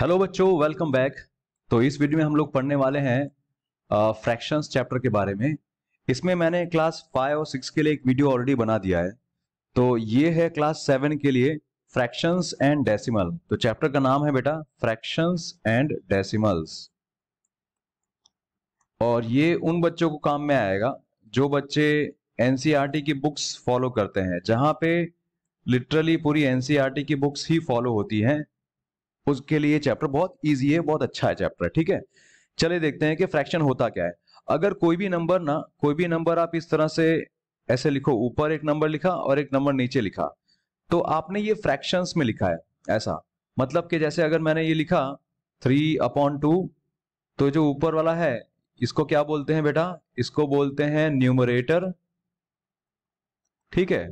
Hello बच्चों welcome back तो इस वीडियो में हम लोग पढ़ने वाले हैं फ्रैक्शंस चैप्टर के बारे में इसमें मैंने क्लास फाइव और सिक्स के लिए एक वीडियो ऑलरेडी बना दिया है तो ये है क्लास सेवन के लिए फ्रैक्शंस एंड डेसिमल तो चैप्टर का नाम है बेटा फ्रैक्शंस एंड डेसिमल्स और ये उन बच्चों को काम में आएगा जो बच्चे एनसीईआरटी e की बुक्स फॉलो करते हैं जहां पे लिटरली पूरी एनसीआरटी e की बुक्स ही फॉलो होती हैं उसके लिए चैप्टर बहुत ईजी है बहुत अच्छा है चैप्टर ठीक है चले देखते हैं कि फ्रैक्शन होता क्या है अगर कोई भी नंबर ना कोई भी नंबर आप इस तरह से ऐसे लिखो ऊपर एक नंबर लिखा और एक नंबर नीचे लिखा तो आपने ये फ्रैक्शंस में लिखा है ऐसा मतलब कि जैसे अगर मैंने ये लिखा थ्री अपॉन टू तो जो ऊपर वाला है इसको क्या बोलते हैं बेटा इसको बोलते हैं न्यूमरेटर ठीक है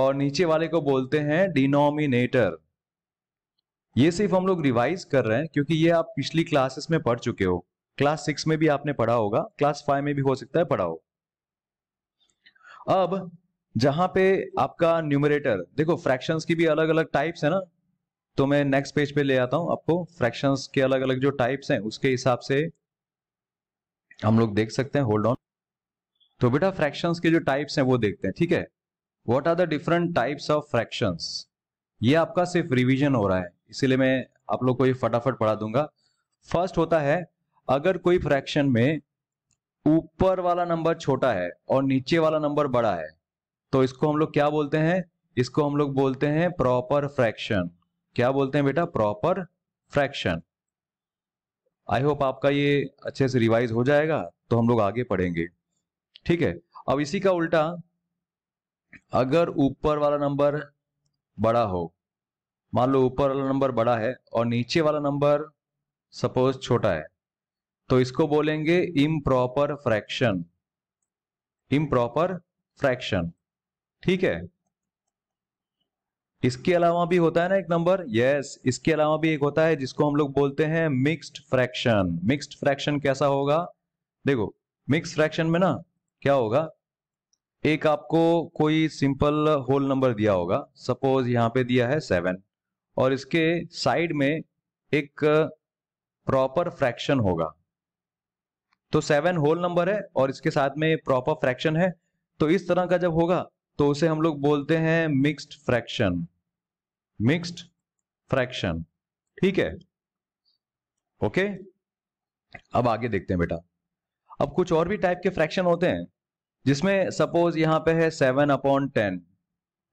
और नीचे वाले को बोलते हैं डिनोमिनेटर ये सिर्फ हम लोग रिवाइज कर रहे हैं क्योंकि ये आप पिछली क्लासेस में पढ़ चुके हो क्लास सिक्स में भी आपने पढ़ा होगा क्लास फाइव में भी हो सकता है पढ़ा हो अब जहां पे आपका न्यूमरेटर देखो फ्रैक्शंस की भी अलग अलग टाइप्स है ना तो मैं नेक्स्ट पेज पे ले आता हूं आपको फ्रैक्शंस के अलग अलग जो टाइप्स हैं उसके हिसाब से हम लोग देख सकते हैं होल्ड ऑन तो बेटा फ्रैक्शंस के जो टाइप्स हैं वो देखते हैं ठीक है what are the different types of fractions ये आपका सिर्फ रिवीजन हो रहा है इसीलिए मैं आप लोग को ये फटाफट पढ़ा दूंगा फर्स्ट होता है अगर कोई फ्रैक्शन में ऊपर वाला नंबर छोटा है और नीचे वाला नंबर बड़ा है तो इसको हम लोग क्या बोलते हैं इसको हम लोग बोलते हैं प्रॉपर फ्रैक्शन क्या बोलते हैं बेटा प्रॉपर फ्रैक्शन आई होप आपका ये अच्छे से रिवाइज हो जाएगा तो हम लोग आगे पढ़ेंगे ठीक है अब इसी का उल्टा अगर ऊपर वाला नंबर बड़ा हो मान लो ऊपर वाला नंबर बड़ा है और नीचे वाला नंबर सपोज छोटा है तो इसको बोलेंगे इम्प्रॉपर फ्रैक्शन इम्प्रॉपर फ्रैक्शन ठीक है इसके अलावा भी होता है ना एक नंबर यस yes, इसके अलावा भी एक होता है जिसको हम लोग बोलते हैं मिक्स्ड फ्रैक्शन मिक्स्ड फ्रैक्शन कैसा होगा देखो मिक्स फ्रैक्शन में ना क्या होगा एक आपको कोई सिंपल होल नंबर दिया होगा सपोज यहां पे दिया है सेवन और इसके साइड में एक प्रॉपर फ्रैक्शन होगा तो सेवन होल नंबर है और इसके साथ में प्रॉपर फ्रैक्शन है तो इस तरह का जब होगा तो उसे हम लोग बोलते हैं मिक्स्ड फ्रैक्शन मिक्स्ड फ्रैक्शन ठीक है ओके अब आगे देखते हैं बेटा अब कुछ और भी टाइप के फ्रैक्शन होते हैं जिसमें सपोज यहां पे है सेवन अपॉन टेन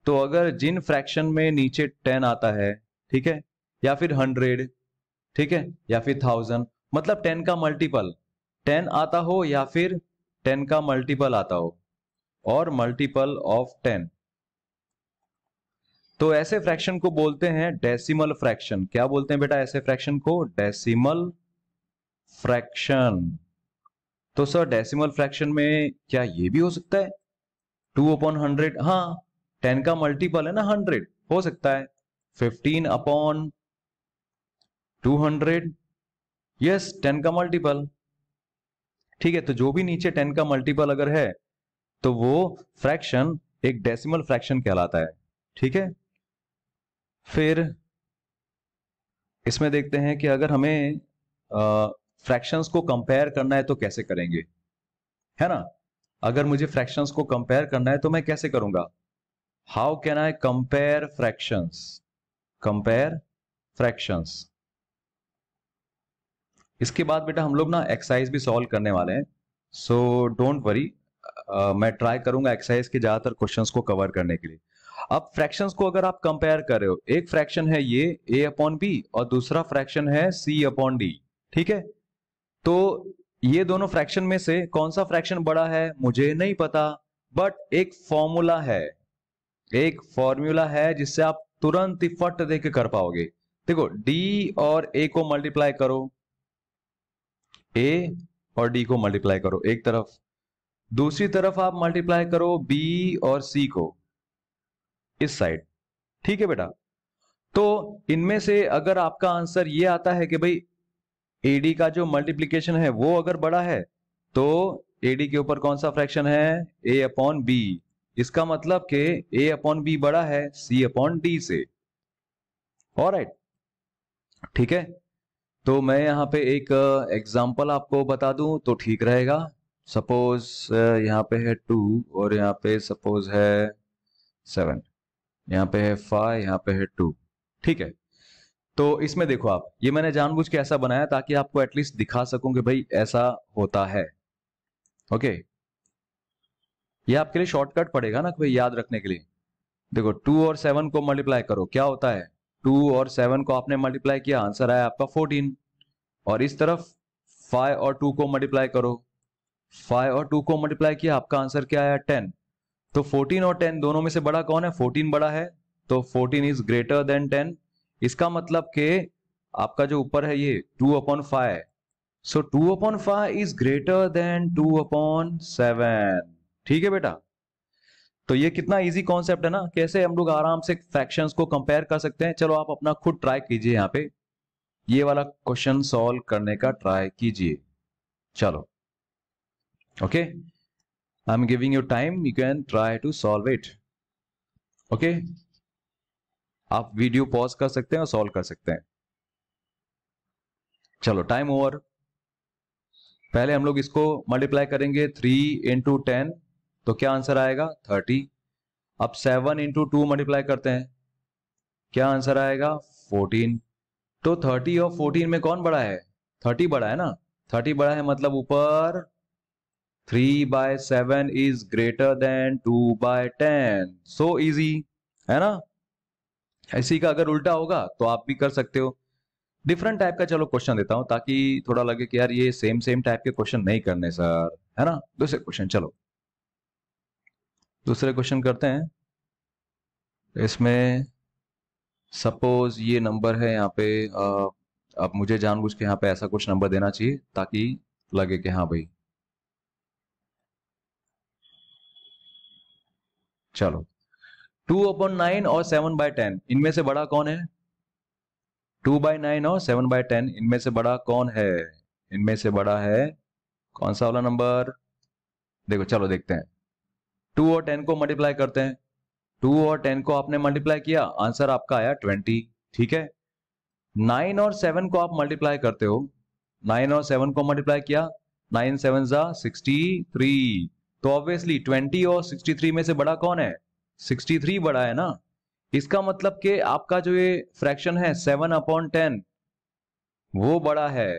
तो अगर जिन फ्रैक्शन में नीचे टेन आता है ठीक है या फिर हंड्रेड ठीक है या फिर थाउजेंड मतलब टेन का मल्टीपल टेन आता हो या फिर टेन का मल्टीपल आता हो और मल्टीपल ऑफ टेन तो ऐसे फ्रैक्शन को बोलते हैं डेसिमल फ्रैक्शन क्या बोलते हैं बेटा ऐसे फ्रैक्शन को डेसिमल फ्रैक्शन तो सर डेसिमल फ्रैक्शन में क्या ये भी हो सकता है टू अपॉन हंड्रेड हाँ टेन का मल्टीपल है ना हंड्रेड हो सकता है fifteen upon two hundred yes ten का मल्टीपल ठीक है तो जो भी नीचे टेन का मल्टीपल अगर है तो वो फ्रैक्शन एक डेसिमल फ्रैक्शन कहलाता है ठीक है फिर इसमें देखते हैं कि अगर हमें फ्रैक्शंस को कंपेयर करना है तो कैसे करेंगे है ना अगर मुझे फ्रैक्शंस को कंपेयर करना है तो मैं कैसे करूंगा how can I compare fractions compare fractions इसके बाद बेटा हम लोग ना एक्सरसाइज भी सॉल्व करने वाले हैं सो डोंट वरी मैं ट्राई करूंगा एक्सरसाइज के ज्यादातर क्वेश्चंस को कवर करने के लिए अब फ्रैक्शंस को अगर आप कंपेयर कर रहे हो एक फ्रैक्शन है ये ए अपॉन बी और दूसरा फ्रैक्शन है सी अपॉन डी ठीक है तो ये दोनों फ्रैक्शन में से कौन सा फ्रैक्शन बड़ा है मुझे नहीं पता बट एक फॉर्मूला है एक फॉर्मूला है जिससे आप तुरंत ही फट दे के कर पाओगे देखो डी और ए को मल्टीप्लाई करो ए और डी को मल्टीप्लाई करो एक तरफ दूसरी तरफ आप मल्टीप्लाई करो बी और सी को इस साइड ठीक है बेटा तो इनमें से अगर आपका आंसर ये आता है कि भाई एडी का जो मल्टीप्लीकेशन है वो अगर बड़ा है तो एडी के ऊपर कौन सा फ्रैक्शन है ए अपॉन बी इसका मतलब कि ए अपॉन बी बड़ा है सी अपॉन डी से और राइट ठीक है तो मैं यहाँ पे एक एग्जाम्पल uh, आपको बता दूं तो ठीक रहेगा सपोज uh, यहाँ पे है टू और यहाँ पे सपोज है सेवन यहाँ पे है फाइव यहाँ पे है टू ठीक है तो इसमें देखो आप ये मैंने जानबूझ के ऐसा बनाया ताकि आपको एटलीस्ट दिखा सकूं कि भाई ऐसा होता है ओके okay. ये आपके लिए शॉर्टकट पड़ेगा ना कोई याद रखने के लिए देखो टू और सेवन को मल्टीप्लाई करो क्या होता है टू और सेवन को आपने मल्टीप्लाई किया आंसर आया आपका फोर्टीन और इस तरफ फाइव और टू को मल्टीप्लाई करो फाइव और टू को मल्टीप्लाई किया आपका आंसर क्या आया टेन तो फोर्टीन और टेन दोनों में से बड़ा कौन है फोर्टीन बड़ा है तो fourteen is greater than ten इसका मतलब के आपका जो ऊपर है ये two upon five so two upon five is greater than two upon seven ठीक है बेटा तो ये कितना इजी कॉन्सेप्ट है ना कैसे हम लोग आराम से फ्रैक्शंस को कंपेयर कर सकते हैं चलो आप अपना खुद ट्राई कीजिए यहां पे ये वाला क्वेश्चन सॉल्व करने का ट्राई कीजिए चलो okay I am giving you time you can try to solve it okay आप वीडियो पॉज कर सकते हैं और सॉल्व कर सकते हैं चलो टाइम ओवर पहले हम लोग इसको मल्टीप्लाई करेंगे थ्री इंटू टेन तो क्या आंसर आएगा थर्टी अब सेवन इंटू टू मल्टीप्लाई करते हैं क्या आंसर आएगा फोर्टीन तो थर्टी और फोर्टीन में कौन बड़ा है थर्टी बड़ा है ना थर्टी बड़ा है मतलब ऊपर three by seven is greater than two by ten so easy है ना इसी का अगर उल्टा होगा तो आप भी कर सकते हो डिफरेंट टाइप का चलो क्वेश्चन देता हूं ताकि थोड़ा लगे कि यार ये सेम सेम टाइप के क्वेश्चन नहीं करने सर है ना दूसरे तो क्वेश्चन चलो दूसरे क्वेश्चन करते हैं इसमें सपोज ये नंबर है यहाँ पे अब मुझे जानबूझ के यहाँ पे ऐसा कुछ नंबर देना चाहिए ताकि लगे कि हाँ भाई चलो टू अपॉन नाइन और सेवन बाय टेन इनमें से बड़ा कौन है टू बाय नाइन और सेवन बाय टेन इनमें से बड़ा कौन है इनमें से बड़ा है कौन सा वाला नंबर देखो चलो देखते हैं टू और टेन को मल्टीप्लाई करते हैं टू और टेन को आपने मल्टीप्लाई किया आंसर आपका आया ट्वेंटी ठीक है नाइन और सेवन को आप मल्टीप्लाई करते हो नाइन और सेवन को मल्टीप्लाई किया नाइन सेवन जा सिक्सटी थ्री तो ऑब्वियसली ट्वेंटी और सिक्सटी थ्री में से बड़ा कौन है सिक्सटी थ्री बड़ा है ना इसका मतलब कि आपका जो ये फ्रैक्शन है सेवन अपॉन टेन वो बड़ा है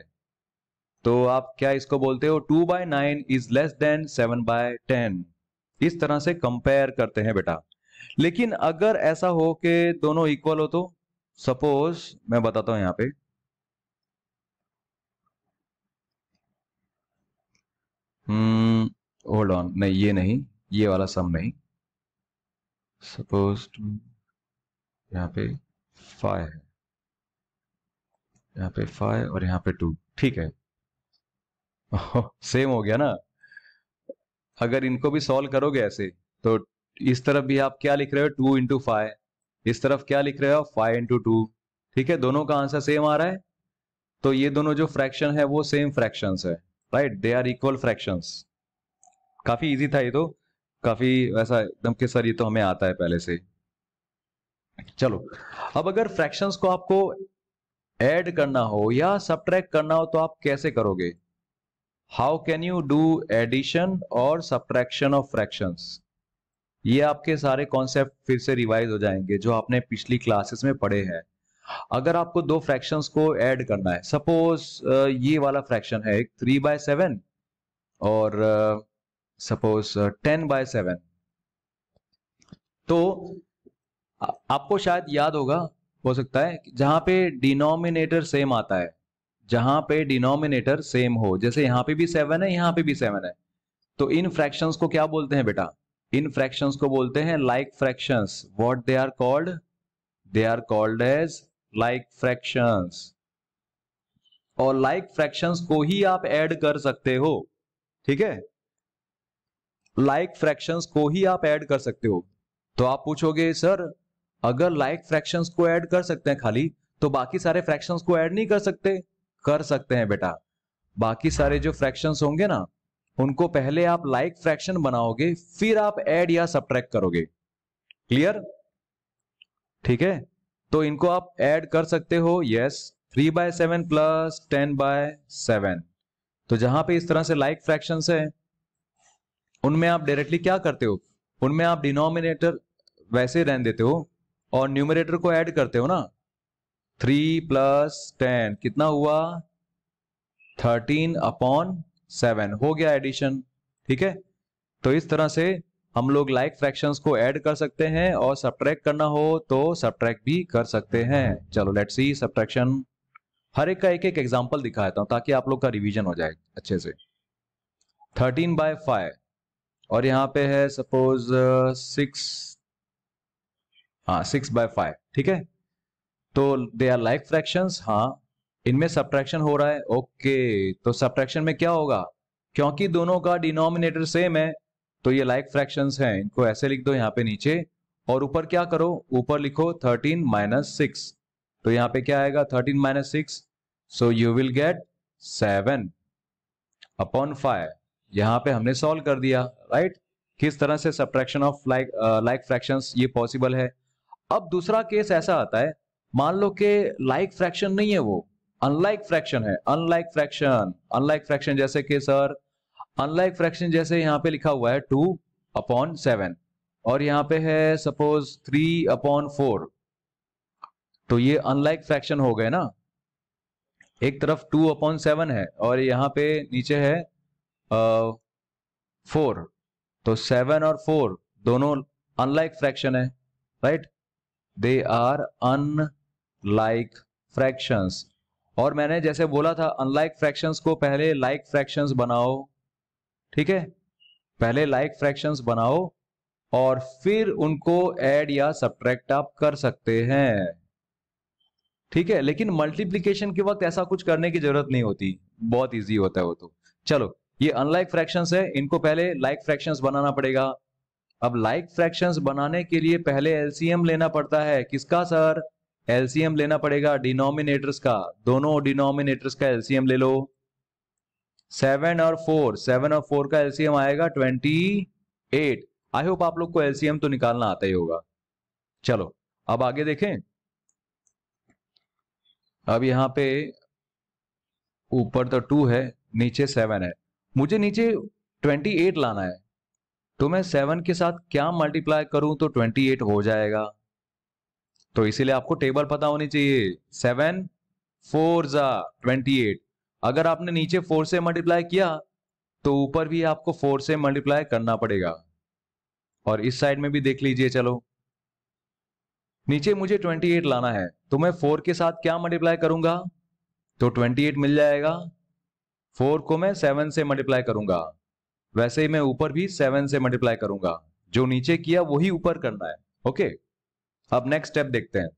तो आप क्या इसको बोलते हो two by nine is less than seven by ten इस तरह से कंपेयर करते हैं बेटा लेकिन अगर ऐसा हो कि दोनों इक्वल हो तो सपोज मैं बताता हूं यहां पे होल्ड हम्म, ऑन नहीं ये नहीं ये वाला सम नहीं सपोज यहां पे फाइव है यहां पे फाइव और यहां पे टू ठीक है सेम हो गया ना अगर इनको भी सॉल्व करोगे ऐसे तो इस तरफ भी आप क्या लिख रहे हो टू इंटू फाइव इस तरफ क्या लिख रहे हो फाइव इंटू टू ठीक है दोनों का आंसर सेम आ रहा है तो ये दोनों जो फ्रैक्शन है वो सेम फ्रैक्शन है right they are equal fraction काफी इजी था ये तो काफी वैसा एकदम के सर ये तो हमें आता है पहले से चलो अब अगर फ्रैक्शंस को आपको ऐड करना हो या सब करना हो तो आप कैसे करोगे how can you do addition और सब्ट्रैक्शन ऑफ फ्रैक्शंस ये आपके सारे कॉन्सेप्ट फिर से रिवाइज हो जाएंगे जो आपने पिछली क्लासेस में पढ़े हैं अगर आपको दो फ्रैक्शंस को ऐड करना है सपोज ये वाला फ्रैक्शन है एक थ्री बाय सेवन और सपोज टेन बाय सेवन तो आपको शायद याद होगा हो सकता है जहां पे डिनोमिनेटर सेम आता है जहां पे डिनोमिनेटर सेम हो जैसे यहां पे भी सेवन है यहां पे भी सेवन है तो इन फ्रैक्शंस को क्या बोलते हैं बेटा इन फ्रैक्शंस को बोलते हैं like fractions what they are called they are called as like fractions और लाइक like फ्रैक्शंस को ही आप ऐड कर सकते हो ठीक है लाइक फ्रैक्शंस को ही आप ऐड कर सकते हो तो आप पूछोगे सर अगर लाइक like फ्रैक्शंस को ऐड कर सकते हैं खाली तो बाकी सारे फ्रैक्शंस को ऐड नहीं कर सकते कर सकते हैं बेटा बाकी सारे जो फ्रैक्शन होंगे ना उनको पहले आप लाइक like फ्रैक्शन बनाओगे फिर आप ऐड या सब्ट्रैक्ट करोगे क्लियर ठीक है तो इनको आप ऐड कर सकते हो yes three by seven plus ten by seven तो जहां पे इस तरह से लाइक like फ्रैक्शन है उनमें आप डायरेक्टली क्या करते हो उनमें आप डिनोमिनेटर वैसे रहने देते हो और न्यूमिनेटर को ऐड करते हो ना थ्री प्लस टेन कितना हुआ थर्टीन अपॉन सेवन हो गया एडिशन ठीक है तो इस तरह से हम लोग लाइक like फ्रैक्शंस को ऐड कर सकते हैं और सब्ट्रैक्ट करना हो तो सब्ट्रैक्ट भी कर सकते हैं चलो लेट सी सब्ट्रैक्शन हर एक का एक एक एग्जांपल दिखाता हूं ताकि आप लोग का रिवीजन हो जाए अच्छे से थर्टीन बाय फाइव और यहाँ पे है सपोज सिक्स uh, हाँ सिक्स बाय फाइव ठीक है तो दे आर लाइक फ्रैक्शन हाँ इनमें सब्ट्रैक्शन हो रहा है ओके तो सब्ट्रैक्शन में क्या होगा क्योंकि दोनों का डिनोमिनेटर सेम है तो ये लाइक फ्रैक्शन हैं इनको ऐसे लिख दो यहाँ पे नीचे और ऊपर क्या करो ऊपर लिखो थर्टीन माइनस सिक्स तो यहाँ पे क्या आएगा thirteen minus six so you will get seven upon five यहाँ पे हमने सॉल्व कर दिया राइट right? किस तरह से subtraction of like like fractions ये पॉसिबल है अब दूसरा केस ऐसा आता है मान लो कि लाइक फ्रैक्शन नहीं है वो अनलाइक फ्रैक्शन है अनलाइक फ्रैक्शन अनलाइक फ्रैक्शन जैसे कि सर अनलाइक फ्रैक्शन जैसे यहाँ पे लिखा हुआ है टू अपॉन सेवन और यहाँ पे है सपोज थ्री अपॉन फोर तो ये अनलाइक फ्रैक्शन हो गए ना एक तरफ टू अपॉन सेवन है और यहाँ पे नीचे है फोर तो सेवन और फोर दोनों अनलाइक फ्रैक्शन है right they are unlike fractions और मैंने जैसे बोला था अनलाइक फ्रैक्शंस को पहले लाइक like फ्रैक्शंस बनाओ ठीक है पहले लाइक like फ्रैक्शंस बनाओ और फिर उनको ऐड या सब्ट्रैक्ट आप कर सकते हैं ठीक है लेकिन मल्टीप्लीकेशन के वक्त ऐसा कुछ करने की जरूरत नहीं होती बहुत इजी होता है वो तो चलो ये अनलाइक फ्रैक्शंस है इनको पहले लाइक फ्रैक्शंस बनाना पड़ेगा अब लाइक फ्रैक्शंस बनाने के लिए पहले एलसीएम लेना पड़ता है किसका सर एलसीएम लेना पड़ेगा डिनोमिनेटर्स का दोनों डिनोमिनेटर्स का एलसीएम ले लो सेवन और फोर सेवन और फोर का एलसीएम आएगा ट्वेंटी एट आई होप आप लोग को एलसीएम तो निकालना आता ही होगा चलो अब आगे देखें अब यहां पे ऊपर तो टू है नीचे सेवन है मुझे नीचे ट्वेंटी एट लाना है तो मैं सेवन के साथ क्या मल्टीप्लाई करूं तो ट्वेंटी एट हो जाएगा तो इसीलिए आपको टेबल पता होनी चाहिए सेवन फोर जा ट्वेंटी एट अगर आपने नीचे फोर से मल्टीप्लाई किया तो ऊपर भी आपको फोर से मल्टीप्लाई करना पड़ेगा और इस साइड में भी देख लीजिए चलो नीचे मुझे 28 लाना है तो मैं 4 के साथ क्या मल्टीप्लाई करूंगा तो 28 मिल जाएगा 4 को मैं 7 से मल्टीप्लाई करूंगा वैसे ही मैं ऊपर भी 7 से मल्टीप्लाई करूंगा जो नीचे किया वही ऊपर करना है ओके अब नेक्स्ट स्टेप देखते हैं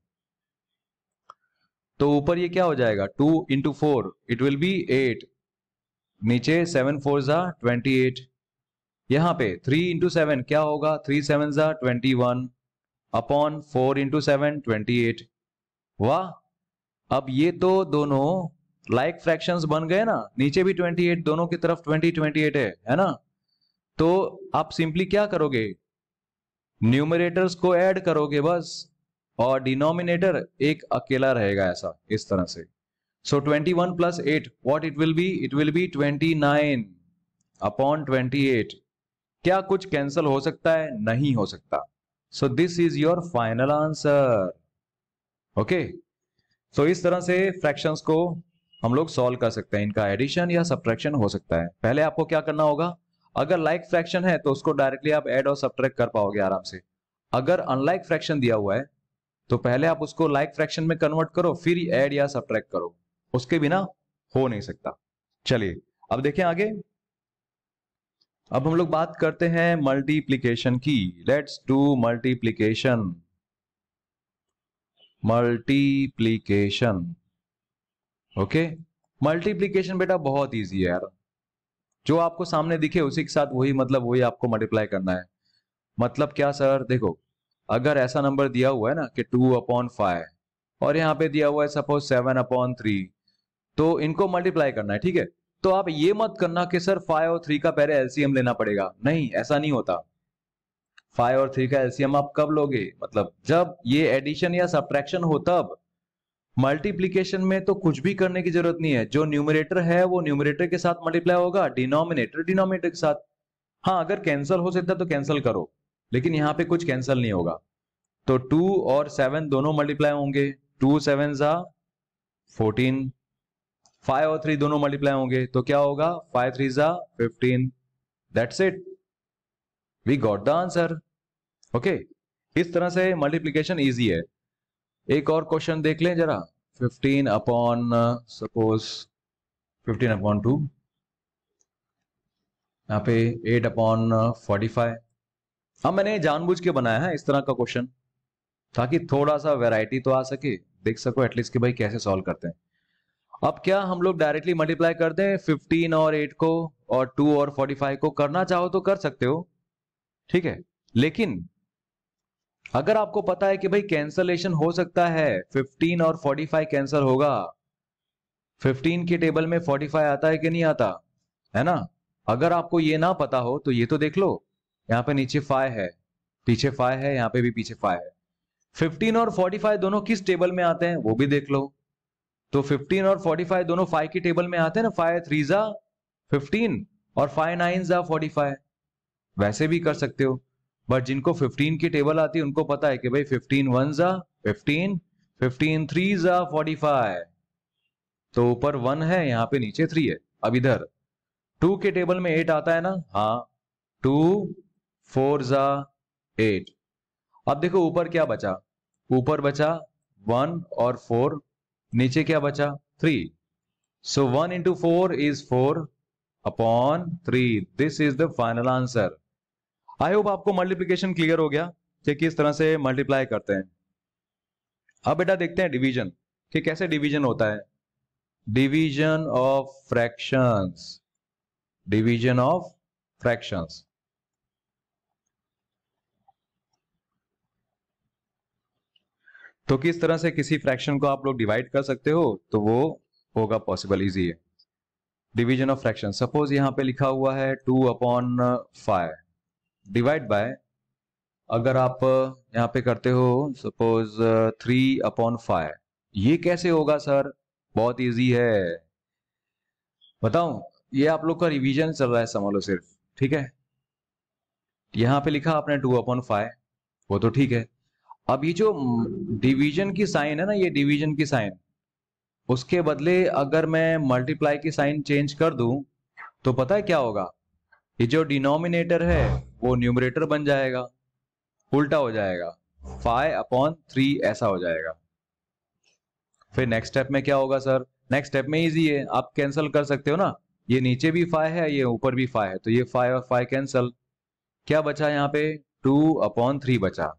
तो ऊपर ये क्या हो जाएगा two into four it will be eight नीचे सेवन फोर जा ट्वेंटी एट यहां पे थ्री इंटू सेवन क्या होगा थ्री सेवन जा twenty one upon four into seven twenty eight वाह अब ये तो दोनों लाइक like फ्रैक्शंस बन गए ना नीचे भी ट्वेंटी एट दोनों की तरफ ट्वेंटी ट्वेंटी एट है ना तो आप सिंपली क्या करोगे न्यूमरेटर्स को ऐड करोगे बस और डिनोमिनेटर एक अकेला रहेगा ऐसा इस तरह से so twenty one plus eight what it will be it will be twenty nine upon twenty eight क्या कुछ कैंसिल हो सकता है नहीं हो सकता so this is your final answer okay so इस तरह से फ्रैक्शंस को हम लोग सॉल्व कर सकते हैं इनका एडिशन या सब्ट्रैक्शन हो सकता है पहले आपको क्या करना होगा अगर लाइक फ्रैक्शन है तो उसको डायरेक्टली आप एड और सब्ट्रैक्ट कर पाओगे आराम से अगर अनलाइक फ्रैक्शन दिया हुआ है तो पहले आप उसको लाइक फ्रैक्शन में कन्वर्ट करो फिर एड या सब्ट्रैक्ट करो उसके बिना हो नहीं सकता चलिए अब देखें आगे अब हम लोग बात करते हैं मल्टीप्लीकेशन की let's do multiplication multiplication okay multiplication बेटा बहुत ईजी है यार जो आपको सामने दिखे उसी के साथ वही मतलब वही आपको मल्टीप्लाई करना है मतलब क्या सर देखो अगर ऐसा नंबर दिया हुआ है ना कि टू अपॉन फाइव और यहाँ पे दिया हुआ है सपोज सेवन अपॉन थ्री तो इनको मल्टीप्लाई करना है ठीक है तो आप ये मत करना कि सर फाइव और थ्री का पहले एलसीएम लेना पड़ेगा नहीं ऐसा नहीं होता फाइव और थ्री का एलसीएम आप कब लोगे मतलब जब ये एडिशन या सब्ट्रैक्शन हो तब मल्टीप्लीकेशन में तो कुछ भी करने की जरूरत नहीं है जो न्यूमरेटर है वो न्यूमरेटर के साथ मल्टीप्लाई होगा डिनोमिनेटर डिनोमिनेटर के साथ हाँ अगर कैंसिल हो सकता है तो कैंसिल करो लेकिन यहाँ पे कुछ कैंसिल नहीं होगा तो टू और सेवन दोनों मल्टीप्लाई होंगे टू सेवन सा फोर्टीन फाइव और थ्री दोनों मल्टीप्लाई होंगे तो क्या होगा फाइव थ्री सा fifteen that's it we got the answer okay इस तरह से मल्टीप्लीकेशन ईजी है एक और क्वेश्चन देख लें जरा 15 अपॉन सपोज 15 अपॉन टू यहाँ पे 8 अपॉन 45 अब मैंने जानबूझ के बनाया है इस तरह का क्वेश्चन ताकि थोड़ा सा वैरायटी तो आ सके देख सको एटलीस्ट कि भाई कैसे सॉल्व करते हैं अब क्या हम लोग डायरेक्टली मल्टीप्लाई कर दें फिफ्टीन और एट को और टू और फोर्टी को करना चाहो तो कर सकते हो ठीक है लेकिन अगर आपको पता है कि भाई कैंसलेशन हो सकता है 15 और 45 कैंसल होगा 15 के टेबल में 45 आता है कि नहीं आता है ना अगर आपको ये ना पता हो तो ये तो देख लो यहाँ पे नीचे फाइव है पीछे फाइव है यहाँ पे भी पीछे फाइव है 15 और 45 दोनों किस टेबल में आते हैं वो भी देख लो तो 15 और 45 दोनों फाइव की टेबल में आते हैं ना फाइव थ्री जा फिफ्टीन और फाइव नाइन जा फोर्टी फाइव वैसे भी कर सकते हो बट जिनको 15 की टेबल आती है उनको पता है कि भाई 15 वन जा 15 15 थ्री जा 45 तो ऊपर वन है यहां पे नीचे थ्री है अब इधर टू के टेबल में एट आता है ना हाँ टू फोर जा एट अब देखो ऊपर क्या बचा ऊपर बचा वन और फोर नीचे क्या बचा three so one into four is four upon three this is the final answer I hope आपको मल्टीप्लीकेशन क्लियर हो गया कि किस तरह से मल्टीप्लाई करते हैं अब बेटा देखते हैं डिवीजन कि कैसे डिवीजन होता है division of fractions division of fractions तो किस तरह से किसी फ्रैक्शन को आप लोग डिवाइड कर सकते हो तो वो होगा पॉसिबल इजी है डिवीजन ऑफ फ्रैक्शन सपोज यहां पे लिखा हुआ है two upon five divide by अगर आप यहाँ पे करते हो सपोज थ्री अपॉन फाइव ये कैसे होगा सर बहुत इजी है बताऊं ये आप लोग का रिवीजन चल रहा है समझ लो सिर्फ ठीक है यहां पे लिखा आपने टू अपॉन फाइव वो तो ठीक है अब ये जो डिवीजन की साइन है ना ये डिवीजन की साइन उसके बदले अगर मैं मल्टीप्लाई की साइन चेंज कर दूं तो पता है क्या होगा ये जो डिनोमिनेटर है वो न्यूमरेटर बन जाएगा उल्टा हो जाएगा फाइव अपॉन थ्री ऐसा हो जाएगा फिर नेक्स्ट स्टेप में क्या होगा सर नेक्स्ट स्टेप में इजी है आप कैंसिल कर सकते हो ना ये नीचे भी फाइव है ये ऊपर भी फाइव है तो ये फाइव और फाइव कैंसल क्या बचा यहाँ पे टू अपॉन थ्री बचा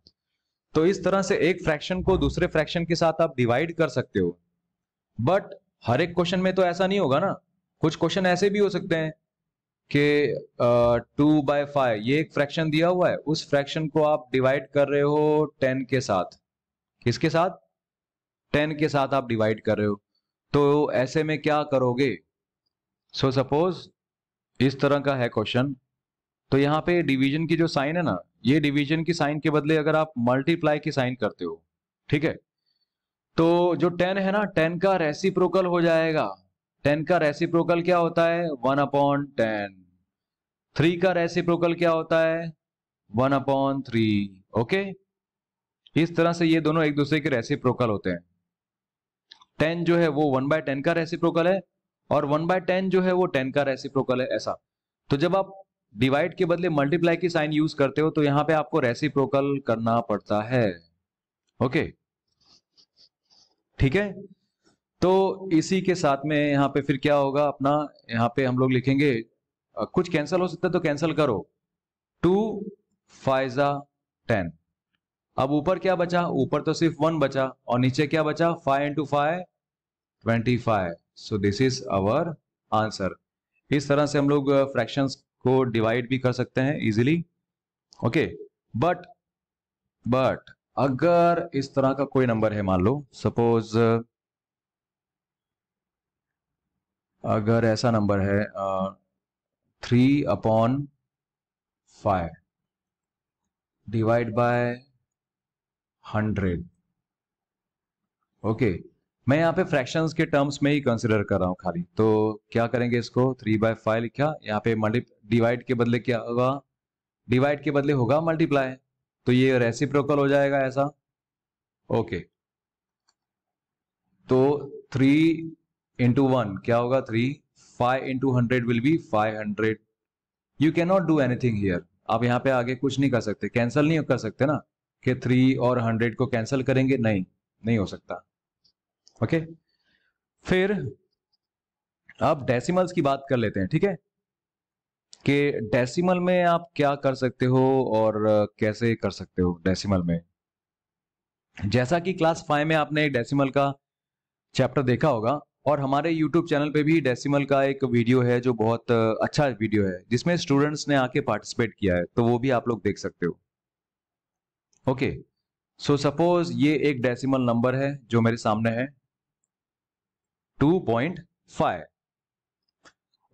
तो इस तरह से एक फ्रैक्शन को दूसरे फ्रैक्शन के साथ आप डिवाइड कर सकते हो बट हर एक क्वेश्चन में तो ऐसा नहीं होगा ना कुछ क्वेश्चन ऐसे भी हो सकते हैं कि टू बाय फाइव ये एक फ्रैक्शन दिया हुआ है उस फ्रैक्शन को आप डिवाइड कर रहे हो टेन के साथ किसके साथ टेन के साथ आप डिवाइड कर रहे हो तो ऐसे में क्या करोगे सो so, सपोज इस तरह का है क्वेश्चन तो यहाँ पे डिवीजन की जो साइन है ना ये डिवीजन की साइन के बदले अगर आप मल्टीप्लाई की साइन करते हो ठीक है तो जो टेन है ना टेन का रेसिप्रोकल हो जाएगा टेन का रेसिप्रोकल क्या होता है वन अपॉन टेन थ्री का रेसिप्रोकल क्या होता है वन अपॉन थ्री ओके इस तरह से ये दोनों एक दूसरे के रेसिप्रोकल होते हैं टेन जो है वो वन बाय टेन का रेसिप्रोकल है और वन बाय टेन जो है वो टेन का रेसिप्रोकल है ऐसा तो जब आप डिवाइड के बदले मल्टीप्लाई की साइन यूज करते हो तो यहां पे आपको रेसिप्रोकल करना पड़ता है ओके ठीक है तो इसी के साथ में यहां पे फिर क्या होगा अपना यहां पे हम लोग लिखेंगे कुछ कैंसिल हो सकता है तो कैंसिल करो टू फाइजा टेन अब ऊपर क्या बचा ऊपर तो सिर्फ वन बचा और नीचे क्या बचा five into five twenty five so this is our answer इस तरह से हम लोग फ्रैक्शन को डिवाइड भी कर सकते हैं इजिली ओके बट बट अगर इस तरह का कोई नंबर है मान लो सपोज अगर ऐसा नंबर है आ, three upon five divide by hundred okay मैं यहां पे फ्रैक्शंस के टर्म्स में ही कंसिडर कर रहा हूं खाली तो क्या करेंगे इसको थ्री बाय फाइव लिखा यहाँ पे मल्टी डिवाइड के बदले क्या होगा डिवाइड के बदले होगा मल्टीप्लाई तो ये रेसिप्रोकल हो जाएगा ऐसा ओके तो थ्री इंटू वन क्या होगा three five into 100 will be 500 you cannot do anything here आप यहाँ पे आगे कुछ नहीं कर सकते कैंसिल नहीं कर सकते ना कि थ्री और हंड्रेड को कैंसिल करेंगे नहीं नहीं हो सकता ओके okay? फिर आप डेसिमल्स की बात कर लेते हैं ठीक है कि डेसिमल में आप क्या कर सकते हो और कैसे कर सकते हो डेसिमल में जैसा कि क्लास फाइव में आपने डेसिमल का चैप्टर देखा होगा और हमारे यूट्यूब चैनल पे भी डेसिमल का एक वीडियो है जो बहुत अच्छा वीडियो है जिसमें स्टूडेंट्स ने आके पार्टिसिपेट किया है तो वो भी आप लोग देख सकते हो ओके सो सपोज ये एक डेसिमल नंबर है जो मेरे सामने है 2.5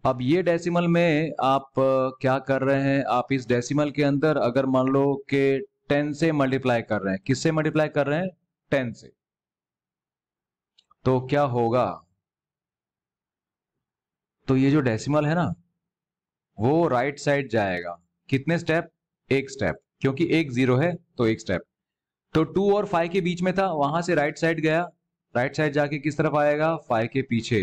अब ये डेसिमल में आप क्या कर रहे हैं आप इस डेसिमल के अंदर अगर मान लो कि 10 से मल्टीप्लाई कर रहे हैं किससे मल्टीप्लाई कर रहे हैं टेन से तो क्या होगा तो ये जो डेसिमल है ना वो राइट साइड जाएगा कितने स्टेप एक स्टेप क्योंकि एक जीरो है तो एक स्टेप तो टू और फाइव के बीच में था वहां से राइट साइड गया राइट साइड जाके किस तरफ आएगा फाइव के पीछे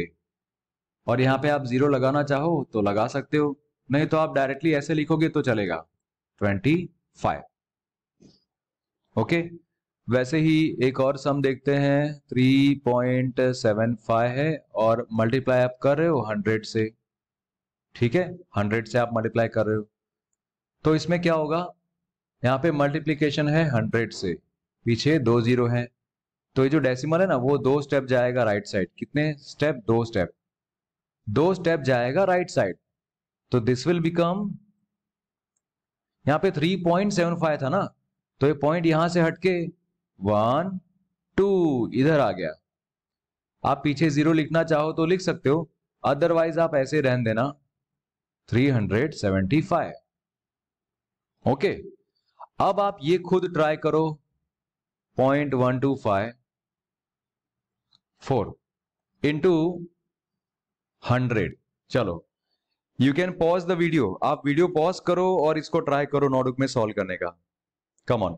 और यहां पे आप जीरो लगाना चाहो तो लगा सकते हो नहीं तो आप डायरेक्टली ऐसे लिखोगे तो चलेगा ट्वेंटी फाइव ओके वैसे ही एक और सम देखते हैं 3.75 है और मल्टीप्लाई आप कर रहे हो 100 से ठीक है 100 से आप मल्टीप्लाई कर रहे हो तो इसमें क्या होगा यहाँ पे मल्टीप्लीकेशन है 100 से पीछे दो जीरो है तो ये जो डेसिमल है ना वो दो स्टेप जाएगा राइट साइड कितने स्टेप दो स्टेप दो स्टेप जाएगा राइट साइड तो दिस विल बिकम यहाँ पे 3.75 था ना तो ये पॉइंट यहां से हटके वन टू इधर आ गया आप पीछे जीरो लिखना चाहो तो लिख सकते हो अदरवाइज आप ऐसे रहन देना 375 ओके अब आप ये खुद ट्राई करो point one two five four into hundred चलो you can pause the video आप वीडियो पॉज करो और इसको ट्राई करो नोटबुक में सॉल्व करने का कम ऑन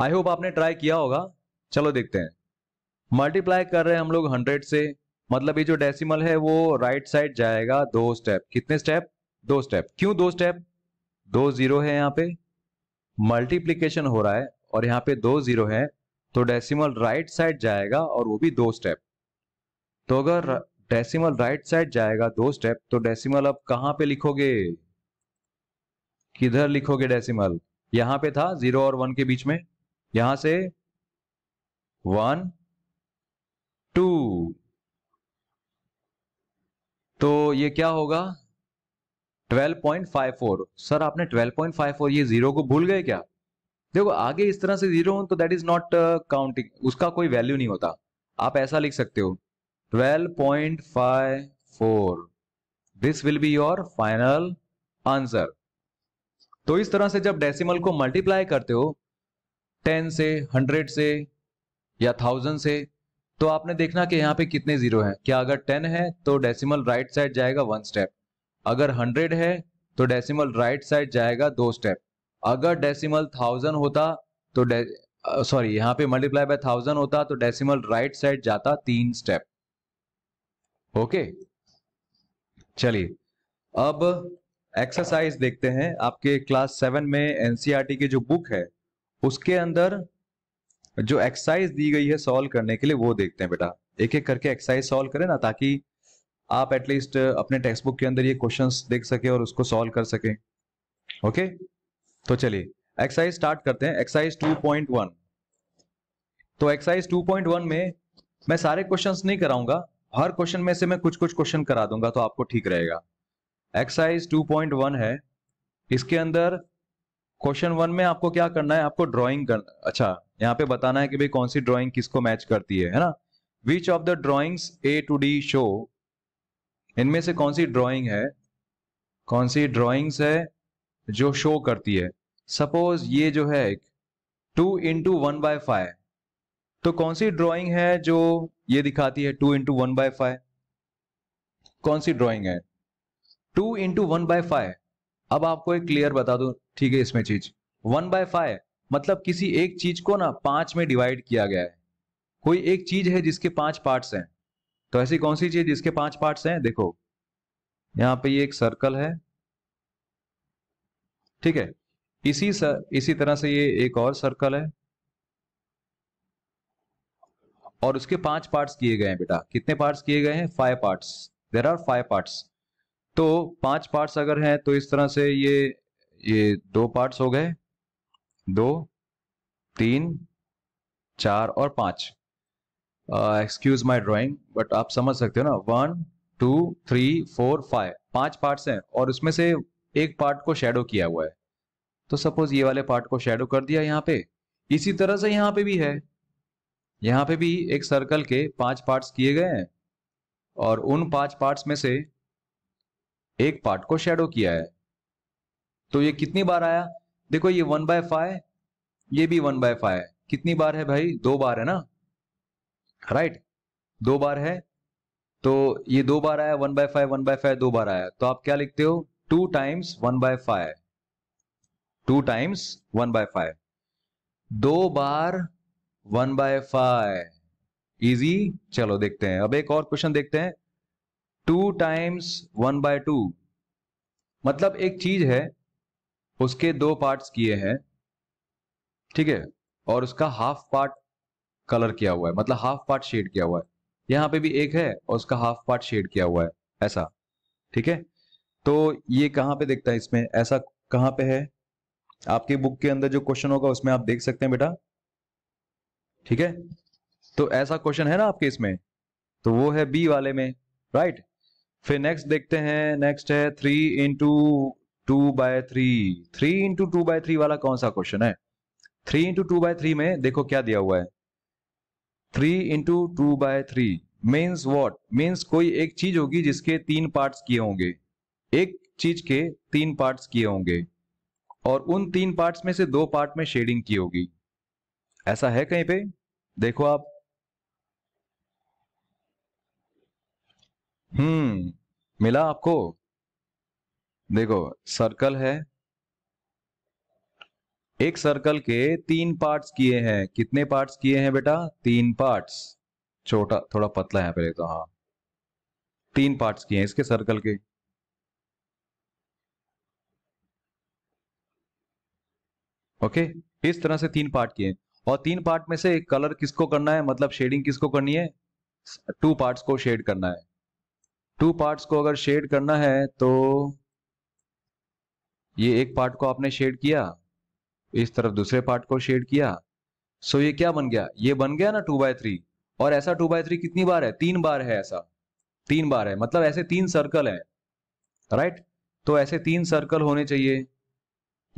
आई होप आपने ट्राई किया होगा चलो देखते हैं मल्टीप्लाई कर रहे हैं हम लोग हंड्रेड से मतलब ये जो डेसिमल है वो राइट साइड जाएगा दो स्टेप कितने स्टेप दो स्टेप क्यों दो स्टेप दो जीरो है यहाँ पे मल्टीप्लीकेशन हो रहा है और यहाँ पे दो जीरो है तो डेसिमल राइट साइड जाएगा और वो भी दो स्टेप तो अगर डेसिमल राइट साइड जाएगा दो स्टेप तो डेसिमल अब कहां पे लिखोगे किधर लिखोगे डेसिमल यहां पे था जीरो और वन के बीच में यहां से वन टू तो ये क्या होगा 12.54 सर आपने 12.54 ये जीरो को भूल गए क्या देखो आगे इस तरह से जीरो हो तो दैट इज नॉट काउंटिंग उसका कोई वैल्यू नहीं होता आप ऐसा लिख सकते हो 12.54 this will be your final answer तो इस तरह से जब डेसिमल को मल्टीप्लाई करते हो टेन से हंड्रेड से या थाउजेंड से तो आपने देखना कि यहाँ पे कितने जीरो हैं क्या अगर टेन है तो डेसिमल राइट साइड जाएगा वन स्टेप अगर हंड्रेड है तो डेसिमल राइट साइड जाएगा दो स्टेप अगर डेसिमल थाउजेंड होता तो सॉरी यहाँ पे मल्टीप्लाई बाय थाउजेंड होता तो डेसिमल राइट साइड जाता तीन स्टेप ओके चलिए अब एक्सरसाइज देखते हैं आपके क्लास सेवन में एनसीआरटी e की जो बुक है उसके अंदर जो एक्सरसाइज दी गई है सॉल्व करने के लिए वो देखते हैं बेटा एक एक करके एक्सरसाइज सॉल्व करें ना ताकि आप एटलीस्ट अपने टेक्स्ट बुक के अंदर ये क्वेश्चन देख सके और उसको सॉल्व कर सके ओके तो चलिए एक्सरसाइज स्टार्ट करते हैं एक्सरसाइज 2.1 तो एक्सरसाइज 2.1 में मैं सारे क्वेश्चंस नहीं कराऊंगा हर क्वेश्चन में से मैं कुछ कुछ क्वेश्चन करा दूंगा तो आपको ठीक रहेगा एक्सरसाइज 2.1 है इसके अंदर क्वेश्चन वन में आपको क्या करना है आपको ड्रॉइंग करना अच्छा यहाँ पे बताना है कि भाई कौन सी ड्रॉइंग किसको मैच करती है है ना which of the drawings A to D show इनमें से कौन सी ड्रॉइंग है कौन सी ड्रॉइंग्स है जो शो करती है सपोज ये जो है एक two into one by five तो कौन सी ड्रॉइंग है जो ये दिखाती है two into one by five कौन सी ड्रॉइंग है two into one by five अब आपको एक क्लियर बता दू ठीक है इसमें चीज वन बाय फाइव मतलब किसी एक चीज को ना पांच में डिवाइड किया गया है कोई एक चीज है जिसके पांच पार्ट्स हैं तो ऐसी कौन सी चीज जिसके पांच पार्ट्स हैं देखो यहां पे ये एक सर्कल है ठीक है इसी सर, इसी तरह से ये एक और सर्कल है और उसके पांच पार्ट्स किए गए हैं बेटा कितने पार्ट्स किए गए हैं five parts there are five parts तो पांच पार्ट्स अगर हैं तो इस तरह से ये ये दो पार्ट्स हो गए दो तीन चार और पांच एक्सक्यूज माय ड्राइंग बट आप समझ सकते हो ना one two three four five पांच पार्ट्स हैं और उसमें से एक पार्ट को शेडो किया हुआ है तो सपोज ये वाले पार्ट को शेडो कर दिया यहाँ पे इसी तरह से यहाँ पे भी है यहाँ पे भी एक सर्कल के पांच पार्ट्स किए गए हैं और उन पांच पार्ट्स में से एक पार्ट को शेडो किया है तो ये कितनी बार आया देखो ये वन बाय फाइव ये भी वन बाय फाइव कितनी बार है भाई दो बार है ना राइट right? दो बार है तो ये दो बार आया one by five one by five दो बार आया तो आप क्या लिखते हो two times one by five two times one by five दो बार वन बाय फाइव इजी चलो देखते हैं अब एक और क्वेश्चन देखते हैं two times one by two मतलब एक चीज है उसके दो पार्ट्स किए हैं ठीक है और उसका हाफ पार्ट कलर किया हुआ है मतलब हाफ पार्ट शेड किया हुआ है यहाँ पे भी एक है और उसका हाफ पार्ट शेड किया हुआ है ऐसा ठीक है तो ये कहाँ पे देखता है इसमें ऐसा कहाँ पे है आपके बुक के अंदर जो क्वेश्चन होगा उसमें आप देख सकते हैं बेटा ठीक है तो ऐसा क्वेश्चन है ना आपके इसमें तो वो है बी वाले में राइट right? फिर नेक्स्ट देखते हैं नेक्स्ट है three into two by three three into two by three वाला कौन सा क्वेश्चन है three into two by three में देखो क्या दिया हुआ है three into two by three means what means कोई एक चीज होगी जिसके तीन पार्ट्स किए होंगे एक चीज के तीन पार्ट्स किए होंगे और उन तीन पार्ट्स में से दो पार्ट में शेडिंग की होगी ऐसा है कहीं पे देखो आप हम्म मिला आपको देखो सर्कल है एक सर्कल के तीन पार्ट्स किए हैं कितने पार्ट्स किए हैं बेटा तीन पार्ट्स छोटा थोड़ा पतला यहां पहले तो हाँ तीन पार्ट्स किए हैं इसके सर्कल के ओके इस तरह से तीन पार्ट किए और तीन पार्ट में से कलर किसको करना है मतलब शेडिंग किसको करनी है टू पार्ट्स को शेड करना है टू पार्ट्स को अगर शेड करना है तो ये एक पार्ट को आपने शेड किया इस तरफ दूसरे पार्ट को शेड किया सो ये क्या बन गया ये बन गया ना टू बाय थ्री और ऐसा टू बाय थ्री कितनी बार है तीन बार है ऐसा तीन बार है मतलब ऐसे तीन सर्कल है राइट तो ऐसे तीन सर्कल होने चाहिए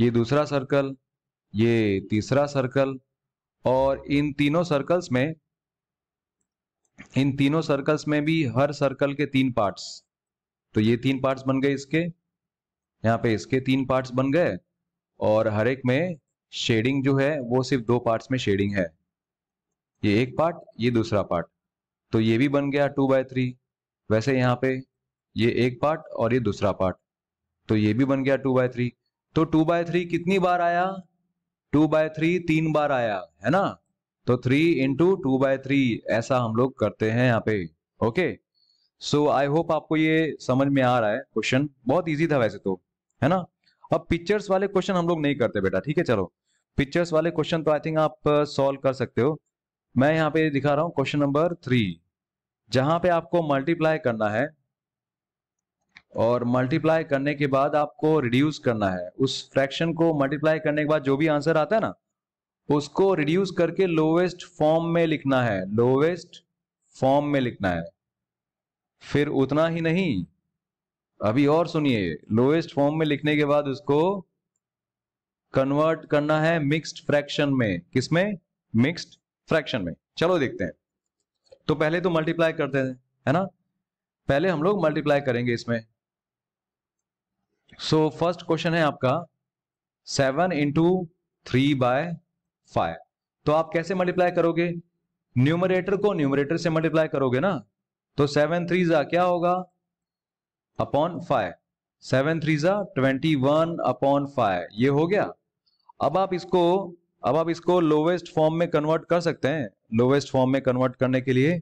ये दूसरा सर्कल ये तीसरा सर्कल और इन तीनों सर्कल्स में इन तीनों सर्कल्स में भी हर सर्कल के तीन पार्ट्स तो ये तीन पार्ट्स बन गए इसके यहाँ पे इसके तीन पार्ट्स बन गए और हर एक में शेडिंग जो है वो सिर्फ दो पार्ट्स में शेडिंग है ये एक पार्ट ये दूसरा पार्ट तो ये भी बन गया टू बाय थ्री वैसे यहाँ पे ये एक पार्ट और ये दूसरा पार्ट तो ये भी बन गया टू बाय थ्री तो टू बाय थ्री कितनी बार आया टू बाय थ्री तीन बार आया है ना तो three into two by three ऐसा हम लोग करते हैं यहाँ पे ओके सो आई होप आपको ये समझ में आ रहा है क्वेश्चन बहुत ईजी था वैसे तो है ना अब पिक्चर्स वाले क्वेश्चन हम लोग नहीं करते बेटा ठीक है चलो पिक्चर्स वाले क्वेश्चन तो आई थिंक आप सॉल्व uh, कर सकते हो मैं यहाँ पे दिखा रहा हूँ क्वेश्चन नंबर थ्री जहां पे आपको मल्टीप्लाई करना है और मल्टीप्लाई करने के बाद आपको रिड्यूस करना है उस फ्रैक्शन को मल्टीप्लाई करने के बाद जो भी आंसर आता है ना उसको रिड्यूस करके लोवेस्ट फॉर्म में लिखना है लोवेस्ट फॉर्म में लिखना है फिर उतना ही नहीं अभी और सुनिए लोवेस्ट फॉर्म में लिखने के बाद उसको कन्वर्ट करना है मिक्स्ड फ्रैक्शन में किसमें मिक्स्ड फ्रैक्शन में चलो देखते हैं तो पहले तो मल्टीप्लाई करते हैं है ना पहले हम लोग मल्टीप्लाई करेंगे इसमें सो फर्स्ट क्वेश्चन है आपका seven into three by five तो आप कैसे मल्टीप्लाई करोगे न्यूमरेटर को न्यूमरेटर से मल्टीप्लाई करोगे ना तो सेवन थ्री जा क्या होगा अपॉन फाइव सेवन थ्री जा ट्वेंटी वन अपॉन फाइव ये हो गया अब आप इसको अब आप इसको लोवेस्ट फॉर्म में कन्वर्ट कर सकते हैं लोवेस्ट फॉर्म में कन्वर्ट करने के लिए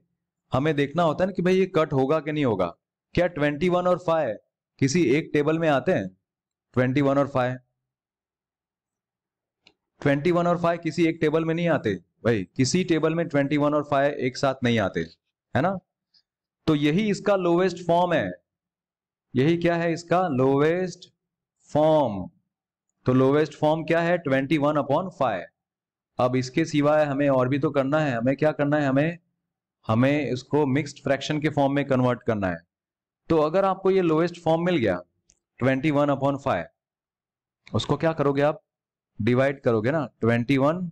हमें देखना होता है ना कि भाई ये कट होगा कि नहीं होगा क्या ट्वेंटी वन और फाइव किसी एक टेबल में आते हैं ट्वेंटी वन और फाइव ट्वेंटी वन और फाइव किसी एक टेबल में नहीं आते भाई किसी टेबल में ट्वेंटी वन और फाइव एक साथ नहीं आते है ना तो यही इसका लोवेस्ट फॉर्म है यही क्या है इसका लोवेस्ट फॉर्म तो लोवेस्ट फॉर्म क्या है ट्वेंटी वन अपॉन फाइव अब इसके सिवाय हमें और भी तो करना है हमें क्या करना है हमें हमें इसको मिक्सड फ्रैक्शन के फॉर्म में कन्वर्ट करना है तो अगर आपको ये लोवेस्ट फॉर्म मिल गया ट्वेंटी वन अपॉन फाइव उसको क्या करोगे आप डिवाइड करोगे ना twenty one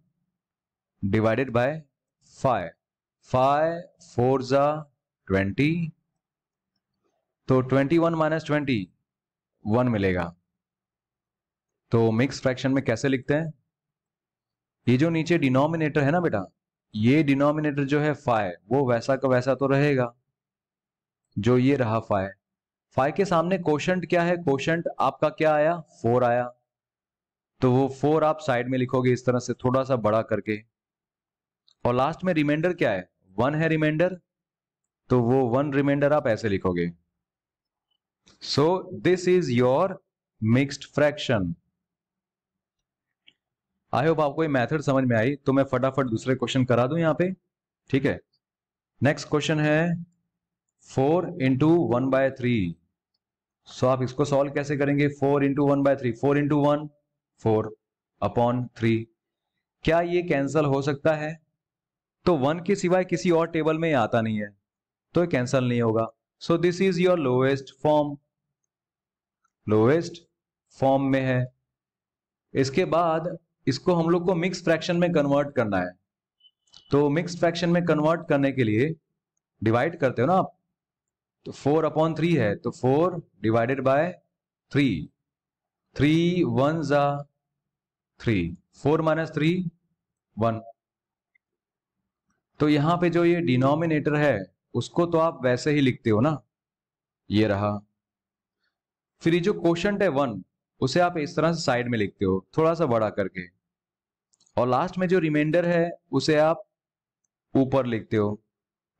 divided by five five four जा ट्वेंटी तो twenty one minus twenty one मिलेगा तो मिक्स फ्रैक्शन में कैसे लिखते हैं ये जो नीचे डिनोमिनेटर है ना बेटा ये डिनोमिनेटर जो है फाइव वो वैसा का वैसा तो रहेगा जो ये रहा फाइव फाइव के सामने कोशंट क्या है क्वेश्चन आपका क्या आया फोर आया तो वो फोर आप साइड में लिखोगे इस तरह से थोड़ा सा बड़ा करके और लास्ट में रिमाइंडर क्या है वन है रिमाइंडर तो वो वन रिमाइंडर आप ऐसे लिखोगे so this is your mixed fraction I hope आपको ये मेथड समझ में आई तो मैं फटाफट दूसरे क्वेश्चन करा दूं यहां पे ठीक है नेक्स्ट क्वेश्चन है four into one by three so आप इसको सॉल्व कैसे करेंगे four into one by three four into one four upon three क्या ये कैंसल हो सकता है तो वन के सिवाय किसी और टेबल में आता नहीं है तो कैंसल नहीं होगा so this is your lowest form lowest form में है इसके बाद इसको हम लोग को मिक्स फ्रैक्शन में कन्वर्ट करना है तो मिक्स फ्रैक्शन में कन्वर्ट करने के लिए डिवाइड करते हो ना आप तो फोर अपॉन थ्री है तो four divided by three three one जा three four minus three one तो यहां पे जो ये डिनोमिनेटर है उसको तो आप वैसे ही लिखते हो ना ये रहा फिर ये जो क्वेश्चन है वन उसे आप इस तरह से साइड में लिखते हो थोड़ा सा बड़ा करके और लास्ट में जो रिमाइंडर है उसे आप ऊपर लिखते हो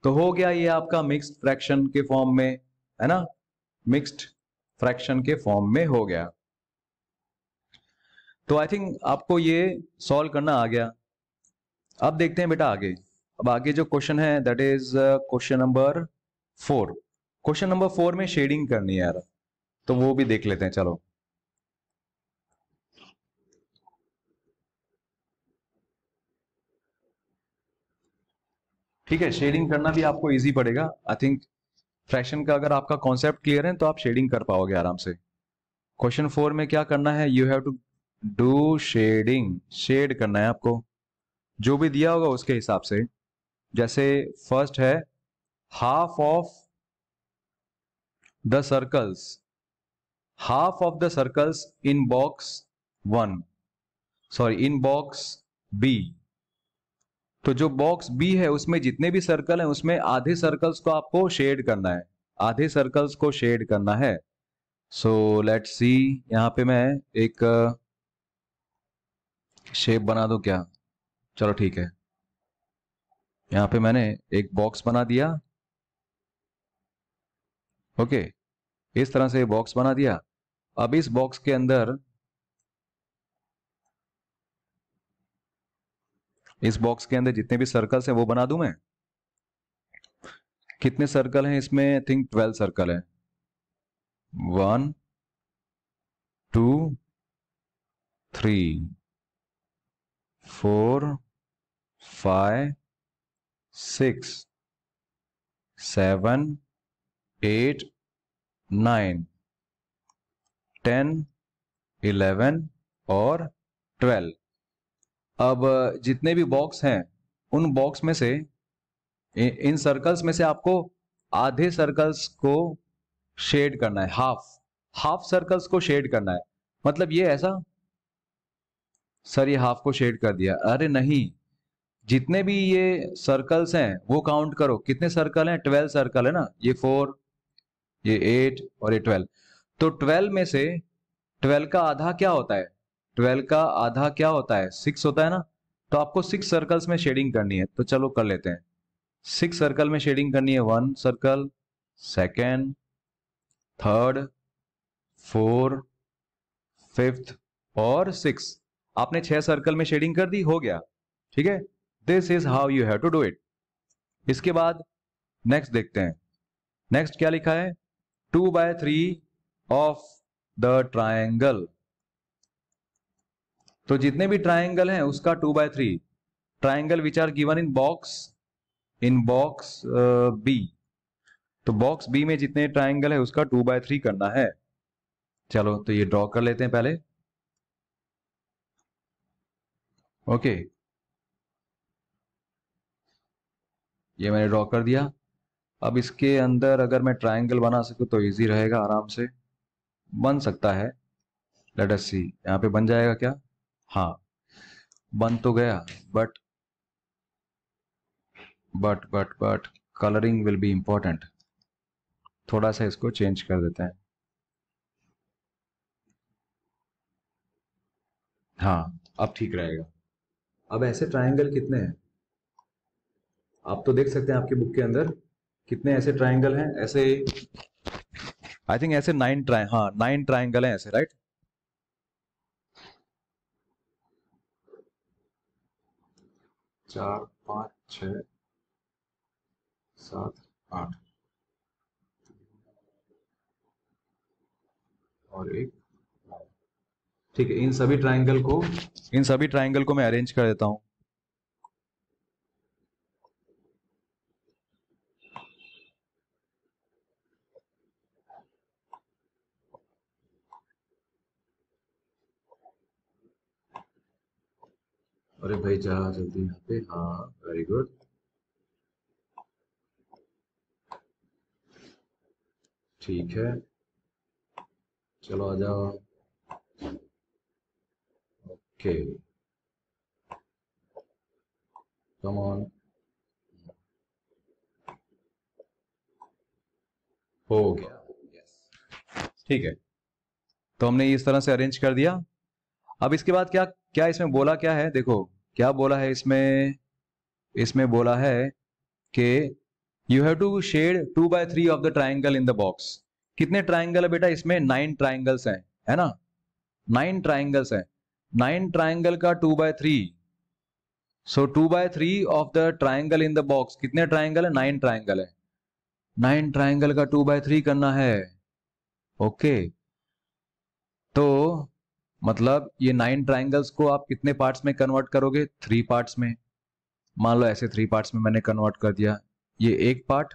तो हो गया ये आपका मिक्स्ड फ्रैक्शन के फॉर्म में है ना मिक्स्ड फ्रैक्शन के फॉर्म में हो गया तो आई थिंक आपको ये सॉल्व करना आ गया अब देखते हैं बेटा आगे अब आगे जो क्वेश्चन है that is question number four question number four में शेडिंग करनी है यार तो वो भी देख लेते हैं चलो ठीक है शेडिंग करना भी आपको इजी पड़ेगा आई थिंक फ्रैक्शन का अगर आपका कॉन्सेप्ट क्लियर है तो आप शेडिंग कर पाओगे आराम से क्वेश्चन फोर में क्या करना है you have to do shading shade करना है आपको जो भी दिया होगा उसके हिसाब से जैसे फर्स्ट है half of the circles half of the circles in box one sorry in box B तो जो बॉक्स बी है उसमें जितने भी सर्कल हैं उसमें आधे सर्कल्स को आपको शेड करना है आधे सर्कल्स को शेड करना है सो लेट सी यहां पे मैं एक शेप बना दो क्या चलो ठीक है यहां पे मैंने एक बॉक्स बना दिया ओके इस तरह से बॉक्स बना दिया अब इस बॉक्स के अंदर इस बॉक्स के अंदर जितने भी सर्कल्स हैं वो बना दू मैं कितने सर्कल हैं इसमें आई थिंक ट्वेल्व सर्कल है one two three four five six seven eight nine ten eleven और ट्वेल्व अब जितने भी बॉक्स हैं उन बॉक्स में से इन सर्कल्स में से आपको आधे सर्कल्स को शेड करना है हाफ हाफ सर्कल्स को शेड करना है मतलब ये ऐसा सर ये हाफ को शेड कर दिया अरे नहीं जितने भी ये सर्कल्स हैं वो काउंट करो कितने सर्कल हैं ट्वेल्व सर्कल है ना ये फोर ये एट और ये ट्वेल्व तो ट्वेल्व में से ट्वेल्व का आधा क्या होता है ट्वेल्व का आधा क्या होता है सिक्स होता है ना तो आपको सिक्स सर्कल्स में शेडिंग करनी है तो चलो कर लेते हैं सिक्स सर्कल में शेडिंग करनी है one circle second third four fifth और सिक्स आपने छह सर्कल में शेडिंग कर दी हो गया ठीक है this is how you have to do it इसके बाद नेक्स्ट देखते हैं नेक्स्ट क्या लिखा है two by three of the triangle तो जितने भी ट्राइंगल हैं उसका two by three triangle which are given in box in box B तो बॉक्स बी में जितने ट्राइंगल है उसका टू बाय थ्री करना है चलो तो ये ड्रॉ कर लेते हैं पहले ओके ये मैंने ड्रॉ कर दिया अब इसके अंदर अगर मैं ट्रायंगल बना सकूँ तो इजी रहेगा आराम से बन सकता है लेट अस सी यहाँ पे बन जाएगा क्या हाँ बन तो गया but but but but colouring will be important थोड़ा सा इसको चेंज कर देते हैं हाँ अब ठीक रहेगा अब ऐसे ट्राइंगल कितने हैं आप तो देख सकते हैं आपकी बुक के अंदर कितने ऐसे ट्राइंगल हैं ऐसे आई थिंक ऐसे नाइन ट्राइ हाँ नाइन ट्राइंगल हैं ऐसे राइट चार पाँच छ सात आठ और एक ठीक है इन सभी ट्राइंगल को इन सभी ट्राइंगल को मैं अरेंज कर देता हूं अरे भाई जा जल्दी यहाँ पे हाँ वेरी गुड ठीक है चलो आ जाओ Okay. Come on. हो गया ठीक है तो हमने इस तरह से अरेंज कर दिया अब इसके बाद क्या क्या इसमें बोला क्या है देखो क्या बोला है इसमें इसमें बोला है कि you have to shade two by three of the triangle in the box कितने ट्राइंगल है बेटा इसमें नाइन ट्राइंगल्स हैं है ना नाइन ट्राइंगल्स हैं नाइन ट्राइंगल का two by three so two by three of the triangle in the box कितने ट्राइंगल है नाइन ट्राइंगल है नाइन ट्राइंगल का टू बाय थ्री करना है ओके okay. तो मतलब ये नाइन ट्राइंगल्स को आप कितने पार्ट्स में कन्वर्ट करोगे थ्री पार्ट्स में मान लो ऐसे थ्री पार्ट्स में मैंने कन्वर्ट कर दिया ये एक पार्ट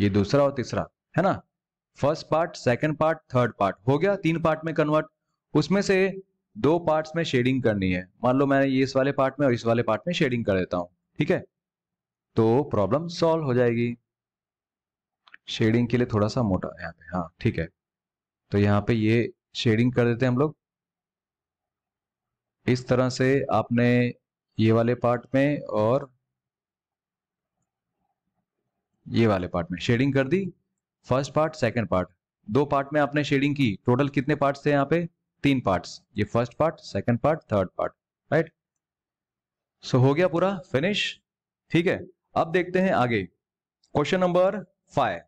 ये दूसरा और तीसरा है ना first part second part third part हो गया तीन पार्ट में कन्वर्ट उसमें से दो पार्ट्स में शेडिंग करनी है मान लो मैंने ये इस वाले पार्ट में और इस वाले पार्ट में शेडिंग कर देता हूं ठीक है तो प्रॉब्लम सॉल्व हो जाएगी शेडिंग के लिए थोड़ा सा मोटा यहाँ पे हाँ ठीक है तो यहाँ पे ये शेडिंग कर देते हैं हम लोग इस तरह से आपने ये वाले पार्ट में और ये वाले पार्ट में शेडिंग कर दी फर्स्ट पार्ट सेकंड पार्ट दो पार्ट में आपने शेडिंग की टोटल कितने पार्ट्स थे यहाँ पे तीन पार्ट्स ये first part second part third part right so हो गया पूरा फिनिश ठीक है अब देखते हैं आगे question number five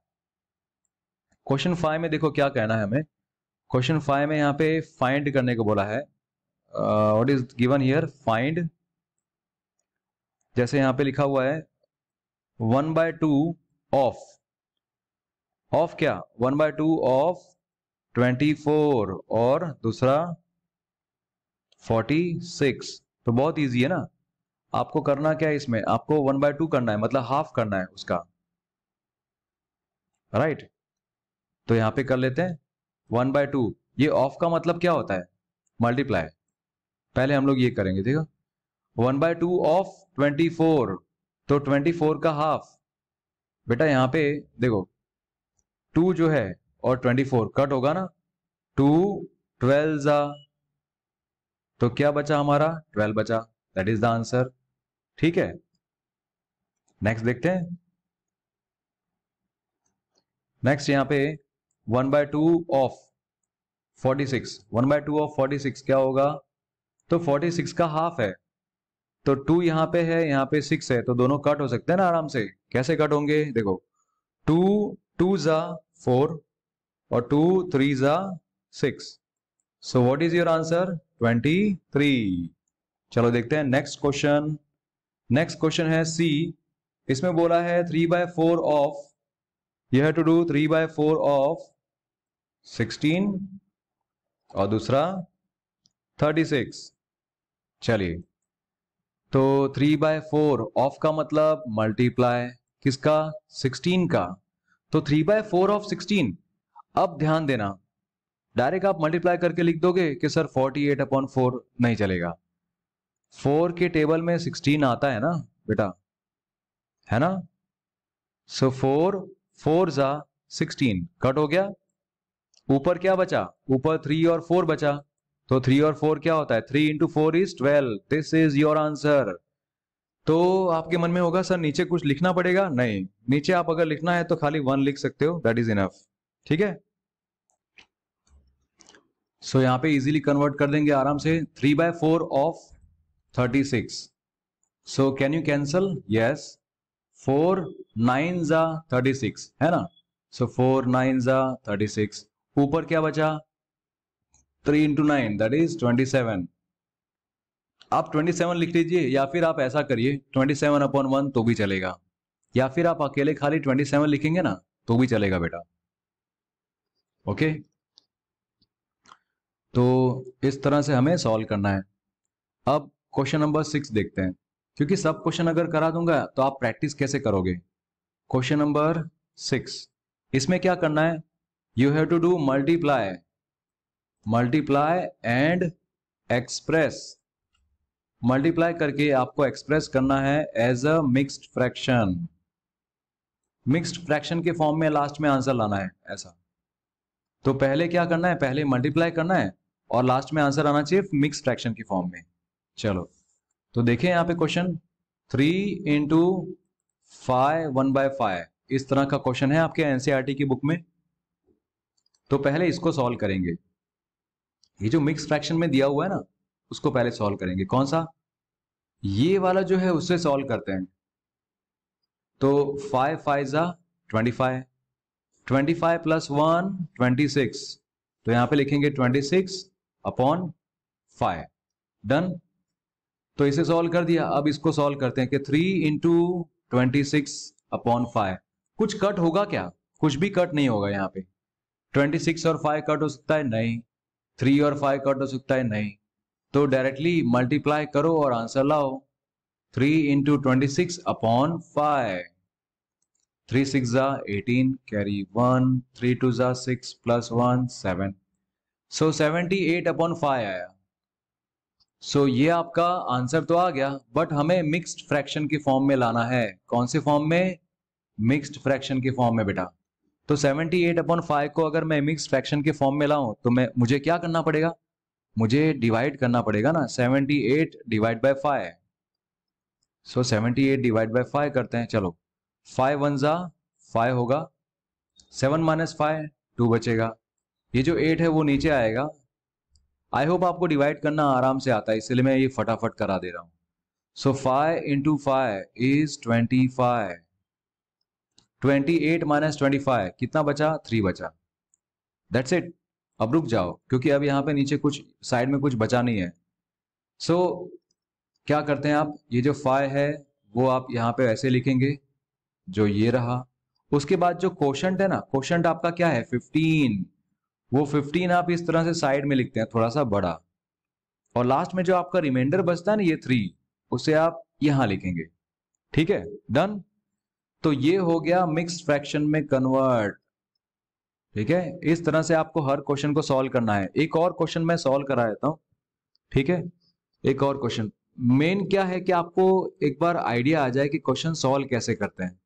question five में देखो क्या कहना है हमें क्वेश्चन फाइव में यहां पे फाइंड करने को बोला है what is given here find जैसे यहां पे लिखा हुआ है one by two of of क्या one by two of twenty four और दूसरा फोर्टी सिक्स तो बहुत इजी है ना आपको करना क्या है इसमें आपको वन बाय टू करना है मतलब हाफ करना है उसका राइट right? तो यहां पे कर लेते हैं वन बाय टू ये ऑफ का मतलब क्या होता है मल्टीप्लाई पहले हम लोग ये करेंगे ठीक है one by two of twenty four तो ट्वेंटी फोर का हाफ बेटा यहां पे देखो टू जो है और 24 कट होगा ना टू ट्वेल्व जा तो क्या बचा हमारा 12 बचा दैट इज द आंसर ठीक है नेक्स्ट देखते हैं नेक्स्ट यहां पे one by two of forty six one by two of forty six क्या होगा तो फोर्टी सिक्स का हाफ है तो टू यहां पे है यहाँ पे सिक्स है तो दोनों कट हो सकते हैं ना आराम से कैसे कट होंगे देखो टू टू जा फोर और टू थ्री ज़ा six so what is your answer twenty three चलो देखते हैं नेक्स्ट क्वेश्चन नेक्स्ट क्वेश्चन है सी इसमें बोला है three by four of you have to do three by four of sixteen और दूसरा थर्टी सिक्स चलिए तो थ्री बाय फोर ऑफ का मतलब मल्टीप्लाई किसका सिक्सटीन का तो three by four of sixteen अब ध्यान देना डायरेक्ट आप मल्टीप्लाई करके लिख दोगे कि सर 48 एट अपॉन फोर नहीं चलेगा फोर के टेबल में 16 आता है ना बेटा है ना सो फोर फोर जा सिक्सटीन कट हो गया ऊपर क्या बचा ऊपर थ्री और फोर बचा तो थ्री और फोर क्या होता है three into four is twelve this is your answer तो आपके मन में होगा सर नीचे कुछ लिखना पड़ेगा नहीं नीचे आप अगर लिखना है तो खाली वन लिख सकते हो दैट इज इनफ ठीक है सो यहां यहाँ पे इजीली कन्वर्ट कर देंगे आराम से three by four of thirty six so can you cancel yes four nine जा थर्टी सिक्स है ना सो फोर नाइन जा थर्टी सिक्स ऊपर क्या बचा three into nine that is twenty seven आप ट्वेंटी सेवन लिख लीजिए या फिर आप ऐसा करिए ट्वेंटी सेवन अपॉन वन तो भी चलेगा या फिर आप अकेले खाली ट्वेंटी सेवन लिखेंगे ना तो भी चलेगा बेटा ओके okay? तो इस तरह से हमें सॉल्व करना है अब क्वेश्चन नंबर सिक्स देखते हैं क्योंकि सब क्वेश्चन अगर करा दूंगा तो आप प्रैक्टिस कैसे करोगे क्वेश्चन नंबर सिक्स इसमें क्या करना है you have to do multiply multiply and express multiply करके आपको एक्सप्रेस करना है as a mixed fraction mixed fraction के फॉर्म में लास्ट में आंसर लाना है ऐसा तो पहले क्या करना है पहले मल्टीप्लाई करना है और लास्ट में आंसर आना चाहिए मिक्स फ्रैक्शन की फॉर्म में चलो तो देखें यहां पे question three into five one by five इस तरह का क्वेश्चन है आपके एनसीईआरटी e की बुक में तो पहले इसको सॉल्व करेंगे ये जो मिक्स फ्रैक्शन में दिया हुआ है ना उसको पहले सॉल्व करेंगे कौन सा ये वाला जो है उससे सॉल्व करते हैं तो फाइव फाइव जा twenty five twenty five plus one twenty six तो यहां पे लिखेंगे twenty six upon five done तो इसे सॉल्व कर दिया अब इसको सॉल्व करते हैं कि three into twenty six upon five कुछ कट होगा क्या कुछ भी कट नहीं होगा यहाँ पे ट्वेंटी सिक्स और फाइव कट हो सकता है नहीं थ्री और फाइव कट हो सकता है नहीं तो डायरेक्टली मल्टीप्लाई करो और आंसर लाओ three into twenty six upon five three six जा eighteen carry one three two जा six plus one seven so seventy eight upon five आया सो so, ये आपका आंसर तो आ गया बट हमें मिक्स्ड फ्रैक्शन के फॉर्म में लाना है कौन से फॉर्म में मिक्स्ड फ्रैक्शन के फॉर्म में बेटा तो 78 एट अपॉन फाइव को अगर मैं मिक्स फ्रैक्शन के फॉर्म में लाऊं तो मैं मुझे क्या करना पड़ेगा मुझे डिवाइड करना पड़ेगा ना 78 eight divide by five so 78 eight divide by five करते हैं चलो फाइव वन जा फाइव होगा सेवन माइनस फाइव टू बचेगा ये जो एट है वो नीचे आएगा आई होप आपको डिवाइड करना आराम से आता है इसलिए मैं ये फटाफट करा दे रहा हूं so five into five is twenty five twenty eight minus twenty five कितना बचा थ्री बचा दैट्स इट अब रुक जाओ क्योंकि अब यहाँ पे नीचे कुछ साइड में कुछ बचा नहीं है सो so, क्या करते हैं आप ये जो फाइव है वो आप यहाँ पे ऐसे लिखेंगे जो ये रहा उसके बाद जो क्वेश्चन है ना क्वेश्चन आपका क्या है फिफ्टीन वो 15 आप इस तरह से साइड में लिखते हैं थोड़ा सा बड़ा और लास्ट में जो आपका रिमाइंडर बचता है ना ये थ्री उसे आप यहां लिखेंगे ठीक है डन तो ये हो गया मिक्स फ्रैक्शन में कन्वर्ट ठीक है इस तरह से आपको हर क्वेश्चन को सॉल्व करना है एक और क्वेश्चन मैं सॉल्व करा देता हूं ठीक है एक और क्वेश्चन मेन क्या है कि आपको एक बार आइडिया आ जाए कि क्वेश्चन सॉल्व कैसे करते हैं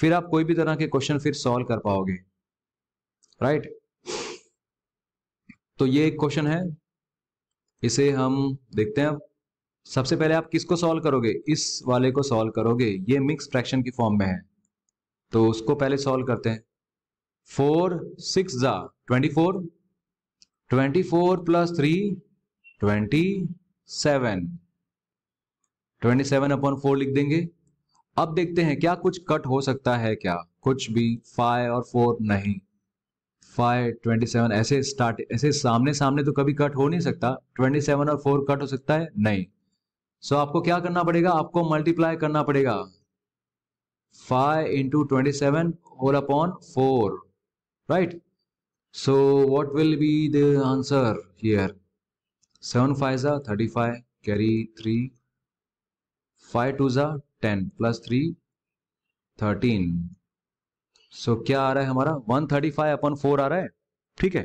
फिर आप कोई भी तरह के क्वेश्चन फिर सॉल्व कर पाओगे राइट right? तो ये एक क्वेश्चन है इसे हम देखते हैं अब सबसे पहले आप किसको सॉल्व करोगे इस वाले को सॉल्व करोगे ये मिक्स फ्रैक्शन की फॉर्म में है तो उसको पहले सॉल्व करते हैं फोर सिक्स जा twenty four twenty four plus three twenty seven twenty seven upon four लिख देंगे अब देखते हैं क्या कुछ कट हो सकता है क्या कुछ भी फाइव और फोर नहीं फाइव ट्वेंटी सेवन ऐसे स्टार्ट ऐसे सामने सामने तो कभी कट हो नहीं सकता ट्वेंटी सेवन और फोर कट हो सकता है नहीं सो so, आपको क्या करना पड़ेगा आपको मल्टीप्लाई करना पड़ेगा five into twenty seven whole upon four right so what will be the answer here seven five जा thirty five carry three five two जा ten plus three thirteen so so, क्या आ रहा है हमारा 135 थर्टी फाइव अपन फोर आ रहा है ठीक है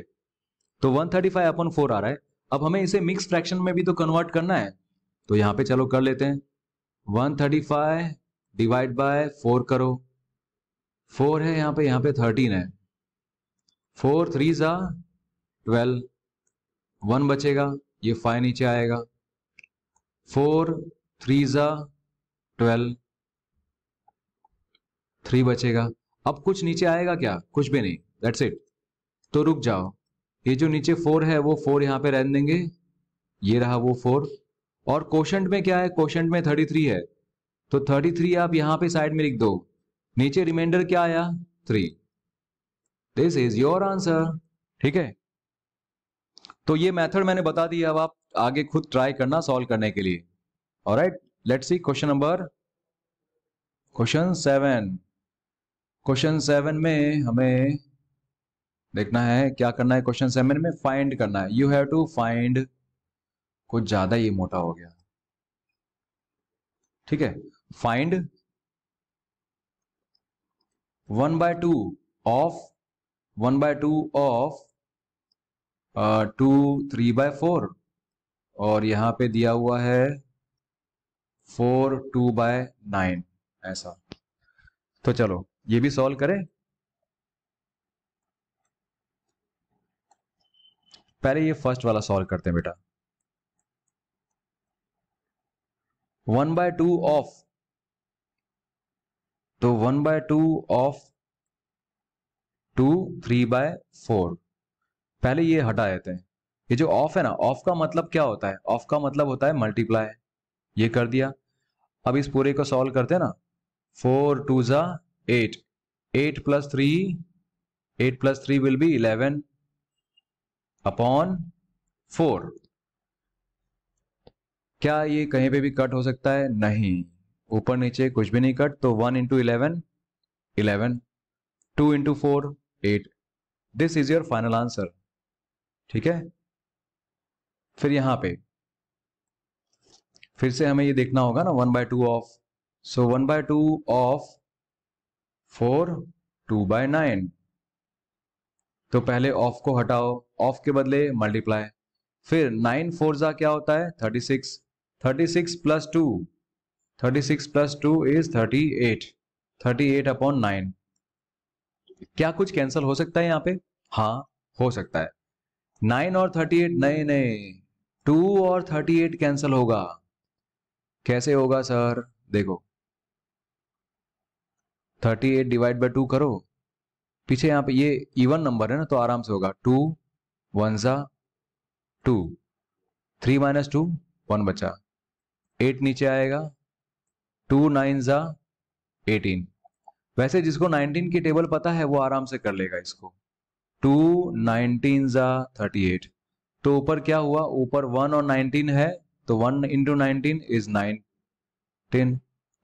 तो 135 थर्टी फाइव अपन फोर आ रहा है अब हमें इसे मिक्स फ्रैक्शन में भी तो कन्वर्ट करना है तो यहां पे चलो कर लेते हैं 135 thirty five divide by four करो फोर है यहां पे यहां पे थर्टीन है फोर थ्री जा ट्वेल्व वन बचेगा ये फाइव नीचे आएगा फोर थ्री जा ट्वेल्व थ्री बचेगा अब कुछ नीचे आएगा क्या कुछ भी नहीं दैट्स इट तो रुक जाओ ये जो नीचे फोर है वो फोर यहाँ पे रहने देंगे ये रहा वो फोर और क्वेश्चन में क्या है क्वेश्चन में थर्टी थ्री है तो थर्टी थ्री आप यहां पे साइड में लिख दो नीचे रिमाइंडर क्या आया three this is your answer ठीक है तो ये मेथड मैंने बता दी अब आप आगे खुद ट्राई करना सॉल्व करने के लिए और right let see question number question seven question seven में हमें देखना है क्या करना है क्वेश्चन सेवन में फाइंड करना है यू हैव टू फाइंड कुछ ज्यादा ही मोटा हो गया ठीक है find one by two of one by two of two three by four और यहां पे दिया हुआ है फोर टू बाय नाइन ऐसा तो चलो ये भी सॉल्व करें पहले ये फर्स्ट वाला सॉल्व करते हैं बेटा वन बाय टू ऑफ तो one by two of two three by four पहले ये हटा देते हैं ये जो ऑफ है ना ऑफ का मतलब क्या होता है ऑफ का मतलब होता है मल्टीप्लाई ये कर दिया अब इस पूरे को सॉल्व करते हैं ना फोर टू जा 8 8 plus 3 8 plus 3 will be 11 upon 4 क्या ये कहीं पे भी कट हो सकता है नहीं ऊपर नीचे कुछ भी नहीं कट तो 1 into eleven eleven two into four eight this is your final answer ठीक है फिर यहां पे फिर से हमें ये देखना होगा ना one by two of so one by two of four two by nine तो पहले ऑफ को हटाओ ऑफ के बदले मल्टीप्लाई फिर नाइन फोर जा क्या होता है thirty six thirty six plus two thirty six plus two is thirty eight thirty eight upon nine क्या कुछ कैंसिल हो सकता है यहां पे हाँ हो सकता है नाइन और थर्टी एट नहीं नहीं टू और थर्टी एट कैंसिल होगा कैसे होगा सर देखो thirty eight divide by two करो पीछे यहाँ पे ये इवन नंबर है ना तो आराम से होगा टू वन सा two three minus two one बचा एट नीचे आएगा टू नाइन सा एटीन वैसे जिसको नाइनटीन की टेबल पता है वो आराम से कर लेगा इसको टू नाइनटीन सा थर्टी एट तो ऊपर क्या हुआ ऊपर वन और नाइनटीन है तो one into nineteen is nine ten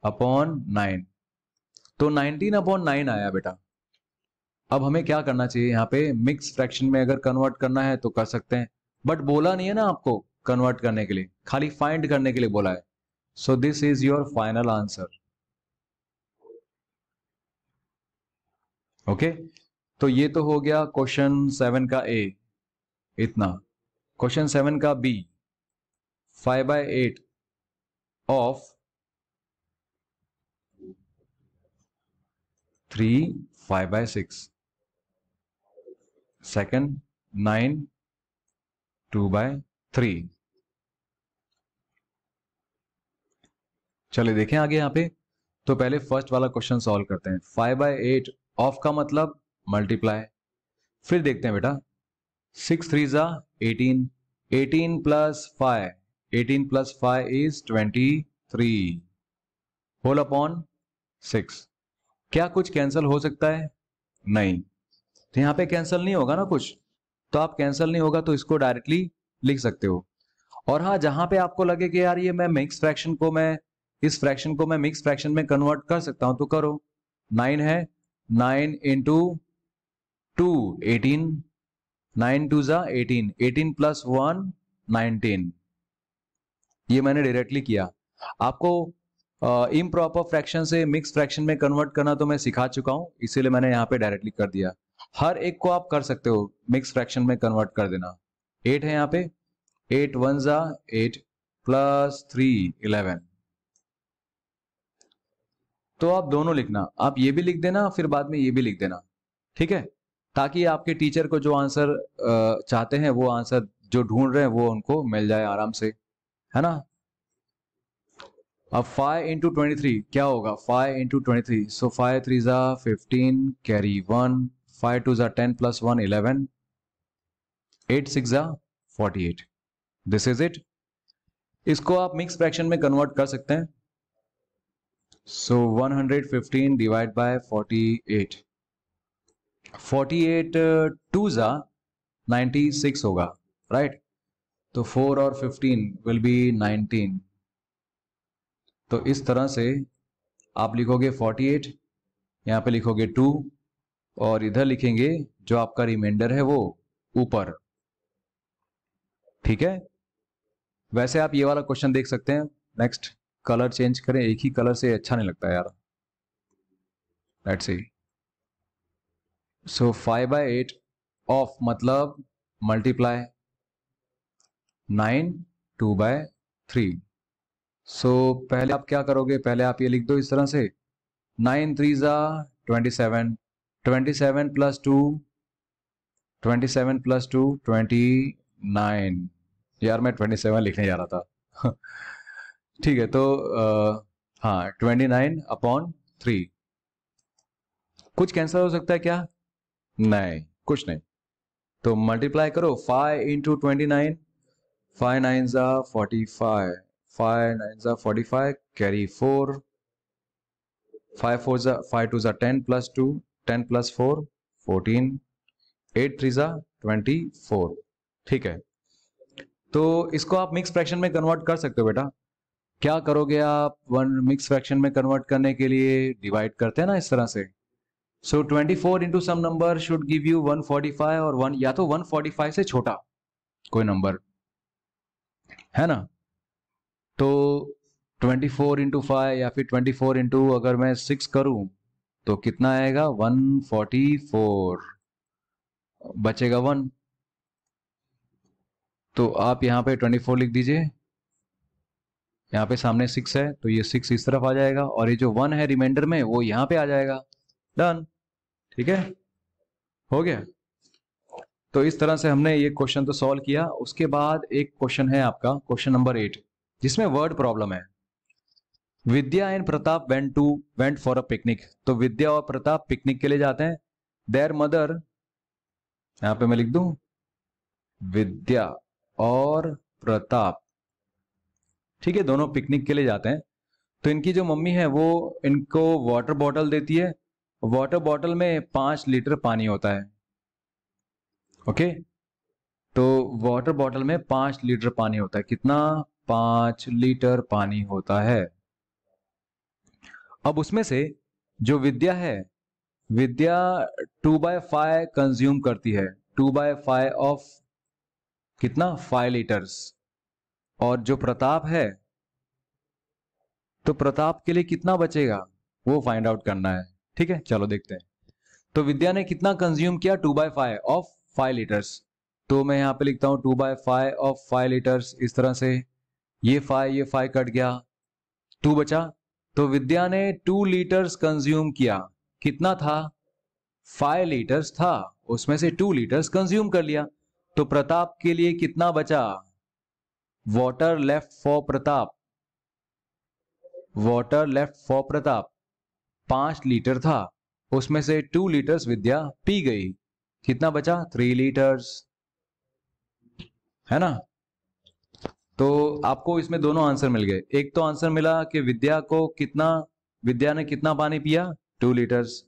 upon nine तो 19 अपॉन नाइन आया बेटा अब हमें क्या करना चाहिए यहाँ पे मिक्स फ्रैक्शन में अगर कन्वर्ट करना है तो कर सकते हैं बट बोला नहीं है ना आपको कन्वर्ट करने के लिए खाली फाइंड करने के लिए बोला है so this is your final answer okay तो ये तो हो गया क्वेश्चन सेवन का ए इतना क्वेश्चन सेवन का B five by eight of three five by six second nine two by three चलिए देखें आगे यहां पे तो पहले फर्स्ट वाला क्वेश्चन सॉल्व करते हैं फाइव बाय एट ऑफ का मतलब मल्टीप्लाई फिर देखते हैं बेटा सिक्स थ्री जा eighteen eighteen plus five eighteen plus five is twenty three whole upon six क्या कुछ कैंसिल हो सकता है नहीं तो यहां पे कैंसिल नहीं होगा ना कुछ तो आप कैंसिल नहीं होगा तो इसको डायरेक्टली लिख सकते हो और हाँ जहां पे आपको लगे कि यार ये मैं मिक्स फ्रैक्शन को मैं इस फ्रैक्शन को मैं मिक्स फ्रैक्शन में कन्वर्ट कर सकता हूं तो करो नाइन है nine into two eighteen nine two जा eighteen eighteen plus one nineteen ये मैंने डायरेक्टली किया आपको इम प्रॉपर फ्रैक्शन से मिक्स फ्रैक्शन में कन्वर्ट करना तो मैं सिखा चुका हूँ इसीलिए मैंने यहाँ पे डायरेक्टली कर दिया हर एक को आप कर सकते हो मिक्स फ्रैक्शन में कन्वर्ट कर देना एट है यहाँ पे एट वन जा एट प्लस थ्री इलेवन तो आप दोनों लिखना आप ये भी लिख देना फिर बाद में ये भी लिख देना ठीक है ताकि आपके टीचर को जो आंसर चाहते हैं वो आंसर जो ढूंढ रहे हैं वो उनको मिल जाए आराम से है ना अब फाइव इंटू ट्वेंटी थ्री क्या होगा five into twenty three so five three ज़ा fifteen carry one five two ज़ा ten plus one eleven eight six ज़ा forty eight this is it इसको आप मिक्स फ्रैक्शन में कन्वर्ट कर सकते हैं so one hundred fifteen divide by forty eight forty eight two ज़ा नाइन्टी सिक्स होगा राइट right? तो फोर और फिफ्टीन विल बी नाइनटीन तो इस तरह से आप लिखोगे 48 यहाँ पे लिखोगे 2 और इधर लिखेंगे जो आपका रिमाइंडर है वो ऊपर ठीक है वैसे आप ये वाला क्वेश्चन देख सकते हैं नेक्स्ट कलर चेंज करें एक ही कलर से अच्छा नहीं लगता यार let's see so five by eight of मतलब multiply nine two by three so so, पहले आप क्या करोगे पहले आप ये लिख दो इस तरह से नाइन थ्री ज़ा twenty seven twenty seven plus two twenty seven plus two twenty nine यार मैं ट्वेंटी सेवन लिखने जा रहा था ठीक है तो आ, हाँ ट्वेंटी नाइन अपॉन थ्री कुछ कैंसिल हो सकता है क्या नहीं कुछ नहीं तो मल्टीप्लाई करो five into twenty nine five nine ज़ा forty five 5 nines are 45 carry 4 5 fours are 5 twos are 10 plus 2 10 plus 4 14 8 threes are 24 ठीक है तो इसको आप मिक्स फ्रैक्शन में कन्वर्ट कर सकते हो बेटा क्या करोगे आप वन मिक्स फ्रैक्शन में कन्वर्ट करने के लिए डिवाइड करते हैं ना इस तरह से so twenty four into some number should give you one forty five और वन या तो वन फोर्टी फाइव से छोटा कोई नंबर है ना तो 24 फोर इंटू फाइव या फिर 24 फोर इंटू अगर मैं सिक्स करूं तो कितना आएगा 144 बचेगा वन तो आप यहाँ पे 24 लिख दीजिए यहाँ पे सामने सिक्स है तो ये सिक्स इस तरफ आ जाएगा और ये जो वन है रिमाइंडर में वो यहां पे आ जाएगा डन ठीक है हो गया तो इस तरह से हमने ये क्वेश्चन तो सॉल्व किया उसके बाद एक क्वेश्चन है आपका क्वेश्चन नंबर एट जिसमें वर्ड प्रॉब्लम है Vidya and Pratap went to went for a picnic तो विद्या और प्रताप पिकनिक के लिए जाते हैं देयर मदर यहां पे मैं लिख दू विद्या और प्रताप ठीक है दोनों पिकनिक के लिए जाते हैं तो इनकी जो मम्मी है वो इनको वाटर बॉटल देती है वाटर बॉटल में पांच लीटर पानी होता है ओके तो वाटर बॉटल में पांच लीटर पानी होता है कितना पांच लीटर पानी होता है अब उसमें से जो विद्या है Vidya two by five consume करती है टू बाय फाइव ऑफ कितना फाइव लीटर्स और जो प्रताप है तो प्रताप के लिए कितना बचेगा वो फाइंड आउट करना है ठीक है चलो देखते हैं तो विद्या ने कितना कंज्यूम किया two by five of five litres तो मैं यहां पे लिखता हूं two by five of five litres इस तरह से ये फाइव ये फाइव कट गया टू बचा तो विद्या ने टू लीटर्स कंज्यूम किया कितना था फाइव लीटर्स था उसमें से टू लीटर्स कंज्यूम कर लिया तो प्रताप के लिए कितना बचा water left for Pratap water left for Pratap पांच लीटर था उसमें से टू लीटर्स विद्या पी गई कितना बचा थ्री लीटर्स है ना तो आपको इसमें दोनों आंसर मिल गए एक तो आंसर मिला कि विद्या को कितना विद्या ने कितना पानी पिया टू लीटर्स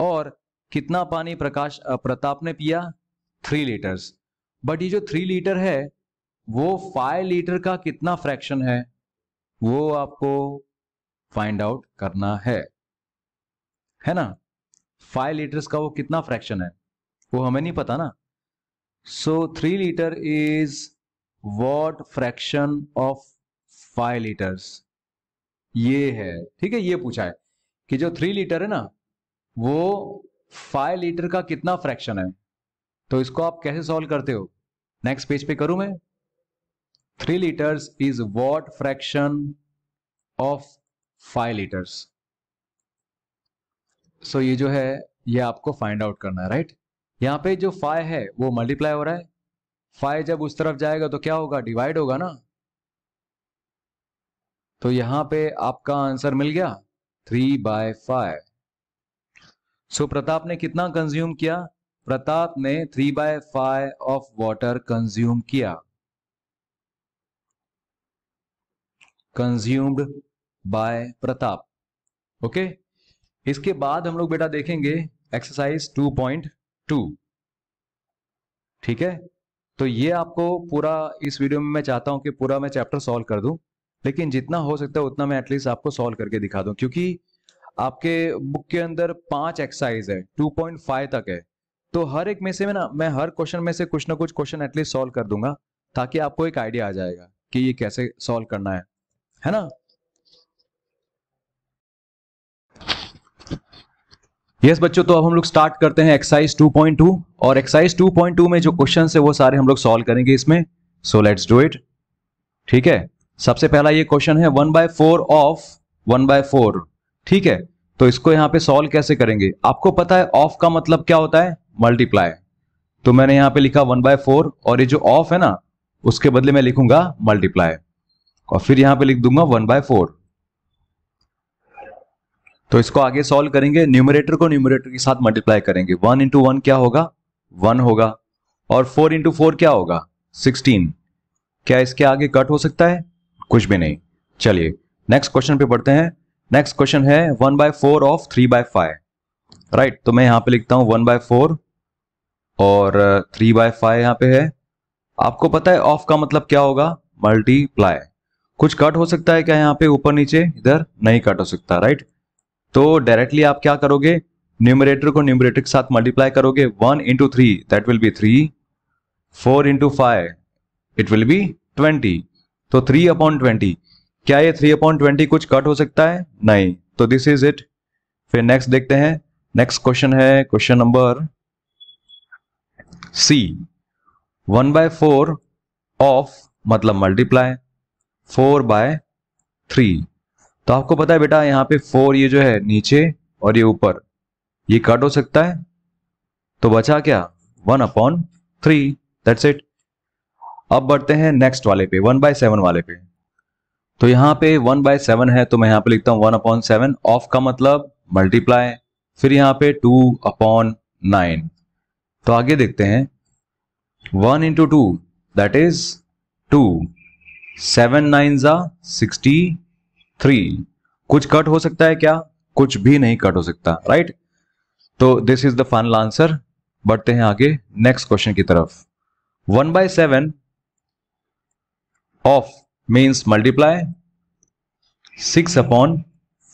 और कितना पानी प्रकाश प्रताप ने पिया थ्री लीटर्स बट ये जो थ्री लीटर है वो फाइव लीटर का कितना फ्रैक्शन है वो आपको फाइंड आउट करना है है ना फाइव लीटर्स का वो कितना फ्रैक्शन है वो हमें नहीं पता ना so three litre is what fraction of five litres ये है ठीक है ये पूछा है कि जो थ्री लीटर है ना वो फाइव लीटर का कितना फ्रैक्शन है तो इसको आप कैसे सॉल्व करते हो नेक्स्ट पेज पे करूं मैं three litres is what fraction of five litres so ये जो है ये आपको फाइंड आउट करना है राइट right? यहां पे जो फाइव है वो मल्टीप्लाई हो रहा है फाइव जब उस तरफ जाएगा तो क्या होगा डिवाइड होगा ना तो यहां पे आपका आंसर मिल गया three by five so Pratap ने कितना कंज्यूम किया प्रताप ने three by five of water consume किया कंज्यूम्ड बाय प्रताप ओके इसके बाद हम लोग बेटा देखेंगे एक्सरसाइज टू पॉइंट टू ठीक है तो ये आपको पूरा इस वीडियो में मैं चाहता हूँ कि पूरा मैं चैप्टर सॉल्व कर दूँ लेकिन जितना हो सकता है उतना मैं एटलीस्ट आपको सॉल्व करके दिखा दूँ क्योंकि आपके बुक के अंदर पांच एक्सरसाइज है 2.5 तक है तो हर एक में से ना मैं हर क्वेश्चन में से कुछ ना कुछ क्वेश्चन एटलीस्ट सॉल्व कर दूंगा ताकि आपको एक आइडिया आ जाएगा कि ये कैसे सॉल्व करना है है ना यस yes, बच्चों तो अब हम लोग स्टार्ट करते हैं एक्साइज 2.2 और एक्साइज 2.2 में जो क्वेश्चन है वो सारे हम लोग सॉल्व करेंगे इसमें सो लेट्स डू इट ठीक है सबसे पहला ये क्वेश्चन है one by four of one by four ठीक है तो इसको यहाँ पे सॉल्व कैसे करेंगे आपको पता है ऑफ का मतलब क्या होता है मल्टीप्लाई तो मैंने यहाँ पे लिखा वन बाय फोर और ये जो ऑफ है ना उसके बदले मैं लिखूंगा मल्टीप्लाई और फिर यहाँ पे लिख दूंगा वन बाय फोर तो इसको आगे सॉल्व करेंगे न्यूमरेटर को न्यूमरेटर के साथ मल्टीप्लाई करेंगे वन इंटू वन क्या होगा वन होगा और फोर इंटू फोर क्या होगा सिक्सटीन क्या इसके आगे कट हो सकता है कुछ भी नहीं चलिए नेक्स्ट क्वेश्चन पे पढ़ते हैं नेक्स्ट क्वेश्चन है one by four of three by five right तो मैं यहां पे लिखता हूं वन बाय फोर और थ्री बाय फाइव यहाँ पे है आपको पता है ऑफ का मतलब क्या होगा मल्टीप्लाई कुछ कट हो सकता है क्या यहाँ पे ऊपर नीचे इधर नहीं कट हो सकता राइट तो डायरेक्टली आप क्या करोगे न्यूमरेटर को न्यूमरेटर के साथ मल्टीप्लाई करोगे one into three that will be three four into five it will be twenty तो थ्री अपॉन ट्वेंटी क्या ये थ्री अपॉन ट्वेंटी कुछ कट हो सकता है नहीं तो दिस इज इट फिर नेक्स्ट देखते हैं नेक्स्ट क्वेश्चन है question number C one by four of मतलब मल्टीप्लाई फोर बाय थ्री तो आपको पता है बेटा यहाँ पे फोर ये जो है नीचे और ये ऊपर ये कट हो सकता है तो बचा क्या one upon three that's it अब बढ़ते हैं नेक्स्ट वाले पे वन बाय सेवन वाले पे तो यहाँ पे वन बाय सेवन है तो मैं यहाँ पे लिखता हूं वन अपॉन सेवन ऑफ का मतलब मल्टीप्लाई फिर यहाँ पे टू अपॉन नाइन तो आगे देखते हैं one into two that is two seven nine जा सिक्सटी थ्री कुछ कट हो सकता है क्या कुछ भी नहीं कट हो सकता राइट तो this is the final answer बढ़ते हैं आगे नेक्स्ट क्वेश्चन की तरफ one by seven of means multiply six upon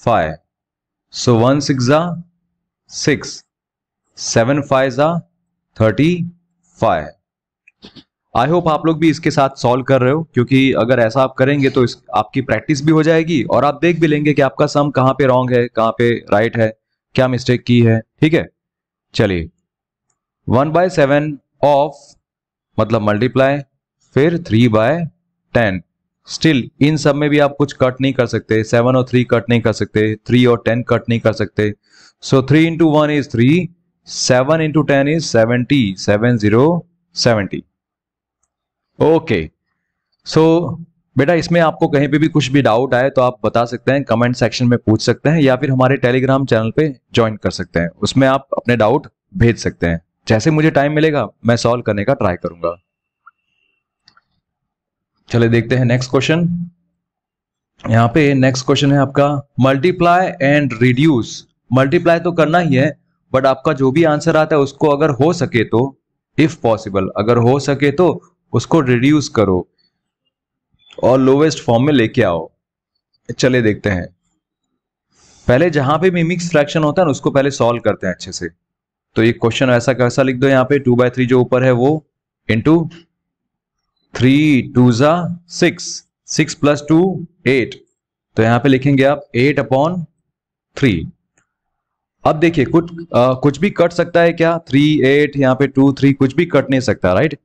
five so one six जा सिक्स सेवन फाइव जा थर्टी फाइव आई होप आप लोग भी इसके साथ सॉल्व कर रहे हो क्योंकि अगर ऐसा आप करेंगे तो इस, आपकी प्रैक्टिस भी हो जाएगी और आप देख भी लेंगे कि आपका सम कहाँ पे रॉन्ग है कहाँ पे राइट है क्या मिस्टेक की है ठीक है चलिए वन बाय सेवन ऑफ मतलब मल्टीप्लाई फिर थ्री बाय टेन स्टिल इन सब में भी आप कुछ कट नहीं कर सकते सेवन और थ्री कट नहीं कर सकते थ्री और टेन कट नहीं कर सकते so three into one is three seven into ten is seventy seven zero seventy okay so बेटा इसमें आपको कहीं पे भी कुछ भी डाउट आए तो आप बता सकते हैं कमेंट सेक्शन में पूछ सकते हैं या फिर हमारे टेलीग्राम चैनल पे ज्वाइन कर सकते हैं उसमें आप अपने डाउट भेज सकते हैं जैसे मुझे टाइम मिलेगा मैं सॉल्व करने का ट्राई करूंगा चले देखते हैं नेक्स्ट क्वेश्चन यहाँ पे नेक्स्ट क्वेश्चन है आपका मल्टीप्लाई एंड रिड्यूस मल्टीप्लाई तो करना ही है बट आपका जो भी आंसर आता है उसको अगर हो सके तो इफ पॉसिबल अगर हो सके तो उसको रिड्यूस करो और लोवेस्ट फॉर्म में लेके आओ चले देखते हैं पहले जहां पे मिक्स फ्रैक्शन होता है ना उसको पहले सॉल्व करते हैं अच्छे से तो ये क्वेश्चन ऐसा कैसा लिख दो यहाँ पे टू बाय थ्री जो ऊपर है वो इंटू थ्री टू जा six six plus two eight तो यहां पे लिखेंगे आप एट अपॉन थ्री अब देखिए कुछ आ, कुछ भी कट सकता है क्या थ्री एट यहाँ पे टू थ्री कुछ भी कट नहीं सकता राइट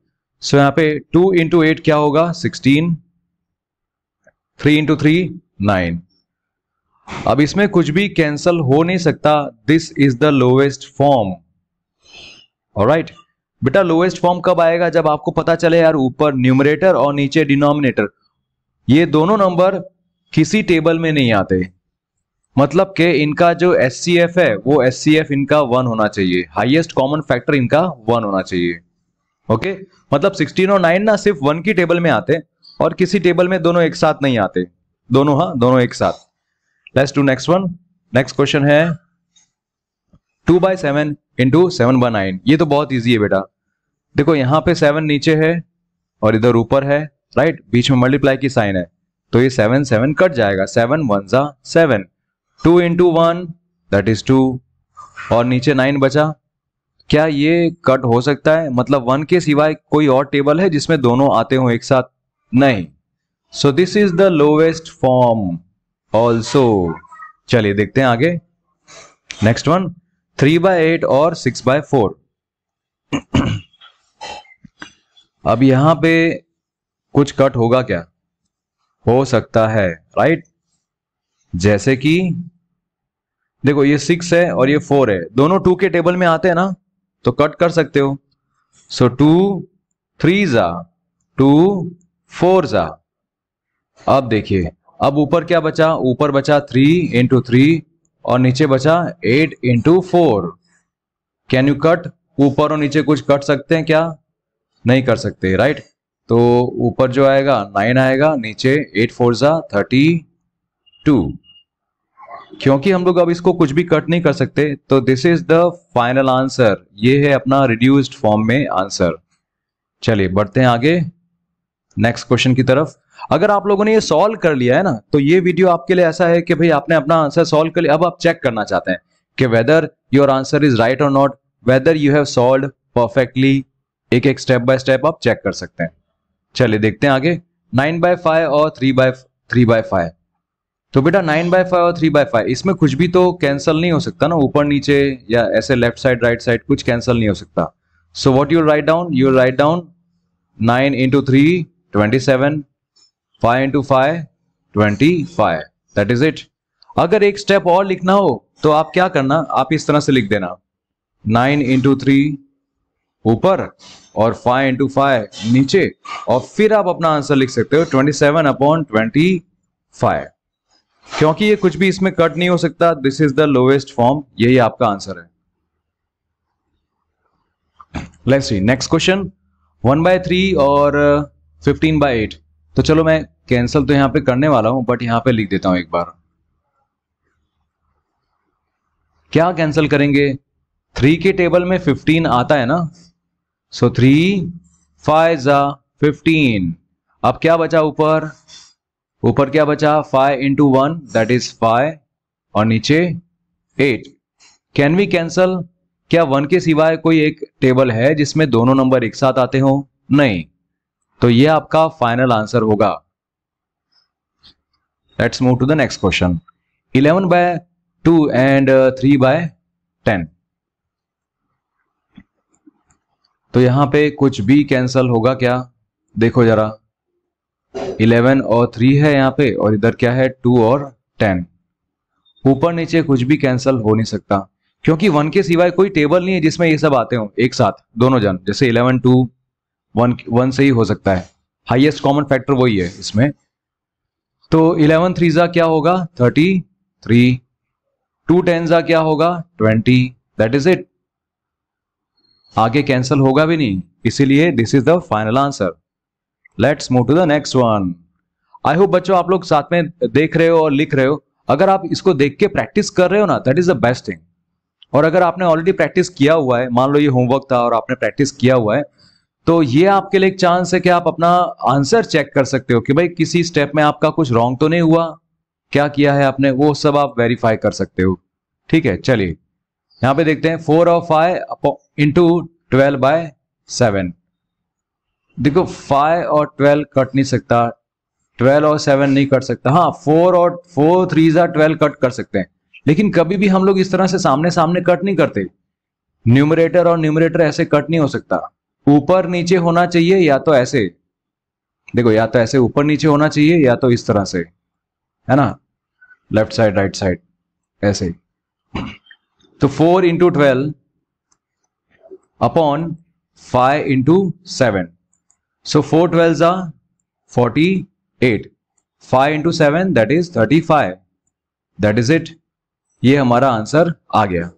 सो यहां पे टू इंटू एट क्या होगा sixteen three into three nine अब इसमें कुछ भी कैंसल हो नहीं सकता this is the lowest form right बेटा लोएस्ट फॉर्म कब आएगा जब आपको पता चले यार ऊपर न्यूमरेटर और नीचे डिनोमिनेटर ये दोनों नंबर किसी टेबल में नहीं आते मतलब के इनका जो एस है वो एस इनका वन होना चाहिए हाईएस्ट कॉमन फैक्टर इनका वन होना चाहिए ओके okay? मतलब सिक्सटीन और नाइन ना सिर्फ वन की टेबल में आते और किसी टेबल में दोनों एक साथ नहीं आते दोनों हाँ दोनों एक साथ let's to next one next question है two by seven into seven by nine ये तो बहुत ईजी है बेटा देखो यहाँ पे सेवन नीचे है और इधर ऊपर है राइट बीच में मल्टीप्लाई की साइन है तो ये सेवन सेवन कट जाएगा सेवन वन जा seven two into one that is two और नीचे नाइन बचा क्या ये कट हो सकता है मतलब वन के सिवाय कोई और टेबल है जिसमें दोनों आते हो एक साथ नहीं so this is the lowest form also चलिए देखते हैं आगे next one three by eight और सिक्स बाय फोर अब यहां पे कुछ कट होगा क्या हो सकता है राइट जैसे कि देखो ये सिक्स है और ये फोर है दोनों टू के टेबल में आते हैं ना तो कट कर सकते हो सो टू थ्री जा टू फोर जा अब देखिए अब ऊपर क्या बचा ऊपर बचा थ्री इंटू थ्री और नीचे बचा eight into four can you cut ऊपर और नीचे कुछ कट सकते हैं क्या नहीं कर सकते राइट तो ऊपर जो आएगा नाइन आएगा नीचे एट फोर जा थर्टी टू क्योंकि हम लोग अब इसको कुछ भी कट नहीं कर सकते तो this is the final answer ये है अपना रिड्यूस्ड फॉर्म में आंसर चलिए बढ़ते हैं आगे नेक्स्ट क्वेश्चन की तरफ अगर आप लोगों ने ये सॉल्व कर लिया है ना तो ये वीडियो आपके लिए ऐसा है कि भाई आपने अपना आंसर सॉल्व कर लिया अब आप चेक करना चाहते हैं कि whether your answer is right और not whether you have solve perfectly एक एक स्टेप बाय स्टेप आप चेक कर सकते हैं चलिए देखते हैं आगे नाइन बाय फाइव और three by three by five तो बेटा नाइन बाय फाइव और थ्री बाय फाइव इसमें कुछ भी तो कैंसिल नहीं हो सकता ना ऊपर नीचे या ऐसे लेफ्ट साइड राइट साइड कुछ कैंसिल नहीं हो सकता so what your write down your write down nine into three twenty seven five into five twenty five that is it अगर एक स्टेप और लिखना हो तो आप क्या करना आप इस तरह से लिख देना नाइन इंटू थ्री ऊपर और फाइव इंटू फाइव नीचे और फिर आप अपना आंसर लिख सकते हो twenty seven upon twenty five क्योंकि ये कुछ भी इसमें कट नहीं हो सकता this is the lowest form यही आपका आंसर है let's see next question one by three और फिफ्टीन बाय एट तो चलो मैं कैंसिल तो यहां पे करने वाला हूं बट यहां पे लिख देता हूं एक बार क्या कैंसिल करेंगे थ्री के टेबल में फिफ्टीन आता है ना सो थ्री फाइव जा फिफ्टीन अब क्या बचा ऊपर ऊपर क्या बचा five into one that is five और नीचे एट कैन वी कैंसल क्या वन के सिवाय कोई एक टेबल है जिसमें दोनों नंबर एक साथ आते हो नहीं तो यह आपका फाइनल आंसर होगा let's move to the next question eleven by two and three by ten तो यहां पे कुछ भी कैंसल होगा क्या देखो जरा इलेवन और थ्री है यहाँ पे और इधर क्या है टू और टेन ऊपर नीचे कुछ भी कैंसिल हो नहीं सकता क्योंकि वन के सिवाय कोई टेबल नहीं है जिसमें ये सब आते हो एक साथ दोनों जन जैसे इलेवन टू वन वन से ही हो सकता है हाईएस्ट कॉमन फैक्टर वही है इसमें तो इलेवन थ्री जा क्या होगा थर्टी थ्री टू टेन जा क्या होगा ट्वेंटी दैट इज इट आगे कैंसिल होगा भी नहीं इसीलिए this is the final answer let's move to the next one I hope बच्चों आप लोग साथ में देख रहे हो और लिख रहे हो अगर आप इसको देख के प्रैक्टिस कर रहे हो ना that is the best thing और अगर आपने ऑलरेडी प्रैक्टिस किया हुआ है मान लो ये होमवर्क था और आपने प्रैक्टिस किया हुआ है तो ये आपके लिए एक चांस है कि आप अपना आंसर चेक कर सकते हो कि भाई किसी स्टेप में आपका कुछ रॉन्ग तो नहीं हुआ क्या किया है आपने वो सब आप वेरीफाई कर सकते हो ठीक है चलिए यहाँ पे देखते हैं फोर और five into twelve by seven देखो फाइव और ट्वेल्व कट नहीं सकता ट्वेल्व और सेवन नहीं कट सकता हाँ फोर और फोर थ्री या ट्वेल्व कट कर सकते हैं लेकिन कभी भी हम लोग इस तरह से सामने सामने कट नहीं करते न्यूमरेटर और न्यूमरेटर ऐसे कट नहीं हो सकता ऊपर नीचे होना चाहिए या तो ऐसे देखो या तो ऐसे ऊपर नीचे होना चाहिए या तो इस तरह से है ना लेफ्ट साइड राइट साइड ऐसे तो four into twelve upon five into seven twelve जा forty eight five into seven that is thirty five that is it ये हमारा आंसर आ गया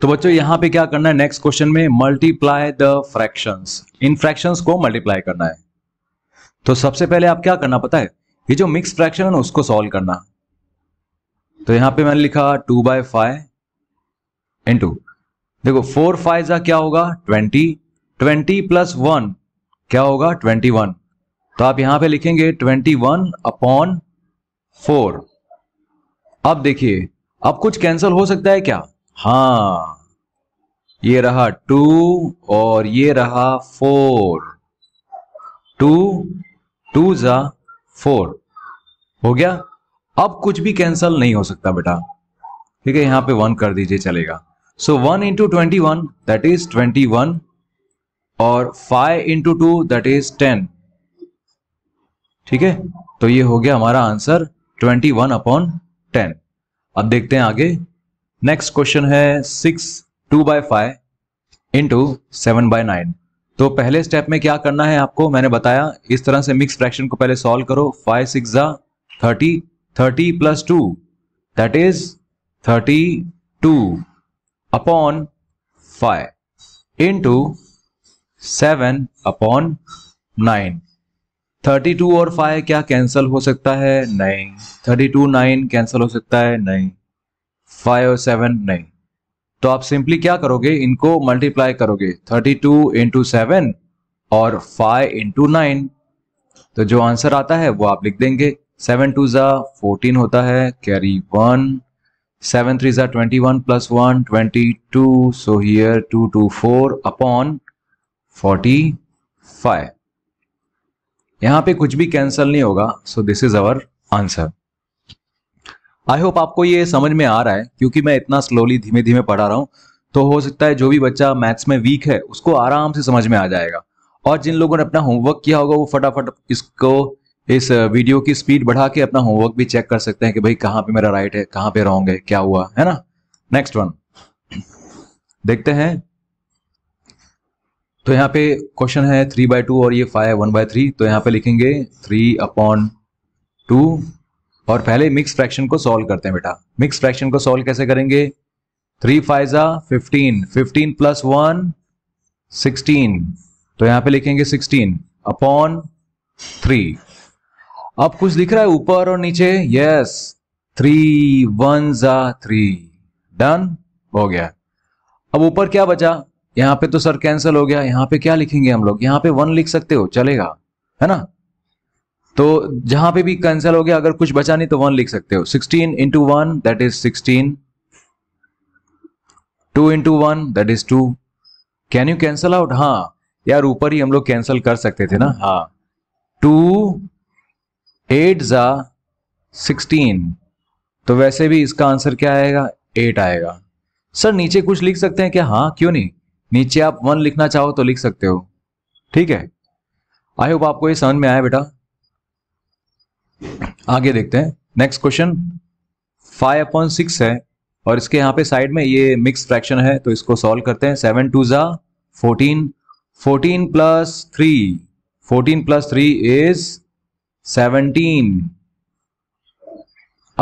तो बच्चों यहां पे क्या करना है नेक्स्ट क्वेश्चन में मल्टीप्लाई द फ्रैक्शंस इन फ्रैक्शंस को मल्टीप्लाई करना है तो सबसे पहले आप क्या करना पता है ये जो मिक्स फ्रैक्शन है ना उसको सॉल्व करना तो यहां पे मैंने लिखा टू बाय फाइव इंटू देखो फोर फाइव क्या होगा ट्वेंटी ट्वेंटी प्लस वन क्या होगा 21 तो आप यहां पे लिखेंगे 21 अपॉन फोर अब देखिए अब कुछ कैंसिल हो सकता है क्या हाँ ये रहा टू और ये रहा फोर टू टू जा फोर हो गया अब कुछ भी कैंसिल नहीं हो सकता बेटा ठीक है यहां पे वन कर दीजिए चलेगा so one into twenty one that is twenty one और five into two that is ten ठीक है तो ये हो गया हमारा answer twenty one upon ten अब देखते हैं आगे नेक्स्ट क्वेश्चन है six two by five into seven by nine तो पहले स्टेप में क्या करना है आपको मैंने बताया इस तरह से मिक्स फ्रैक्शन को पहले सॉल्व करो फाइव सिक्स जा thirty thirty plus two that is thirty two upon five into seven upon nine thirty two और फाइव क्या कैंसिल हो सकता है नहीं थर्टी टू नाइन कैंसिल हो सकता है नहीं फाइव और सेवन नहीं तो आप सिंपली क्या करोगे इनको मल्टीप्लाई करोगे थर्टी टू इंटू सेवन और फाइव इंटू नाइन तो जो आंसर आता है वो आप लिख देंगे सेवन टू ज़ा फोर्टीन होता है कैरी वन सेवन थ्री ज़ा twenty one plus one twenty two so here two two four upon forty five यहां पे कुछ भी कैंसल नहीं होगा so this is our answer I hope आपको ये समझ में आ रहा है क्योंकि मैं इतना स्लोली धीमे धीमे पढ़ा रहा हूं तो हो सकता है जो भी बच्चा मैथ्स में वीक है उसको आराम से समझ में आ जाएगा और जिन लोगों ने अपना होमवर्क किया होगा वो फटाफट इसको इस वीडियो की स्पीड बढ़ा के अपना होमवर्क भी चेक कर सकते हैं कि भाई कहाँ पे मेरा राइट है कहाँ पे रॉन्ग है क्या हुआ है ना नेक्स्ट वन देखते हैं तो यहाँ पे क्वेश्चन है थ्री बाय टू और ये फाइव वन बाय थ्री तो यहाँ पे लिखेंगे थ्री अपॉन टू और पहले मिक्स फ्रैक्शन को सॉल्व करते हैं बेटा मिक्स फ्रैक्शन को सॉल्व कैसे करेंगे थ्री फाइजा fifteen fifteen plus one sixteen तो यहाँ पे लिखेंगे सिक्सटीन अपॉन थ्री अब कुछ दिख रहा है ऊपर और नीचे यस थ्री वन जा थ्री डन हो गया अब ऊपर क्या बचा यहाँ पे तो सर कैंसिल हो गया यहाँ पे क्या लिखेंगे हम लोग यहाँ पे वन लिख सकते हो चलेगा है ना तो जहां पे भी कैंसिल हो गया अगर कुछ बचा नहीं तो वन लिख सकते हो sixteen into one that is sixteen two into one that is two can you cancel out हाँ यार ऊपर ही हम लोग कैंसिल कर सकते थे ना हाँ टू एट जा सिक्सटीन तो वैसे भी इसका आंसर क्या आएगा एट आएगा सर नीचे कुछ लिख सकते हैं क्या हाँ क्यों नहीं नीचे आप वन लिखना चाहो तो लिख सकते हो ठीक है आई होप आपको ये समझ में आया बेटा आगे देखते हैं next question five upon six है और इसके यहाँ पे साइड में ये मिक्स फ्रैक्शन है तो इसको सॉल्व करते हैं सेवन टू जा fourteen fourteen plus three fourteen plus three is seventeen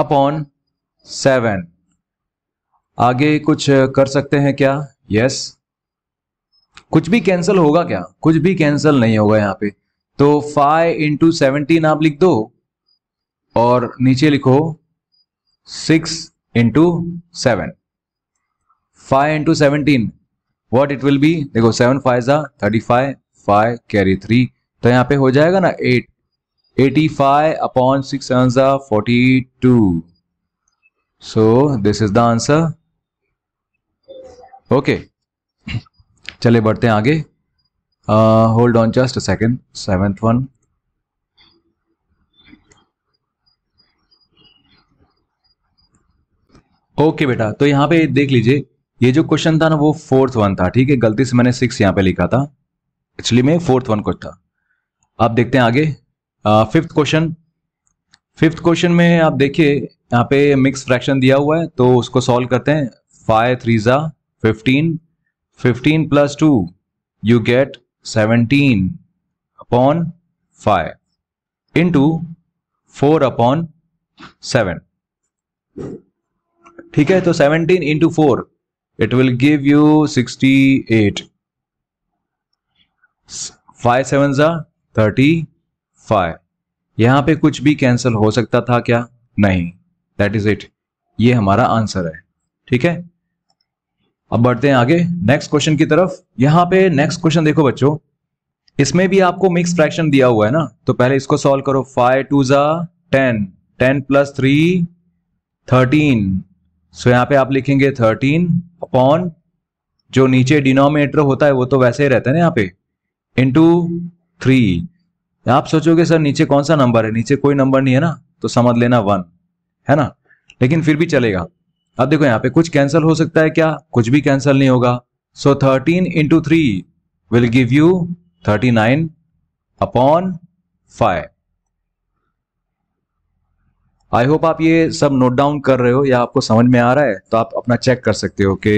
upon seven आगे कुछ कर सकते हैं क्या यस कुछ भी कैंसिल होगा क्या कुछ भी कैंसिल नहीं होगा यहाँ पे तो फाइव इंटू सेवनटीन आप लिख दो और नीचे लिखो six into seven five into seventeen what it will be देखो सेवन फाइव जा thirty five five carry three तो यहाँ पे हो जाएगा ना eight eighty five upon six seven जा forty two so this is the answer okay चले बढ़ते हैं आगे hold on just second seventh one okay बेटा तो यहाँ पे देख लीजिए ये जो क्वेश्चन था ना वो फोर्थ वन था ठीक है गलती से मैंने सिक्स यहाँ पे लिखा था एक्चुअली में फोर्थ वन कुछ था आप देखते हैं आगे फिफ्थ क्वेश्चन फिफ्थ क्वेश्चन में आप देखिए यहाँ पे मिक्स फ्रैक्शन दिया हुआ है तो उसको सॉल्व करते हैं फाइव थ्री ज़ा fifteen fifteen plus two you get seventeen upon five into four upon seven ठीक है तो seventeen into four it will give you sixty eight five seven जा थर्टी फाइव यहां पर कुछ भी कैंसिल हो सकता था क्या नहीं दैट इज इट ये हमारा आंसर है ठीक है अब बढ़ते हैं आगे नेक्स्ट क्वेश्चन की तरफ यहाँ पे नेक्स्ट क्वेश्चन देखो बच्चों इसमें भी आपको मिक्स फ्रैक्शन दिया हुआ है ना तो पहले इसको सॉल्व करो फाइव टू जा ten ten plus three thirteen so यहाँ पे आप लिखेंगे थर्टीन अपॉन जो नीचे डिनोमिनेटर होता है वो तो वैसे ही रहता है ना यहाँ पे इंटू थ्री आप सोचोगे सर नीचे कौन सा नंबर है नीचे कोई नंबर नहीं है ना तो समझ लेना वन है ना लेकिन फिर भी चलेगा अब देखो यहां पे कुछ कैंसिल हो सकता है क्या कुछ भी कैंसिल नहीं होगा so thirteen into three will give you thirty nine upon five I hope आप ये सब नोट डाउन कर रहे हो या आपको समझ में आ रहा है तो आप अपना चेक कर सकते हो कि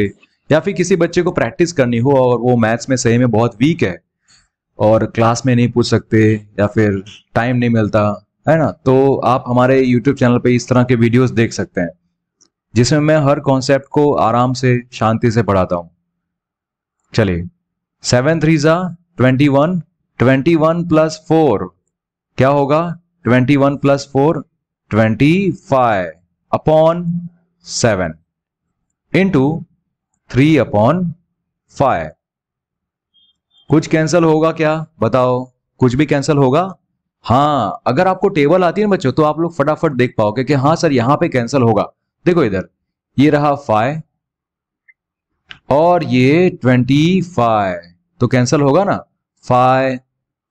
या फिर किसी बच्चे को प्रैक्टिस करनी हो और वो मैथ्स में सही में बहुत वीक है और क्लास में नहीं पूछ सकते या फिर टाइम नहीं मिलता है ना तो आप हमारे यूट्यूब चैनल पे इस तरह के वीडियोस देख सकते हैं जिसमें मैं हर कॉन्सेप्ट को आराम से शांति से पढ़ाता हूं चलिए सेवन थ्री सा twenty one twenty one plus four क्या होगा twenty one plus four twenty five upon seven into three upon five कुछ कैंसिल होगा क्या बताओ कुछ भी कैंसिल होगा हाँ अगर आपको टेबल आती है ना बच्चों तो आप लोग फटाफट देख पाओगे कि हाँ सर यहां पे कैंसिल होगा देखो इधर ये रहा फाइव और ये ट्वेंटी फाइव तो कैंसिल होगा ना फाइव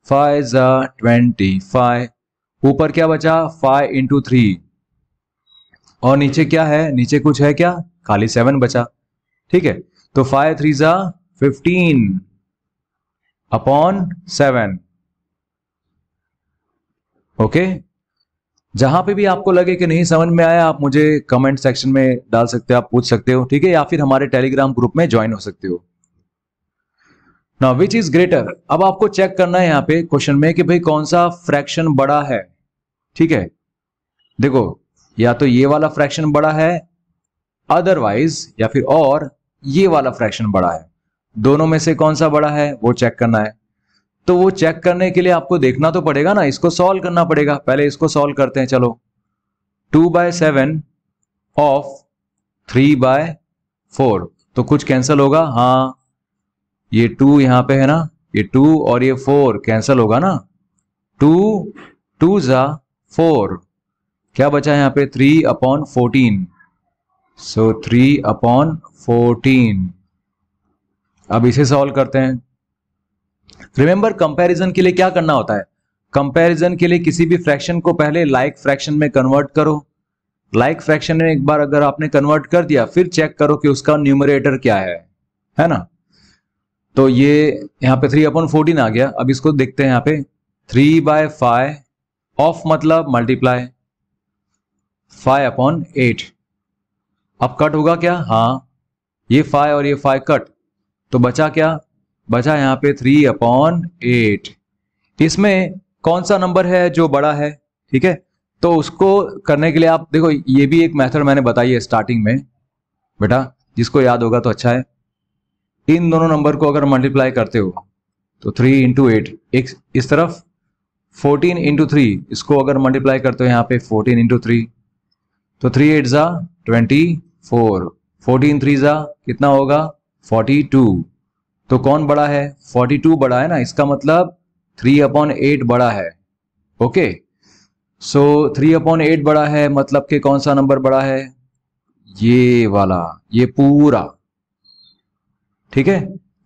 फाइव ट्वेंटी फाइव ऊपर क्या बचा फाइव इंटू थ्री और नीचे क्या है नीचे कुछ है क्या खाली सेवन बचा ठीक है तो फाइव थ्री जा फिफ्टीन अपॉन सेवन ओके जहां पे भी आपको लगे कि नहीं समझ में आया आप मुझे कमेंट सेक्शन में डाल सकते हो आप पूछ सकते हो ठीक है या फिर हमारे टेलीग्राम ग्रुप में ज्वाइन हो सकते हो ना विच इज ग्रेटर अब आपको चेक करना है यहाँ पे क्वेश्चन में कि भाई कौन सा फ्रैक्शन बड़ा है ठीक है देखो या तो ये वाला फ्रैक्शन बड़ा है अदरवाइज या फिर और ये वाला फ्रैक्शन बड़ा है दोनों में से कौन सा बड़ा है वो चेक करना है तो वो चेक करने के लिए आपको देखना तो पड़ेगा ना इसको सॉल्व करना पड़ेगा पहले इसको सॉल्व करते हैं चलो two by seven of three by four तो कुछ कैंसिल होगा हाँ ये टू यहां पे है ना ये टू और ये फोर कैंसिल होगा ना टू टू जा फोर क्या बचा है यहां पे three upon fourteen so three upon fourteen अब इसे सॉल्व करते हैं रिमेंबर कंपैरिजन के लिए क्या करना होता है कंपैरिजन के लिए किसी भी फ्रैक्शन को पहले लाइक like फ्रैक्शन में कन्वर्ट करो लाइक like फ्रैक्शन में एक बार अगर आपने कन्वर्ट कर दिया फिर चेक करो कि उसका न्यूमरेटर क्या है है ना तो ये यहाँ पे थ्री अपॉन फोर्टीन आ गया अब इसको देखते हैं यहाँ पे थ्री बाय फाइव ऑफ मतलब मल्टीप्लाई फाइव अपॉन एट अब कट होगा क्या हाँ ये फाइव और ये फाइव कट तो बचा क्या बचा यहाँ पे थ्री अपॉन एट इसमें कौन सा नंबर है जो बड़ा है ठीक है तो उसको करने के लिए आप देखो ये भी एक मेथड मैंने बताई है स्टार्टिंग में बेटा जिसको याद होगा तो अच्छा है इन दोनों नंबर को अगर मल्टीप्लाई करते हो तो थ्री इंटू एट एक इस तरफ फोर्टीन इंटू थ्री इसको अगर मल्टीप्लाई करते हो यहाँ पे फोर्टीन इंटू थ्री तो थ्री एट ज़ा ट्वेंटी फोर फोर्टीन थ्री ज़ा कितना होगा फोर्टी टू तो कौन बड़ा है 42 बड़ा है ना इसका मतलब 3 अपॉन एट बड़ा है okay so three upon eight बड़ा है मतलब के कौन सा नंबर बड़ा है ये वाला ये पूरा ठीक है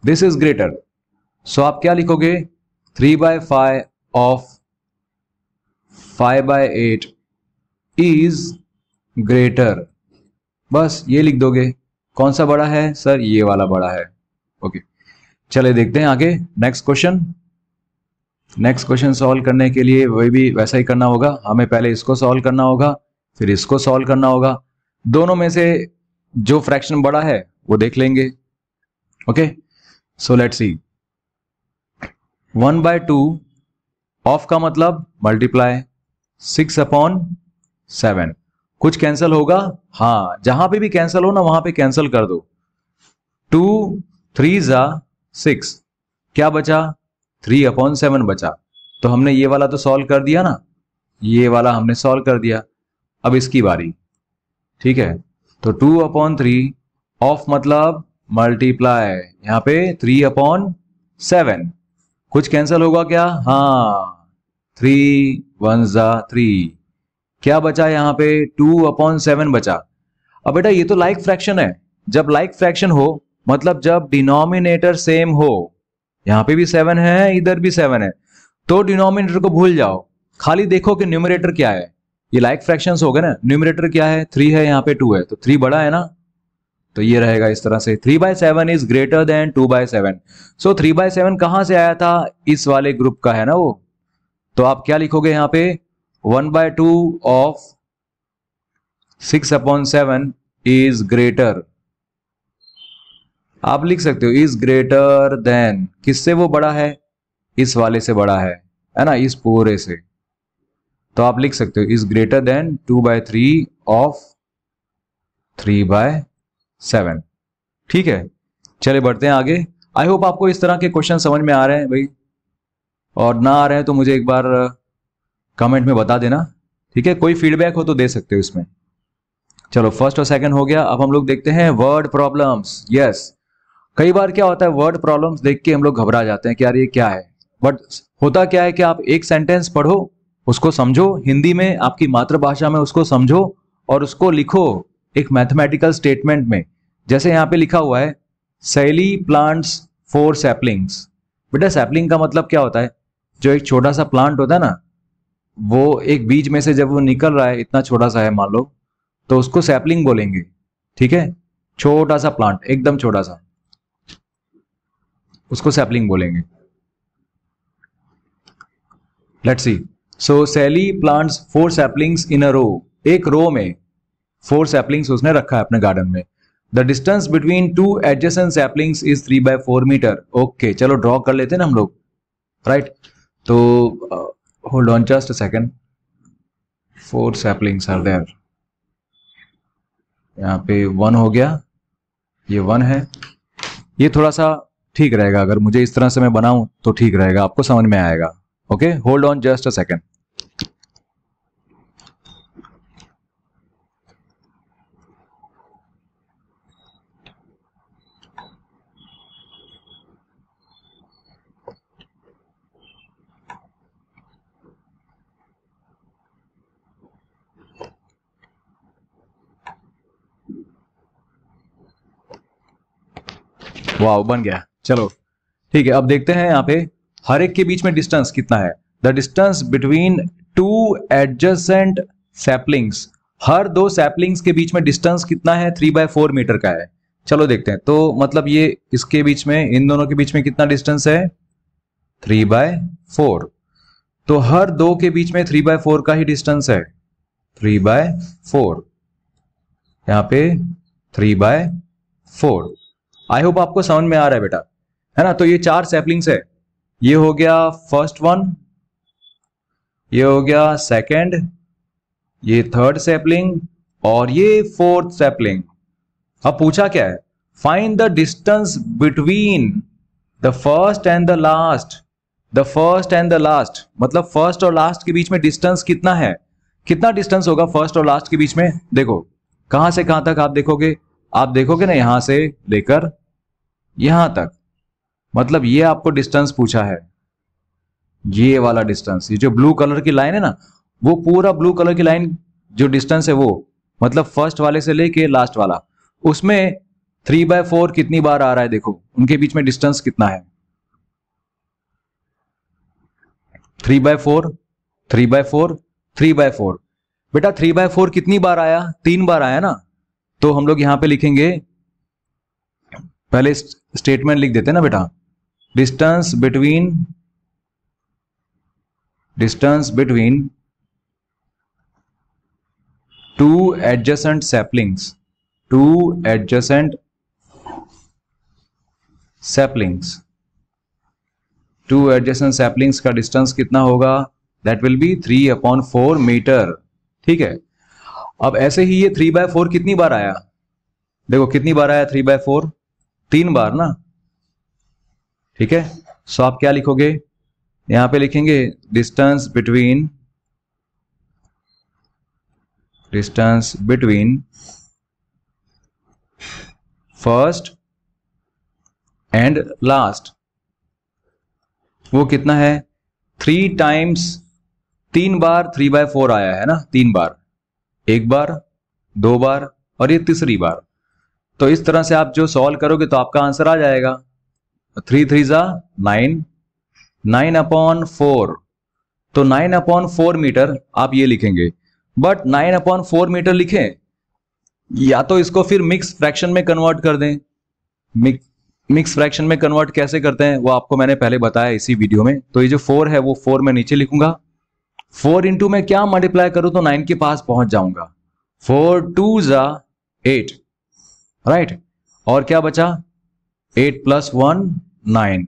दिस इज ग्रेटर सो आप क्या लिखोगे three by five of five by eight is greater बस ये लिख दोगे कौन सा बड़ा है सर ये वाला बड़ा है ओके okay. चले देखते हैं आगे next question next question solve करने के लिए वही भी वैसा ही करना होगा हमें पहले इसको सॉल्व करना होगा फिर इसको सॉल्व करना होगा दोनों में से जो फ्रैक्शन बड़ा है वो देख लेंगे okay so let see one by two of का मतलब मल्टीप्लाई सिक्स अपॉन सेवन कुछ कैंसिल होगा हाँ जहां पे भी कैंसिल हो ना वहां पे कैंसिल कर दो टू थ्री जा सिक्स क्या बचा थ्री अपॉन सेवन बचा तो हमने ये वाला तो सॉल्व कर दिया ना ये वाला हमने सॉल्व कर दिया अब इसकी बारी ठीक है तो टू अपॉन थ्री ऑफ मतलब मल्टीप्लाई यहाँ पे थ्री अपॉन सेवन कुछ कैंसिल होगा क्या हाँ थ्री वन जा थ्री क्या बचा यहाँ पे टू अपॉन सेवन बचा अब बेटा ये तो लाइक like फ्रैक्शन है जब लाइक like फ्रैक्शन हो मतलब जब डिनोमिनेटर सेम हो यहां पे भी सेवन है इधर भी सेवन है तो डिनोमिनेटर को भूल जाओ खाली देखो कि न्यूमिनेटर क्या है ये लाइक फ्रैक्शन हो गए ना न्यूमिनेटर क्या है थ्री है यहाँ पे टू है तो थ्री बड़ा है ना तो ये रहेगा इस तरह से three by seven is greater than two by seven so three by seven कहां से आया था इस वाले ग्रुप का है ना वो तो आप क्या लिखोगे यहां पे one by two of six upon seven is greater आप लिख सकते हो इज ग्रेटर देन किससे वो बड़ा है इस वाले से बड़ा है है ना इस पूरे से तो आप लिख सकते हो is greater than two by three of three by seven ठीक है चले बढ़ते हैं आगे आई होप आपको इस तरह के क्वेश्चन समझ में आ रहे हैं भाई और ना आ रहे हैं तो मुझे एक बार कमेंट uh, में बता देना ठीक है कोई फीडबैक हो तो दे सकते हो इसमें चलो फर्स्ट और सेकंड हो गया अब हम लोग देखते हैं वर्ड प्रॉब्लम्स यस कई बार क्या होता है वर्ड प्रॉब्लम देख के हम लोग घबरा जाते हैं कि यार ये क्या है बट होता क्या है कि आप एक सेंटेंस पढ़ो उसको समझो हिंदी में आपकी मातृभाषा में उसको समझो और उसको लिखो एक मैथमेटिकल स्टेटमेंट में जैसे यहाँ पे लिखा हुआ है सैली प्लांट्स फोर सैपलिंग्स बेटा सैपलिंग का मतलब क्या होता है जो एक छोटा सा प्लांट होता है ना वो एक बीज में से जब वो निकल रहा है इतना छोटा सा है मान लो तो उसको सैपलिंग बोलेंगे ठीक है छोटा सा प्लांट एकदम छोटा सा उसको सैपलिंग बोलेंगे let's see so Sally plants four saplings in a row एक रो में फोर सैपलिंग्स उसने रखा है अपने गार्डन में the distance between two adjacent saplings is three by four metre okay चलो ड्रॉ कर लेते हैं ना हम लोग राइट right? तो hold on just second four saplings are there यहाँ पे वन हो गया ये वन है ये थोड़ा सा ठीक रहेगा अगर मुझे इस तरह से मैं बनाऊं तो ठीक रहेगा आपको समझ में आएगा okay hold on just a second वाह बन गया चलो ठीक है अब देखते हैं यहाँ पे हर एक के बीच में डिस्टेंस कितना है the distance between two adjacent saplings हर दो सैपलिंग्स के बीच में डिस्टेंस कितना है थ्री बाय फोर मीटर का है चलो देखते हैं तो मतलब ये इसके बीच में इन दोनों के बीच में कितना डिस्टेंस है थ्री बाय फोर तो हर दो के बीच में थ्री बाय फोर का ही डिस्टेंस है थ्री बाय फोर यहां पे three by four I hope आपको समझ में आ रहा है बेटा है ना तो ये चार सैपलिंग्स है ये हो गया फर्स्ट वन ये हो गया सेकंड ये थर्ड सैपलिंग और ये फोर्थ सैपलिंग अब पूछा क्या है find the distance between the first and the last the first and the last मतलब फर्स्ट और लास्ट के बीच में डिस्टेंस कितना है कितना डिस्टेंस होगा फर्स्ट और लास्ट के बीच में देखो कहां से कहां तक आप देखोगे आप देखोगे ना यहां से लेकर यहां तक मतलब ये आपको डिस्टेंस पूछा है ये वाला डिस्टेंस ये जो ब्लू कलर की लाइन है ना वो पूरा ब्लू कलर की लाइन जो डिस्टेंस है वो मतलब फर्स्ट वाले से लेके लास्ट वाला उसमें थ्री बाय फोर कितनी बार आ रहा है देखो उनके बीच में डिस्टेंस कितना है three by four three by four three by four बेटा थ्री बाय फोर कितनी बार आया तीन बार आया ना तो हम लोग यहां पे लिखेंगे पहले स्टेटमेंट लिख देते ना बेटा distance between distance between two adjacent saplings two adjacent saplings two adjacent saplings का डिस्टेंस कितना होगा that will be three upon four metre ठीक है अब ऐसे ही ये थ्री बाय फोर कितनी बार आया देखो कितनी बार आया थ्री बाय फोर तीन बार ना ठीक है सो आप क्या लिखोगे यहां पे लिखेंगे distance between distance between first and last वो कितना है थ्री टाइम्स तीन बार थ्री बाय फोर आया है ना तीन बार एक बार दो बार और ये तीसरी बार तो इस तरह से आप जो सॉल्व करोगे तो आपका आंसर आ जाएगा थ्री थ्री जा नाइन नाइन अपॉन फोर तो नाइन अपॉन फोर मीटर आप ये लिखेंगे but nine upon four metre लिखें या तो इसको फिर मिक्स फ्रैक्शन में कन्वर्ट कर दें मिक्स मिक्स फ्रैक्शन में कन्वर्ट कैसे करते हैं वो आपको मैंने पहले बताया इसी वीडियो में तो ये जो फोर है वो फोर में नीचे लिखूंगा फोर इंटू में क्या मल्टीप्लाई करूं तो नाइन के पास पहुंच जाऊंगा फोर टू जा एट राइट और क्या बचा eight plus one nine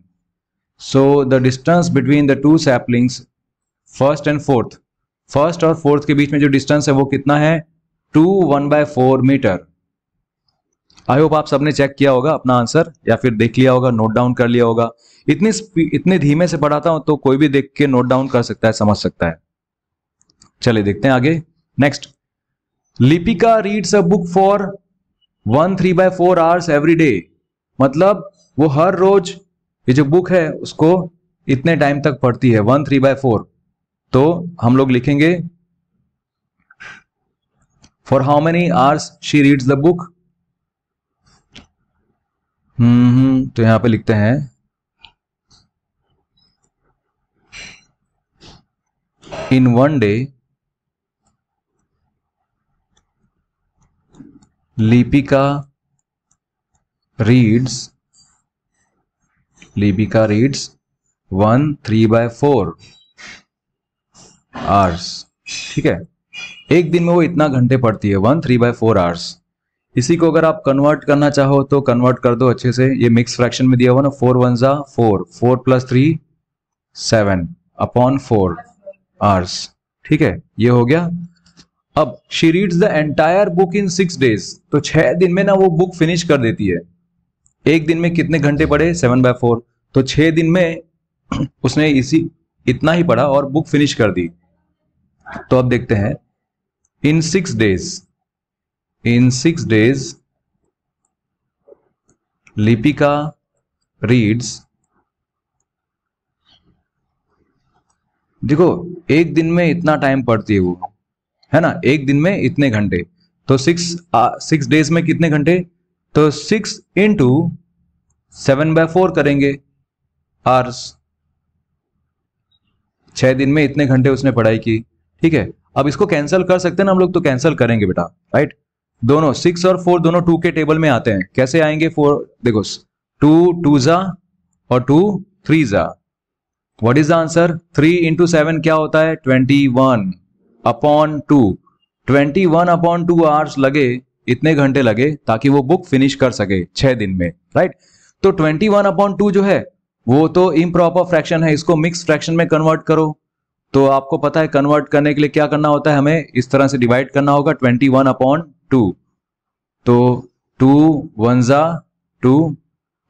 so the distance between the two saplings first and fourth first और फोर्थ के बीच में जो डिस्टेंस है वो कितना है two one by four metre I hope आप सबने चेक किया होगा अपना आंसर या फिर देख लिया होगा नोट डाउन कर लिया होगा इतनी इतने धीमे से पढ़ाता हूं तो कोई भी देख के नोट डाउन कर सकता है समझ सकता है चलिए देखते हैं आगे next Lipika reads a book for one three by four hours every day मतलब वो हर रोज ये जो बुक है उसको इतने टाइम तक पढ़ती है वन थ्री बाय फोर तो हम लोग लिखेंगे for how many hours she reads the book hmm तो यहां पे लिखते हैं in one day Lipika reads libika reads 1 3 by 4 hours ठीक है एक दिन में वो इतना घंटे पढ़ती है one three by four hours इसी को अगर आप कन्वर्ट करना चाहो तो कन्वर्ट कर दो अच्छे से ये मिक्स फ्रैक्शन में दिया हुआ ना फोर वन जा four four plus three seven upon four hours ठीक है ये हो गया अब she reads the entire book in six days तो छह दिन में ना वो बुक फिनिश कर देती है एक दिन में कितने घंटे पढ़े सेवन बाय फोर तो छह दिन में उसने इसी इतना ही पढ़ा और बुक फिनिश कर दी तो अब देखते हैं in six days in six days Lipika reads देखो एक दिन में इतना टाइम पढ़ती है वो है ना एक दिन में इतने घंटे तो सिक्स सिक्स डेज में कितने घंटे तो six into seven by four करेंगे आर्स छह दिन में इतने घंटे उसने पढ़ाई की ठीक है अब इसको कैंसिल कर सकते हैं ना हम लोग तो कैंसिल करेंगे बेटा राइट दोनों सिक्स और फोर दोनों टू के टेबल में आते हैं कैसे आएंगे फोर देखो टू टू जा और टू थ्री जा what is the answer three into seven क्या होता है twenty one upon two twenty one upon two hours लगे इतने घंटे लगे ताकि वो बुक फिनिश कर सके छह दिन में राइट तो ट्वेंटी वन अपॉन टू जो है वो तो इम्प्रॉपर फ्रैक्शन है इसको मिक्स फ्रैक्शन में कन्वर्ट करो तो आपको पता है कन्वर्ट करने के लिए क्या करना होता है हमें इस तरह से डिवाइड करना होगा ट्वेंटी वन अपॉन टू तो टू वन जा टू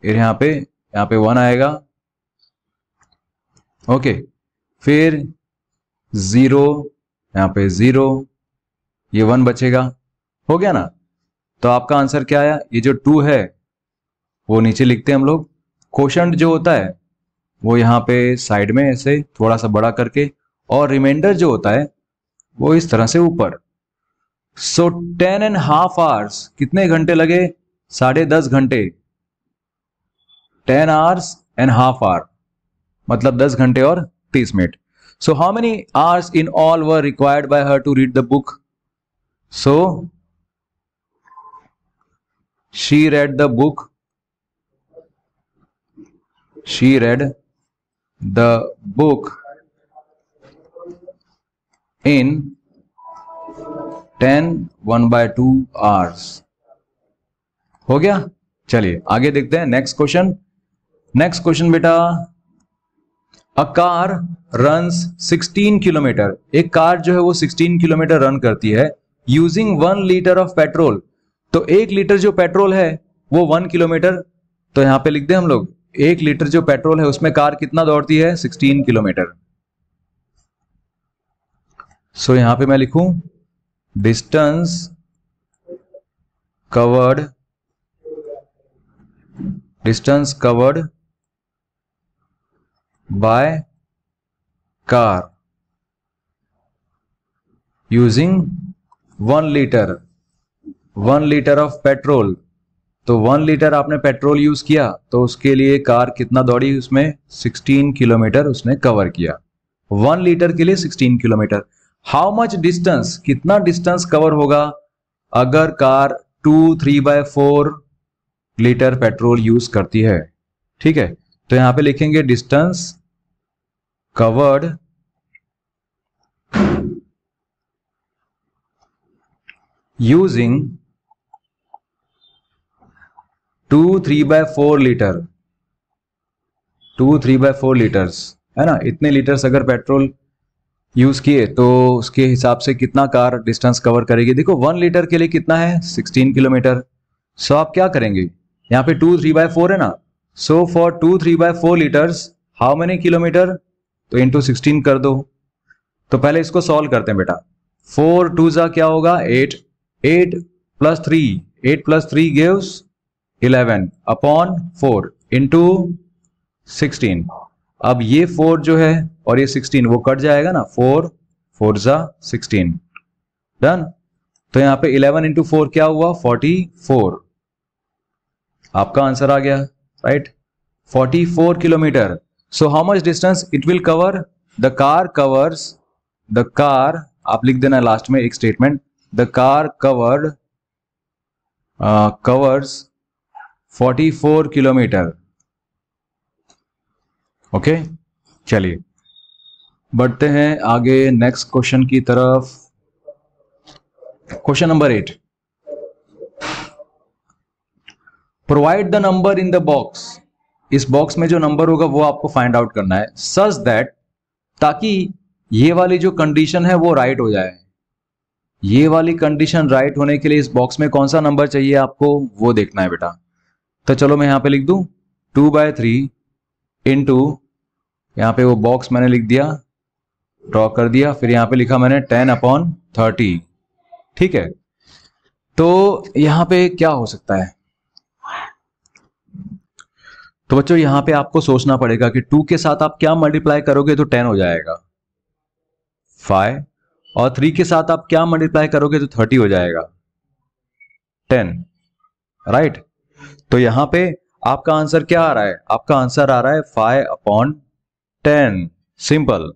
फिर पे यहां पे वन आएगा ओके फिर जीरो यहां पे जीरो ये वन बचेगा हो गया ना तो आपका आंसर क्या आया ये जो टू है वो नीचे लिखते हैं हम लोग क्वेश्चन जो होता है वो यहाँ पे साइड में ऐसे थोड़ा सा बड़ा करके और रिमाइंडर जो होता है वो इस तरह से ऊपर so ten and half hours कितने घंटे लगे साढ़े दस घंटे ten hours and half hour मतलब दस घंटे और तीस minute so how many hours in all were required by her to read the book so she read the book she read the book in 10 1 by 2 hours हो गया चलिए आगे देखते हैं नेक्स्ट क्वेश्चन नेक्स्ट क्वेश्चन बेटा a car runs 16 kilometre एक car जो है वो 16 किलोमीटर रन करती है using one litre of petrol तो एक लीटर जो पेट्रोल है वो वन किलोमीटर तो यहां पे लिख दें हम लोग एक लीटर जो पेट्रोल है उसमें कार कितना दौड़ती है सिक्सटीन किलोमीटर सो यहां पे मैं लिखूं distance covered distance covered by car using one litre one litre of petrol तो वन लीटर आपने पेट्रोल यूज किया तो उसके लिए कार कितना दौड़ी उसमें सिक्सटीन किलोमीटर उसने कवर किया वन लीटर के लिए sixteen kilometre how much distance कितना डिस्टेंस कवर होगा अगर car two three by four litre petrol use करती है ठीक है तो यहां पे लिखेंगे distance covered using to three by four litre two three by four litres है ना इतने लीटर्स अगर पेट्रोल यूज किए तो उसके हिसाब से कितना कार डिस्टेंस कवर करेगी देखो वन लीटर के लिए कितना है सिक्सटीन किलोमीटर सो आप क्या करेंगे यहाँ पे टू थ्री बाय फोर है ना so for two three by four litres how many kilometre तो इंटू सिक्सटीन कर दो तो पहले इसको सॉल्व करते हैं बेटा फोर टू जा क्या होगा eight eight plus three eight plus three gives eleven upon four into sixteen अब ये फोर जो है और ये सिक्सटीन वो कट जाएगा ना फोर फोर जा सिक्सटीन डन तो यहां पे इलेवन इंटू फोर क्या हुआ फोर्टी फोर आपका आंसर आ गया right forty four kilometre so how much distance it will cover the car covers the car आप लिख देना लास्ट में एक statement the car covered covers 44 kilometre okay चलिए बढ़ते हैं आगे नेक्स्ट क्वेश्चन की तरफ question number eight provide the number in the box इस बॉक्स में जो नंबर होगा वो आपको फाइंड आउट करना है सच दैट ताकि ये वाली जो कंडीशन है वो राइट right हो जाए ये वाली कंडीशन राइट right होने के लिए इस बॉक्स में कौन सा नंबर चाहिए आपको वो देखना है बेटा तो चलो मैं यहां पे लिख दू two by three in two यहां पे वो बॉक्स मैंने लिख दिया ड्रॉ कर दिया फिर यहां पे लिखा मैंने टेन अपॉन थर्टी ठीक है तो यहां पे क्या हो सकता है तो बच्चों यहां पे आपको सोचना पड़ेगा कि टू के साथ आप क्या मल्टीप्लाई करोगे तो टेन हो जाएगा फाइव और थ्री के साथ आप क्या मल्टीप्लाई करोगे तो थर्टी हो जाएगा टेन राइट right? तो यहां पे आपका आंसर क्या आ रहा है आपका आंसर आ रहा है five upon ten simple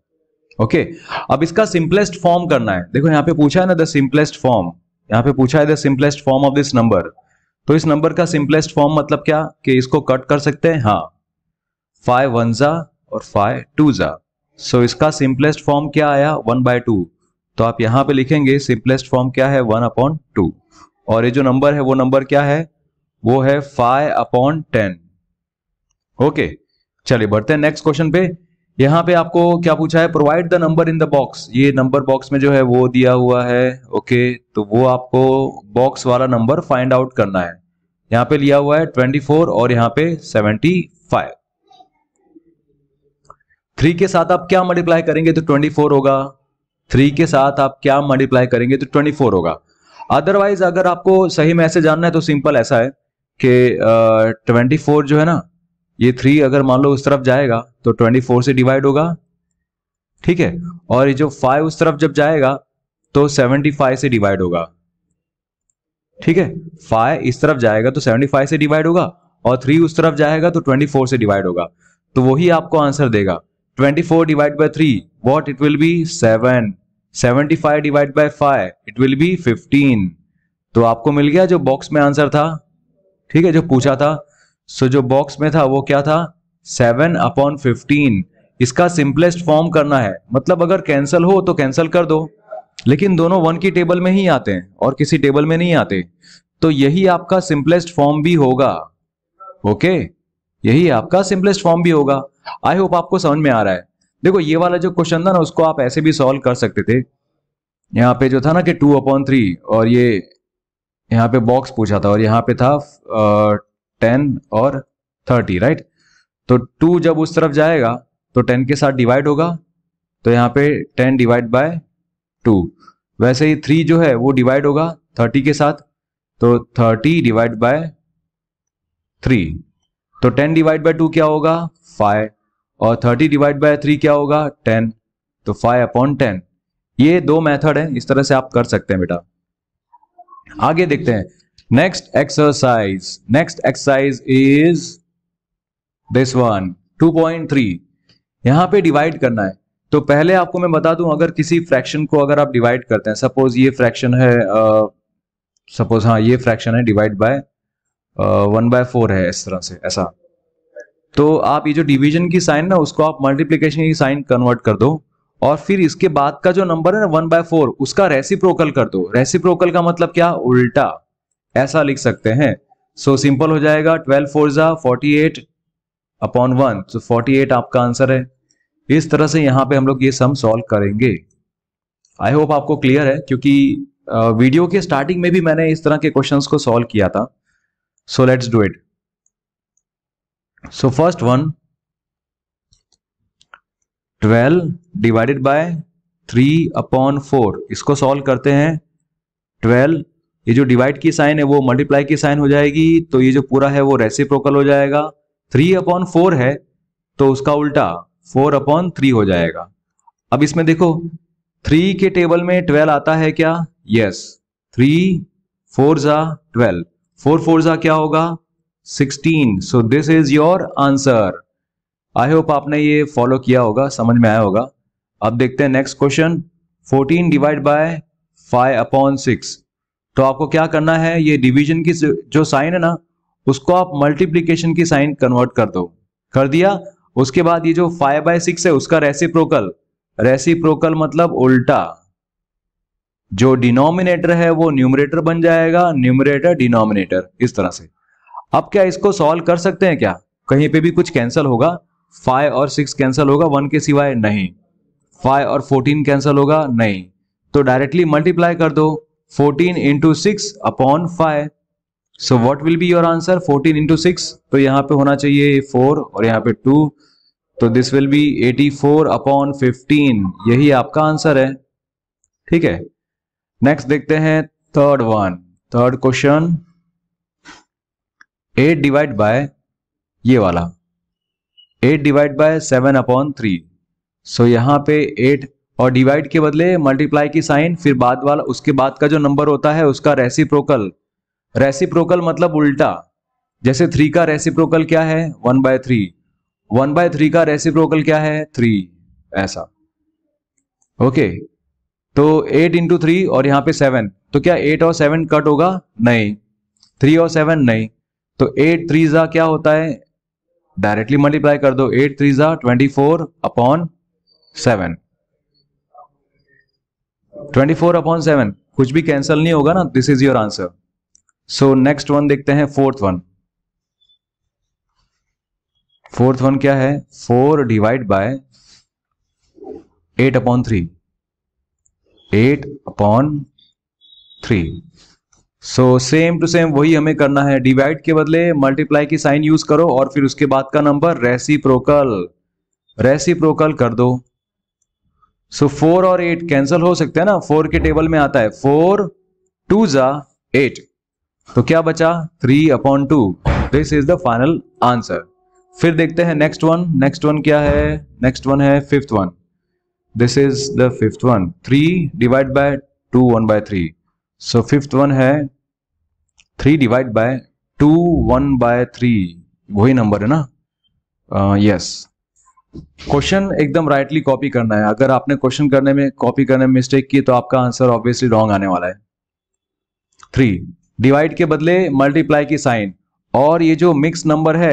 okay अब इसका सिंपलेस्ट फॉर्म करना है देखो यहां पे पूछा है ना द सिंपलेस्ट फॉर्म यहां पे पूछा है the simplest form of this number तो इस नंबर का सिंपलेस्ट फॉर्म मतलब क्या कि इसको कट कर सकते हैं हाँ फाइव वन जा और फाइव टू जा सो इसका सिंपलेस्ट फॉर्म क्या आया वन बाय टू तो आप यहां पे लिखेंगे सिंपलेस्ट फॉर्म क्या है वन अपॉन टू और ये जो नंबर है वो नंबर क्या है वो है फाइव अपॉन टेन ओके चलिए बढ़ते हैं नेक्स्ट क्वेश्चन पे यहां पे आपको क्या पूछा है provide the number in the box ये नंबर बॉक्स में जो है वो दिया हुआ है ओके तो वो आपको बॉक्स वाला नंबर फाइंड आउट करना है यहां पे लिया हुआ है 24 और यहां पे 75 थ्री के साथ आप क्या मल्टीप्लाई करेंगे तो 24 होगा थ्री के साथ आप क्या मल्टीप्लाई करेंगे तो 24 होगा अदरवाइज अगर आपको सही मैसेज जानना है तो सिंपल ऐसा है कि ट्वेंटी फोर जो है ना ये थ्री अगर मान लो उस तरफ जाएगा तो ट्वेंटी फोर से डिवाइड होगा ठीक है और ये जो फाइव उस तरफ जब जाएगा तो सेवेंटी फाइव से डिवाइड होगा ठीक है फाइव इस तरफ जाएगा तो सेवेंटी फाइव से डिवाइड होगा और थ्री उस तरफ जाएगा तो ट्वेंटी फोर से डिवाइड होगा तो वही आपको आंसर देगा twenty four divide by three what it will be seven seventy five divide by five it will be fifteen तो आपको मिल गया जो बॉक्स में आंसर था ठीक है जो पूछा था सो जो बॉक्स में था वो क्या था सेवन अपॉन फिफ्टीन इसका सिंपलेस्ट फॉर्म करना है मतलब अगर कैंसिल हो तो कैंसिल कर दो लेकिन दोनों वन की टेबल में ही आते हैं और किसी टेबल में नहीं आते तो यही आपका सिंपलेस्ट फॉर्म भी होगा ओके यही आपका सिंपलेस्ट फॉर्म भी होगा आई होप आपको समझ में आ रहा है देखो ये वाला जो क्वेश्चन था ना उसको आप ऐसे भी सॉल्व कर सकते थे यहाँ पे जो था ना कि टू अपॉन थ्री और ये यहाँ पे बॉक्स पूछा था और यहाँ पे था टेन और थर्टी राइट तो टू जब उस तरफ जाएगा तो टेन के साथ डिवाइड होगा तो यहाँ पे टेन डिवाइड बाय टू वैसे ही थ्री जो है वो डिवाइड होगा थर्टी के साथ तो थर्टी डिवाइड बाय थ्री तो टेन डिवाइड बाय टू क्या होगा फाइव और थर्टी डिवाइड बाय थ्री क्या होगा टेन तो फाइव अपॉन टेन ये दो मेथड है इस तरह से आप कर सकते हैं बेटा आगे देखते हैं next exercise next exercise is this one 2.3 यहां पे डिवाइड करना है तो पहले आपको मैं बता दूं अगर किसी फ्रैक्शन को अगर आप डिवाइड करते हैं सपोज ये फ्रैक्शन है सपोज हाँ ये फ्रैक्शन है divide by one by four है इस तरह से ऐसा तो आप ये जो डिवीजन की साइन ना उसको आप मल्टीप्लीकेशन की साइन कन्वर्ट कर दो और फिर इसके बाद का जो नंबर है ना वन बाय फोर उसका रेसिप्रोकल कर दो रेसिप्रोकल का मतलब क्या उल्टा ऐसा लिख सकते हैं सो so, सिंपल हो जाएगा ट्वेल्व फोर जा forty eight upon one so forty eight आपका आंसर है इस तरह से यहां पे हम लोग ये सम सॉल्व करेंगे आई होप आपको क्लियर है क्योंकि वीडियो के स्टार्टिंग में भी मैंने इस तरह के क्वेश्चंस को सॉल्व किया था so let's do it so first one twelve divided by three upon four इसको सॉल्व करते हैं ट्वेल्व ये जो डिवाइड की साइन है वो मल्टीप्लाई की साइन हो जाएगी तो ये जो पूरा है वो रेसिप्रोकल हो जाएगा थ्री अपॉन फोर है तो उसका उल्टा फोर अपॉन थ्री हो जाएगा अब इसमें देखो थ्री के टेबल में ट्वेल्व आता है क्या यस थ्री फोर जा ट्वेल्व फोर फोर जा क्या होगा sixteen so this is your answer I hope आपने ये फॉलो किया होगा समझ में आया होगा अब देखते हैं next question fourteen divide by five upon six तो आपको क्या करना है ये डिवीजन की जो साइन है ना उसको आप मल्टीप्लीकेशन की साइन कन्वर्ट कर दो कर दिया उसके बाद ये जो फाइव बाय सिक्स है उसका रेसिप्रोकल रेसिप्रोकल मतलब उल्टा जो डिनोमिनेटर है वो न्यूमरेटर बन जाएगा न्यूमरेटर डिनोमिनेटर इस तरह से अब क्या इसको सॉल्व कर सकते हैं क्या कहीं पे भी कुछ कैंसिल होगा फाइव और सिक्स कैंसिल होगा वन के सिवाय नहीं फाइव और फोर्टीन कैंसिल होगा नहीं तो डायरेक्टली मल्टीप्लाई कर दो fourteen into six upon five so what will be your answer fourteen into six तो यहाँ पे होना चाहिए फोर और यहाँ पे टू तो this will be eighty four upon fifteen यही आपका आंसर है ठीक है नेक्स्ट देखते हैं third one third question eight divide by ये वाला eight divide by seven upon three so यहाँ पे एट और डिवाइड के बदले मल्टीप्लाई की साइन फिर बाद वाला उसके बाद का जो नंबर होता है उसका रेसिप्रोकल रेसिप्रोकल मतलब उल्टा जैसे थ्री का रेसिप्रोकल क्या है one by three one by three का रेसिप्रोकल क्या है थ्री ऐसा ओके तो एट इंटू थ्री और यहाँ पे सेवन तो क्या एट और सेवन कट होगा नहीं थ्री और सेवन नहीं तो एट थ्री जा क्या होता है डायरेक्टली मल्टीप्लाई कर दो एट थ्री जा twenty four upon seven twenty four upon seven कुछ भी कैंसिल नहीं होगा ना this is your answer so next one देखते हैं फोर्थ वन फोर्थ वन क्या है four divide by eight upon three eight upon three so same to same वही हमें करना है डिवाइड के बदले मल्टीप्लाई की साइन यूज करो और फिर उसके बाद का नंबर रेसी प्रोकल रेसी प्रोकल कर दो सो so, फोर और एट कैंसिल हो सकते हैं ना फोर के टेबल में आता है फोर टू जा एट तो क्या बचा three upon two this is the final answer फिर देखते हैं नेक्स्ट वन नेक्स्ट वन क्या है नेक्स्ट वन है fifth one this is the fifth one three divide by two one by three so fifth one है three divide by two one by three वही number है ना yes question एकदम rightly copy करना है अगर आपने क्वेश्चन करने में कॉपी करने में मिस्टेक की तो आपका आंसर ऑब्वियसली रॉन्ग आने वाला है थ्री डिवाइड के बदले मल्टीप्लाई की साइन और ये जो मिक्स नंबर है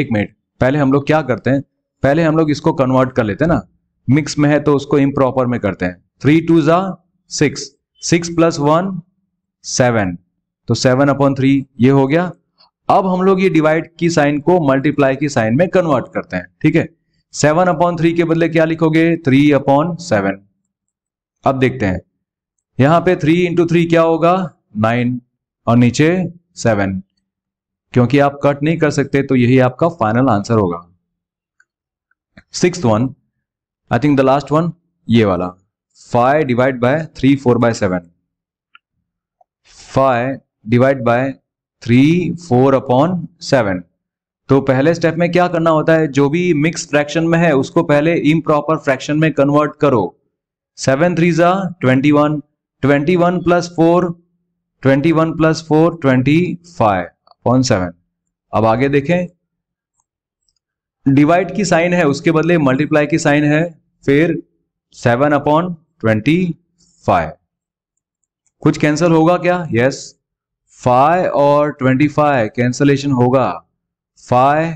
एक मिनट पहले हम लोग क्या करते हैं पहले हम लोग इसको कन्वर्ट कर लेते हैं ना मिक्स में है तो उसको इम्प्रॉपर में करते हैं थ्री टू जा six six plus one seven तो सेवन अपॉन थ्री ये हो गया अब हम लोग ये डिवाइड की साइन को मल्टीप्लाई की साइन में कन्वर्ट करते हैं ठीक है सेवन अपॉन थ्री के बदले क्या लिखोगे थ्री अपॉन सेवन अब देखते हैं यहां पे थ्री इंटू थ्री क्या होगा नाइन और नीचे सेवन क्योंकि आप कट नहीं कर सकते तो यही आपका फाइनल आंसर होगा six one I think the last one ये वाला five divide by three four by seven five divide by three four upon seven तो पहले स्टेप में क्या करना होता है जो भी मिक्स फ्रैक्शन में है उसको पहले इम प्रॉपर फ्रैक्शन में कन्वर्ट करो सेवन थ्री जा twenty one twenty one plus four twenty one plus four twenty five upon seven अब आगे देखें डिवाइड की साइन है उसके बदले मल्टीप्लाई की साइन है फिर सेवन अपॉन ट्वेंटी फाइव कुछ कैंसिल होगा क्या यस yes. फाइव और ट्वेंटी फाइव कैंसलेशन होगा फाइव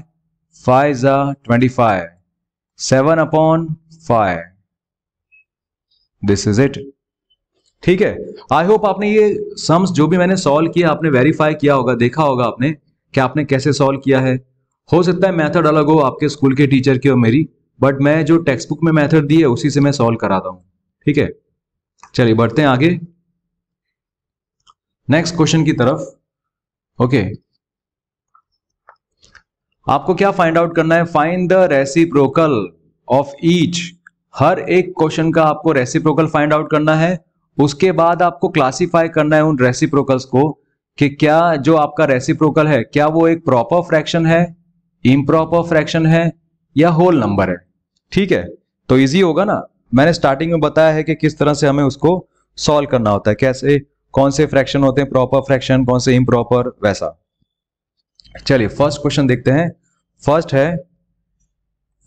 फाइव जा twenty five seven upon five this is it ठीक है आई होप आपने ये सम्स जो भी मैंने सॉल्व किया आपने वेरीफाई किया होगा देखा होगा आपने कि आपने कैसे सॉल्व किया है हो सकता है मेथड अलग हो आपके स्कूल के टीचर की और मेरी बट मैं जो टेक्स्ट बुक में मेथड दी है उसी से मैं सॉल्व कराता हूँ ठीक है चलिए बढ़ते हैं आगे नेक्स्ट क्वेश्चन की तरफ ओके okay. आपको क्या फाइंड आउट करना है find the reciprocal of each हर एक क्वेश्चन का आपको रेसिप्रोकल फाइंड आउट करना है उसके बाद आपको क्लासिफाई करना है उन रेसिप्रोकल्स को कि क्या जो आपका रेसिप्रोकल है क्या वो एक प्रॉपर फ्रैक्शन है इम्प्रॉपर फ्रैक्शन है या होल नंबर है ठीक है तो इजी होगा ना मैंने स्टार्टिंग में बताया है कि किस तरह से हमें उसको सॉल्व करना होता है कैसे कौन से फ्रैक्शन होते हैं प्रॉपर फ्रैक्शन कौन से इम्प्रॉपर वैसा चलिए फर्स्ट क्वेश्चन देखते हैं फर्स्ट है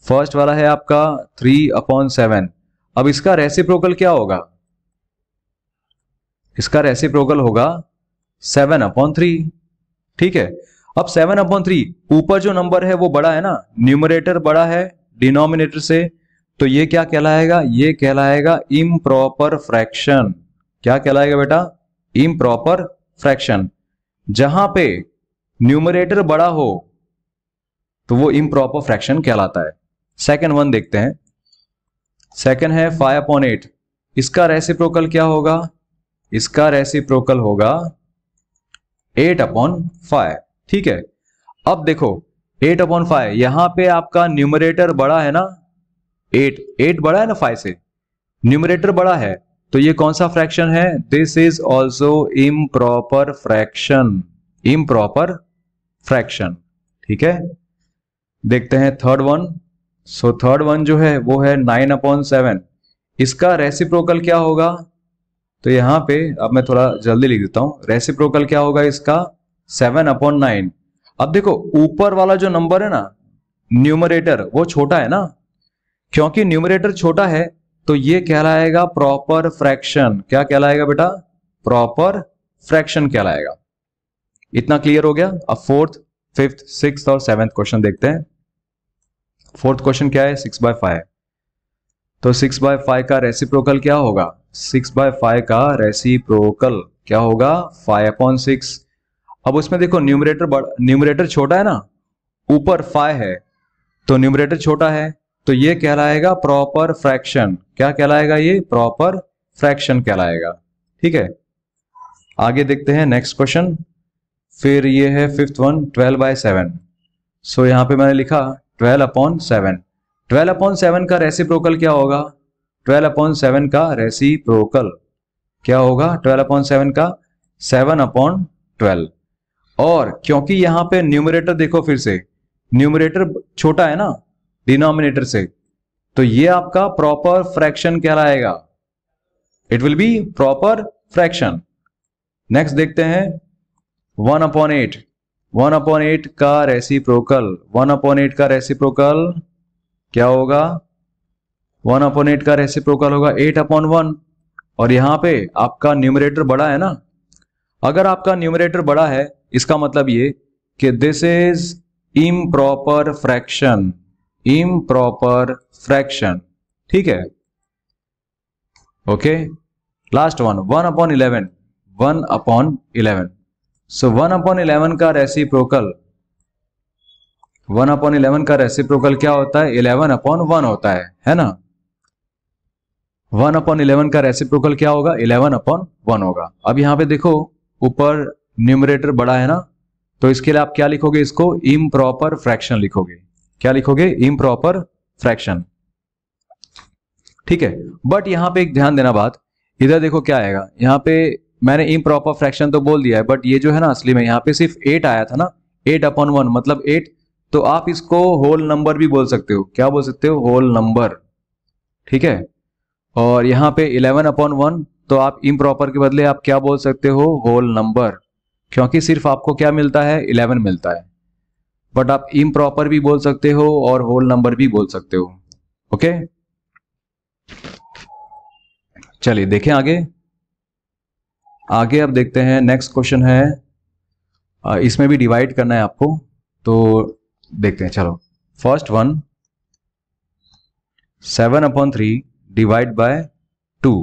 फर्स्ट वाला है आपका थ्री अपॉन सेवन अब इसका रेसिप्रोकल क्या होगा इसका रेसिप्रोकल होगा सेवन अपॉन थ्री ठीक है अब सेवन अपॉन थ्री ऊपर जो नंबर है वो बड़ा है ना न्यूमरेटर बड़ा है डिनोमिनेटर से तो ये क्या कहलाएगा ये कहलाएगा इम्प्रॉपर फ्रैक्शन क्या कहलाएगा बेटा इम्प्रॉपर फ्रैक्शन जहां पे न्यूमरेटर बड़ा हो तो वो इम्प्रॉपर फ्रैक्शन कहलाता है सेकेंड वन देखते हैं सेकेंड है फाइव अपॉन एट इसका रेसिप्रोकल क्या होगा इसका रेसिप्रोकल होगा एट अपॉन फाइव ठीक है अब देखो एट अपॉन फाइव यहां पे आपका न्यूमरेटर बड़ा है ना एट एट बड़ा है ना फाइव से न्यूमरेटर बड़ा है तो ये कौन सा फ्रैक्शन है this is also improper fraction improper fraction ठीक है देखते हैं third one so third one जो है वो है नाइन अपॉन सेवन इसका रेसिप्रोकल क्या होगा तो यहां पे अब मैं थोड़ा जल्दी लिख देता हूं रेसिप्रोकल क्या होगा इसका सेवन अपॉन नाइन अब देखो ऊपर वाला जो नंबर है ना न्यूमरेटर वो छोटा है ना क्योंकि न्यूमरेटर छोटा है तो ये कहलाएगा प्रॉपर फ्रैक्शन क्या कहलाएगा बेटा प्रॉपर फ्रैक्शन कहलाएगा इतना क्लियर हो गया अब फोर्थ फिफ्थ सिक्स और सेवेंथ क्वेश्चन देखते हैं फोर्थ क्वेश्चन क्या है सिक्स बाय फाइव तो सिक्स बाय फाइव का रेसिप्रोकल क्या होगा सिक्स बाय फाइव का रेसिप्रोकल क्या होगा फाइव अपॉन सिक्स अब उसमें देखो न्यूमरेटर न्यूमरेटर छोटा है ना ऊपर फाइव है तो न्यूमरेटर छोटा है तो ये कहलाएगा प्रॉपर फ्रैक्शन क्या कहलाएगा ये प्रॉपर फ्रैक्शन कहलाएगा ठीक है आगे देखते हैं नेक्स्ट क्वेश्चन फिर ये है fifth one twelve by seven so यहां पे मैंने लिखा twelve upon seven twelve upon seven का रेसिप्रोकल क्या होगा ट्वेल्व अपॉन सेवन का रेसिप्रोकल क्या होगा ट्वेल्व अपॉन सेवन का सेवन अपॉन ट्वेल्व और क्योंकि यहां पे न्यूमरेटर देखो फिर से न्यूमरेटर छोटा है ना डिनोमिनेटर से तो ये आपका प्रॉपर फ्रैक्शन कहलाएगा it will be proper fraction next देखते हैं one upon eight one upon eight का रेसी प्रोकल वन अपॉन एट का रेसी प्रोकल क्या होगा वन अपॉन एट का रेसी प्रोकल होगा एट अपॉन वन और यहां पे आपका न्यूमरेटर बड़ा है ना अगर आपका न्यूमरेटर बड़ा है इसका मतलब ये कि this is improper fraction improper fraction ठीक है okay last one one upon eleven one upon eleven so one upon eleven का रेसिप्रोकल वन अपॉन इलेवन का रेसिप्रोकल क्या होता है इलेवन अपॉन वन होता है है ना वन अपॉन इलेवन का रेसी प्रोकल क्या होगा इलेवन अपॉन वन होगा अब यहां पे देखो ऊपर न्यूमरेटर बड़ा है ना तो इसके लिए आप क्या लिखोगे इसको इम प्रॉपर फ्रैक्शन लिखोगे क्या लिखोगे इम प्रॉपर फ्रैक्शन ठीक है बट यहां पे एक ध्यान देना बात इधर देखो क्या आएगा यहाँ पे मैंने इम प्रॉपर फ्रैक्शन तो बोल दिया है बट ये जो है ना असली में यहां पे सिर्फ एट आया था ना एट अपॉन वन मतलब एट तो आप इसको होल नंबर भी बोल सकते हो क्या बोल सकते हो होल नंबर ठीक है और यहाँ पे इलेवन अपॉन वन तो आप इम प्रॉपर के बदले आप क्या बोल सकते हो होल नंबर क्योंकि सिर्फ आपको क्या मिलता है इलेवन मिलता है बट आप इम प्रॉपर भी बोल सकते हो और होल नंबर भी बोल सकते हो ओके चलिए देखें आगे आगे अब देखते हैं नेक्स्ट क्वेश्चन है इसमें भी डिवाइड करना है आपको तो देखते हैं चलो first one seven upon three divide by two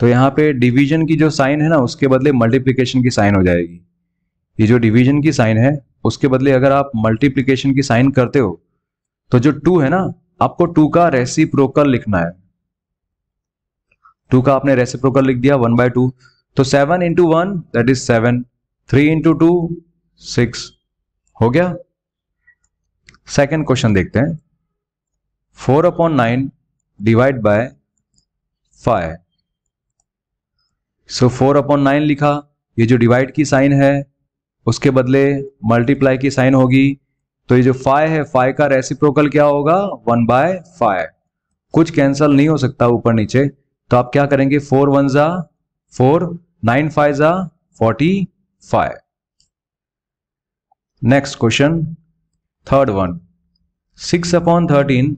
तो यहां पे डिवीजन की जो साइन है ना उसके बदले मल्टीप्लीकेशन की साइन हो जाएगी ये जो डिवीजन की साइन है उसके बदले अगर आप मल्टीप्लीकेशन की साइन करते हो तो जो टू है ना आपको टू का रेसी लिखना है टू का आपने रेसी लिख दिया वन बाय टू तो seven into one that is seven three into two six हो गया सेकेंड क्वेश्चन देखते हैं four upon nine divide by five so four upon nine लिखा ये जो डिवाइड की साइन है उसके बदले मल्टीप्लाई की साइन होगी तो ये जो फाइव है फाइव का रेसिप्रोकल क्या होगा वन बाय फाइव कुछ कैंसल नहीं हो सकता ऊपर नीचे तो आप क्या करेंगे फोर वन जा फोर नाइन फाइव जा forty five next question third one six upon thirteen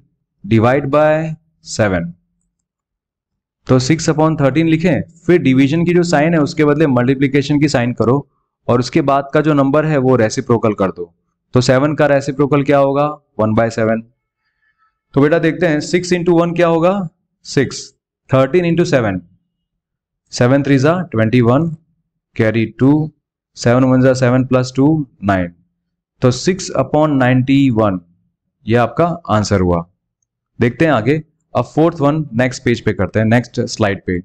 divide by seven तो सिक्स अपॉन थर्टीन लिखें फिर डिवीजन की जो साइन है उसके बदले मल्टीप्लीकेशन की साइन करो और उसके बाद का जो नंबर है वो रेसिप्रोकल कर दो तो सेवन का रेसिप्रोकल क्या होगा वन बाय सेवन तो बेटा देखते हैं सिक्स इंटू वन क्या होगा six thirteen into seven seven three ज़ा twenty one carry two seven one ज़ा सेवन प्लस टू नाइन तो सिक्स अपॉन नाइनटी वन यह आपका आंसर हुआ देखते हैं आगे अब फोर्थ वन नेक्स्ट पेज पे करते हैं नेक्स्ट स्लाइड पे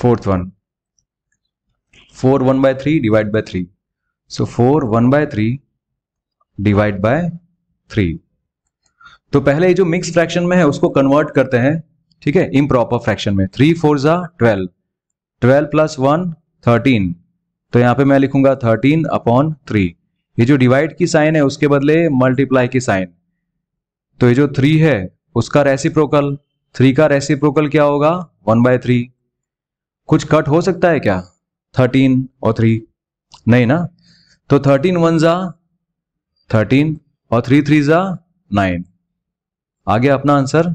fourth one four one by three divide by three so four one by three divide by three तो पहले ये जो मिक्स फ्रैक्शन में है उसको कन्वर्ट करते हैं ठीक है प्रॉपर फ्रैक्शन में थ्री फोर जा twelve twelve plus one thirteen तो यहां पे मैं लिखूंगा थर्टीन अपॉन थ्री ये जो डिवाइड की साइन है उसके बदले मल्टीप्लाई की साइन तो ये जो थ्री है उसका रेसिप्रोकल थ्री का रेसिप्रोकल क्या होगा वन बाय थ्री कुछ कट हो सकता है क्या थर्टीन और थ्री नहीं ना तो थर्टीन वन जा थर्टीन और थ्री थ्री जा नाइन आ गया अपना आंसर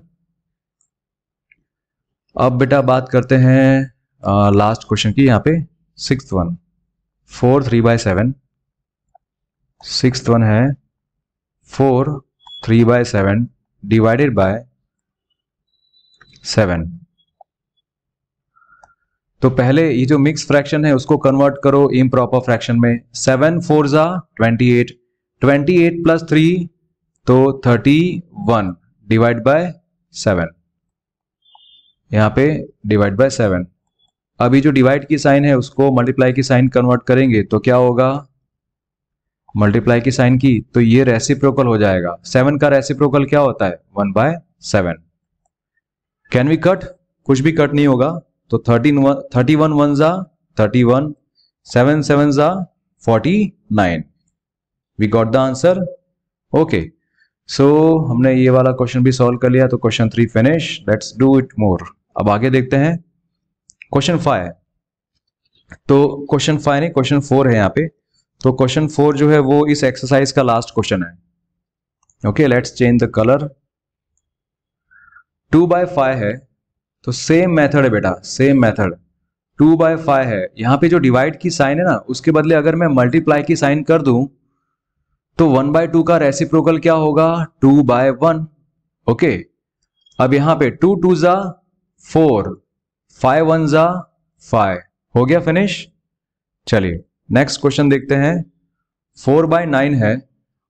अब बेटा बात करते हैं आ, लास्ट क्वेश्चन की यहां पे six one four three by seven six one है four three by seven divided by seven तो पहले ये जो मिक्स फ्रैक्शन है उसको कन्वर्ट करो इम प्रॉपर फ्रैक्शन में सेवन फोर जा twenty eight twenty eight plus three तो thirty one divide by seven यहां पे डिवाइड बाय सेवन अभी जो डिवाइड की साइन है उसको मल्टीप्लाई की साइन कन्वर्ट करेंगे तो क्या होगा मल्टीप्लाई की साइन की तो ये रेसिप्रोकल हो जाएगा सेवन का रेसिप्रोकल क्या होता है one by seven can we cut कुछ भी कट नहीं होगा तो थर्टीन थर्टी वन वन जा थर्टी वन सेवन सेवन जा forty nine we got the answer okay so हमने ये वाला क्वेश्चन भी सॉल्व कर लिया तो question three finish let's do it more अब आगे देखते हैं क्वेश्चन फाइव तो क्वेश्चन फाइव नहीं क्वेश्चन फोर है यहाँ पे तो क्वेश्चन फोर जो है वो इस एक्सरसाइज का लास्ट क्वेश्चन है okay let's change the colour two by five है तो सेम मेथड है बेटा same method two by five है यहां पे जो डिवाइड की साइन है ना उसके बदले अगर मैं मल्टीप्लाई की साइन कर दूं तो वन बाय टू का रेसिप्रोकल क्या होगा टू बाय वन ओके अब यहां पे टू टू जा फोर फाइव वन जा फाइव हो गया फिनिश चलिए नेक्स्ट क्वेश्चन देखते हैं फोर बाय नाइन है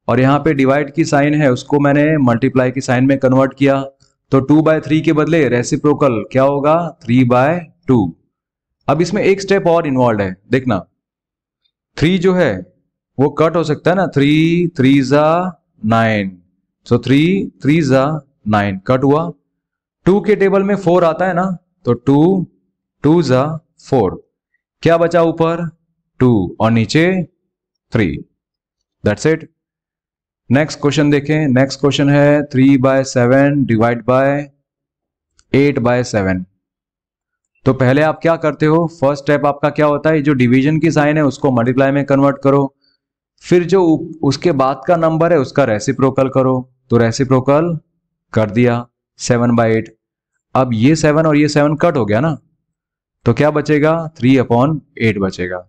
और यहाँ पे डिवाइड की साइन है उसको मैंने मल्टीप्लाई की साइन में कन्वर्ट किया तो टू बाय थ्री के बदले रेसिप्रोकल क्या होगा थ्री बाय टू अब इसमें एक स्टेप और इन्वॉल्व है देखना थ्री जो है वो कट हो सकता है ना थ्री थ्री जा नाइन सो थ्री थ्री जा नाइन कट हुआ टू के टेबल में फोर आता है ना तो टू टू जा फोर क्या बचा ऊपर टू और नीचे three that's it next question देखें नेक्स्ट क्वेश्चन है three by seven divide by eight by seven तो पहले आप क्या करते हो फर्स्ट स्टेप आपका क्या होता है जो डिवीजन की साइन है उसको मल्टीप्लाई में कन्वर्ट करो फिर जो उसके बाद का नंबर है उसका रेसिप्रोकल करो तो रेसिप्रोकल कर दिया सेवन बाय एट अब ये सेवन और ये सेवन कट हो गया ना तो क्या बचेगा थ्री अपॉन एट बचेगा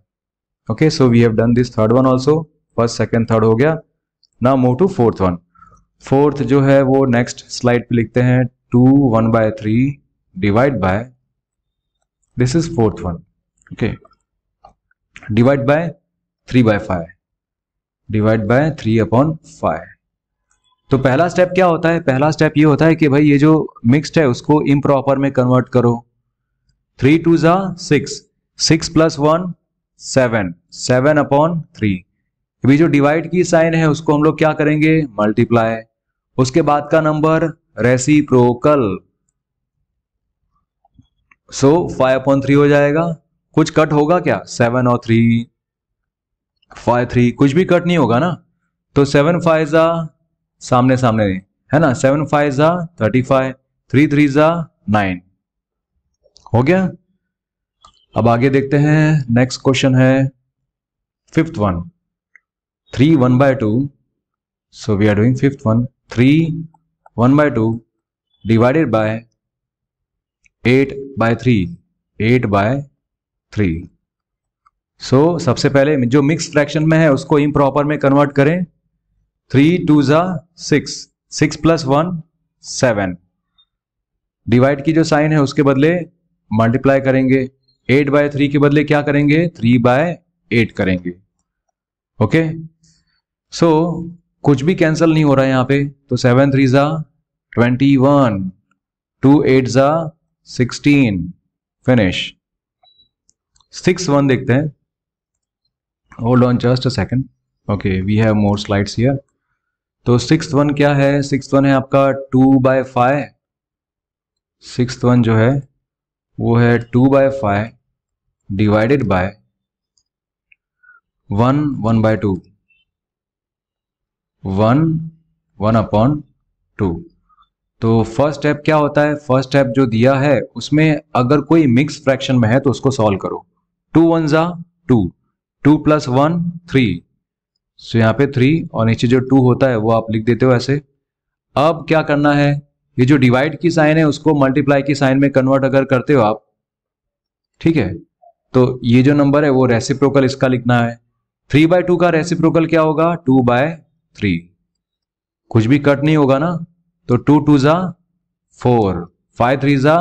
okay so we have done this third one also first second third हो गया ना move to fourth one fourth जो है वो नेक्स्ट स्लाइड पे लिखते हैं two one by three divide by this is fourth one okay divide by three by five divide by three upon five तो पहला स्टेप क्या होता है पहला स्टेप ये होता है कि भाई ये जो मिक्सड है उसको इम्प्रॉपर में कन्वर्ट करो थ्री टू जा six six plus one seven seven upon three अभी जो डिवाइड की साइन है उसको हम लोग क्या करेंगे मल्टीप्लाई उसके बाद का नंबर प्रोकल सो फाइव अपॉन थ्री हो जाएगा कुछ कट होगा क्या सेवन और थ्री फाइव थ्री कुछ भी कट नहीं होगा ना तो सेवन फाइव जा सामने सामने है ना सेवन फाइव जा थर्टी फाइव थ्री थ्री जा नाइन हो गया अब आगे देखते हैं नेक्स्ट क्वेश्चन है fifth one three one by two so we are doing fifth one three one by two divided by eight by three eight by three so सबसे पहले जो मिक्स फ्रैक्शन में है उसको इम प्रॉपर में कन्वर्ट करें थ्री टू ज़ा six six plus one seven divide की जो साइन है उसके बदले मल्टीप्लाई करेंगे एट बाय थ्री के बदले क्या करेंगे थ्री बाय एट करेंगे ओके okay? सो so, कुछ भी कैंसिल नहीं हो रहा है यहाँ पे तो सेवन थ्री ज़ा ट्वेंटी वन टू एट ज़ा सिक्सटीन फिनिश सिक्स वन देखते हैं hold on just a second okay we have more slides here तो सिक्स वन क्या है सिक्स वन है आपका two by five six one जो है वो है two by five divided by one one by two one one upon two तो फर्स्ट स्टेप क्या होता है फर्स्ट स्टेप जो दिया है उसमें अगर कोई मिक्स फ्रैक्शन में है तो उसको सॉल्व करो टू वन ज़ा two two plus one three so यहाँ पे थ्री और नीचे जो टू होता है वो आप लिख देते हो ऐसे अब क्या करना है ये जो डिवाइड की साइन है उसको मल्टीप्लाई की साइन में कन्वर्ट अगर करते हो आप ठीक है तो ये जो नंबर है वो रेसिप्रोकल इसका लिखना है थ्री बाय टू का रेसिप्रोकल क्या होगा टू बाय थ्री कुछ भी कट नहीं होगा ना तो टू टू जा फोर फाइव थ्री जा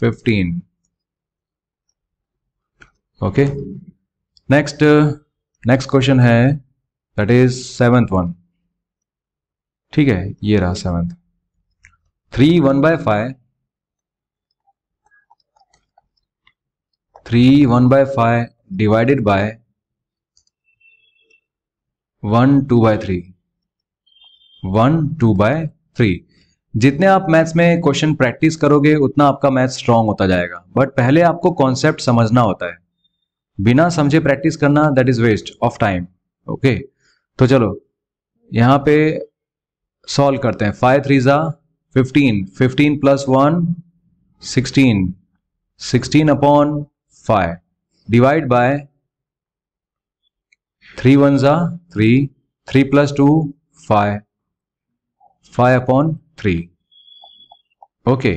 fifteen okay next next question है दैट इज सेवेंथ वन ठीक है ये रहा seventh three one by five three one by five divided by one two by three one two by three जितने आप maths में question practice करोगे उतना आपका मैथ स्ट्रांग होता जाएगा बट पहले आपको कॉन्सेप्ट समझना होता है बिना समझे प्रैक्टिस करना that is waste of time okay तो चलो यहां पे सॉल्व करते हैं फाइव थ्री ज़ा fifteen fifteen plus one sixteen sixteen upon five divide by three one ज़ा three three plus two five five upon three okay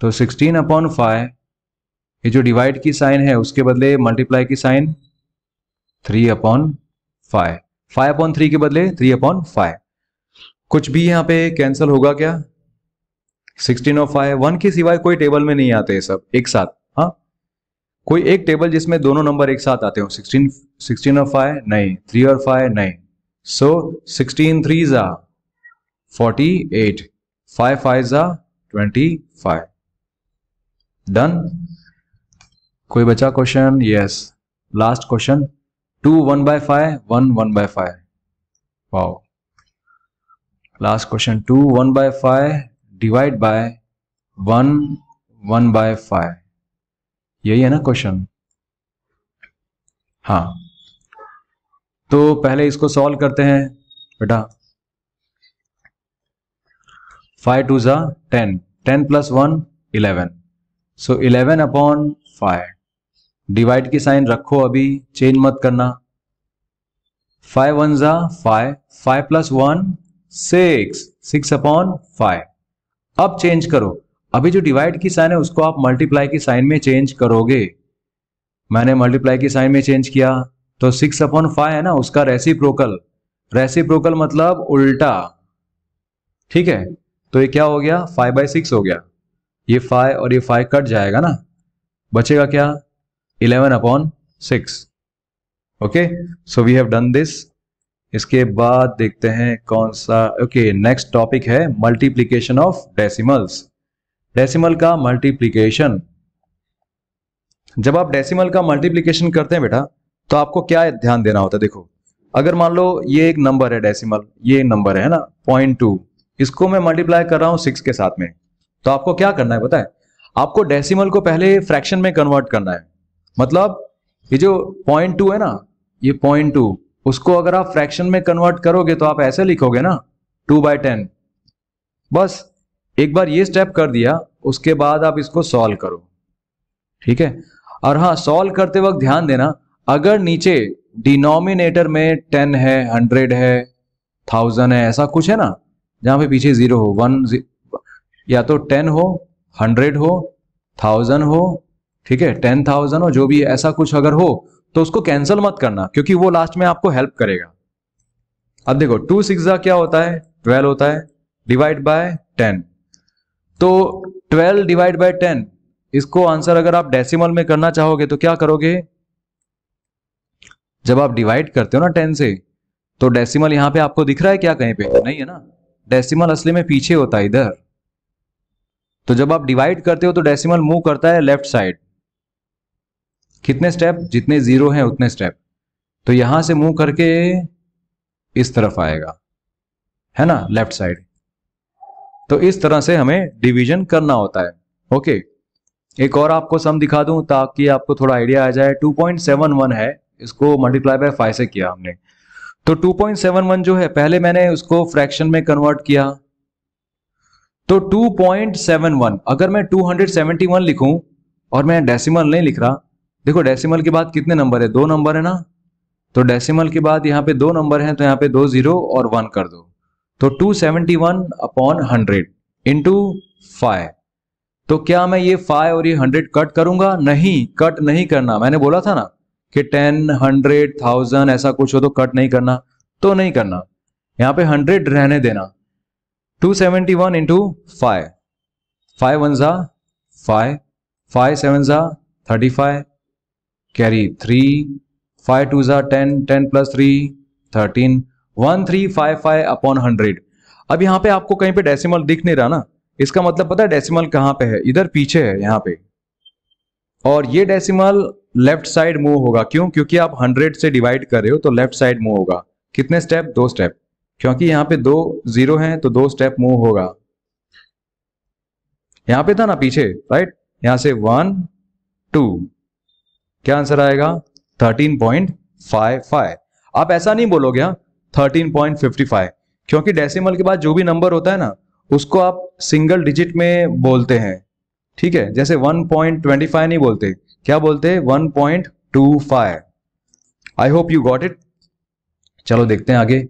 तो सिक्सटीन अपॉन फाइव ये जो डिवाइड की साइन है उसके बदले मल्टीप्लाई की sign three upon five five upon three के बदले थ्री अपॉन फाइव कुछ भी यहाँ पे कैंसिल होगा क्या सिक्सटीन ऑफ फाइव वन के सिवाय कोई टेबल में नहीं आते सब एक साथ हाँ कोई एक टेबल जिसमें दोनों नंबर एक साथ आते हो सिक्सटीन सिक्सटीन ऑफ फाइव नहीं थ्री और फाइव नहीं सो सिक्सटीन थ्री जा फोर्टी एट फाइव फाइव ज़ा ट्वेंटी फाइव डन कोई बचा question yes last question two one by five one one by five wow last question two one by five divide by one one by five यही है ना question हाँ तो पहले इसको सॉल्व करते हैं बेटा फाइव टू ज़ा ten ten plus one eleven so eleven upon five divide की साइन रखो अभी चेंज मत करना फाइव वन ज़ा five five plus one six six upon five अब चेंज करो अभी जो डिवाइड की साइन है उसको आप मल्टीप्लाई की साइन में चेंज करोगे मैंने मल्टीप्लाई की साइन में चेंज किया तो सिक्स अपॉन फाइव है ना उसका रेसिप्रोकल रेसिप्रोकल मतलब उल्टा ठीक है तो ये क्या हो गया फाइव बाई सिक्स हो गया ये फाइव और ये फाइव कट जाएगा ना बचेगा क्या eleven upon six okay so we have done this इसके बाद देखते हैं कौन सा ओके नेक्स्ट टॉपिक है मल्टीप्लीकेशन ऑफ डेसिमल्स डेसिमल का मल्टीप्लीकेशन जब आप डेसिमल का मल्टीप्लीकेशन करते हैं बेटा तो आपको क्या ध्यान देना होता है देखो अगर मान लो ये एक नंबर है डेसिमल ये नंबर है ना पॉइंट टू इसको मैं मल्टीप्लाई कर रहा हूं सिक्स के साथ में तो आपको क्या करना है बताए आपको डेसिमल को पहले फ्रैक्शन में कन्वर्ट करना है मतलब ये जो पॉइंट टू है ना ये पॉइंट टू उसको अगर आप फ्रैक्शन में कन्वर्ट करोगे तो आप ऐसे लिखोगे ना टू बाय टेन बस एक बार ये स्टेप कर दिया उसके बाद आप इसको सॉल्व करो ठीक है और हाँ सॉल्व करते वक्त ध्यान देना अगर नीचे डिनोमिनेटर में टेन है हंड्रेड है थाउजेंड है ऐसा कुछ है ना जहां पे पीछे जीरो हो वन या तो टेन हो हंड्रेड हो थाउजेंड हो ठीक है टेन थाउजेंड हो जो भी ऐसा कुछ अगर हो तो उसको कैंसिल मत करना क्योंकि वो लास्ट में आपको हेल्प करेगा अब देखो टू सिक्स क्या होता है ट्वेल्व होता है डिवाइड बाय टेन तो ट्वेल्व डिवाइड बाय टेन इसको आंसर अगर आप डेसिमल में करना चाहोगे तो क्या करोगे जब आप डिवाइड करते हो ना टेन से तो डेसिमल यहां पे आपको दिख रहा है क्या कहीं पे नहीं है ना डेसिमल असली में पीछे होता है इधर तो जब आप डिवाइड करते हो तो डेसिमल मूव करता है लेफ्ट साइड कितने स्टेप जितने जीरो हैं उतने स्टेप तो यहां से मूव करके इस तरफ आएगा है ना लेफ्ट साइड तो इस तरह से हमें डिवीजन करना होता है ओके एक और आपको सम दिखा दूं ताकि आपको थोड़ा आइडिया आ जाए 2.71 है इसको मल्टीप्लाई बाय फाइव से किया हमने तो 2.71 जो है पहले मैंने उसको फ्रैक्शन में कन्वर्ट किया तो 2.71 अगर मैं 271 लिखूं और मैं डेसिमल नहीं लिख रहा देखो डेसिमल के बाद कितने नंबर है दो नंबर है ना तो डेसिमल के बाद यहाँ पे दो नंबर हैं तो यहाँ पे दो जीरो और वन कर दो तो 271 अपॉन हंड्रेड इंटू फाइव तो क्या मैं ये फाइव और ये हंड्रेड कट करूंगा नहीं कट नहीं करना मैंने बोला था ना कि टेन हंड्रेड थाउजेंड ऐसा कुछ हो तो कट नहीं करना तो नहीं करना यहां पे हंड्रेड रहने देना two seventy one into five five one जा फाइव फाइव सेवन सा thirty five carry three five two झा ten ten plus three thirteen one three five five upon hundred अब यहां पे आपको कहीं पे डेसिमल दिख नहीं रहा ना इसका मतलब पता है डेसिमल कहां पे है इधर पीछे है यहां पे और ये डेसिमल लेफ्ट साइड मूव होगा क्यों क्योंकि आप 100 से डिवाइड कर रहे हो तो लेफ्ट साइड मूव होगा कितने स्टेप दो स्टेप क्योंकि यहाँ पे दो जीरो हैं तो दो स्टेप मूव होगा यहाँ पे था ना पीछे राइट यहां से वन टू क्या आंसर आएगा थर्टीन पॉइंट फाइव फाइव आप ऐसा नहीं बोलोगे थर्टीन पॉइंट फिफ्टी फाइव क्योंकि डेसिमल के बाद जो भी नंबर होता है ना उसको आप सिंगल डिजिट में बोलते हैं ठीक है जैसे 1.25 नहीं बोलते क्या बोलते point two five I hope you got it चलो देखते हैं आगे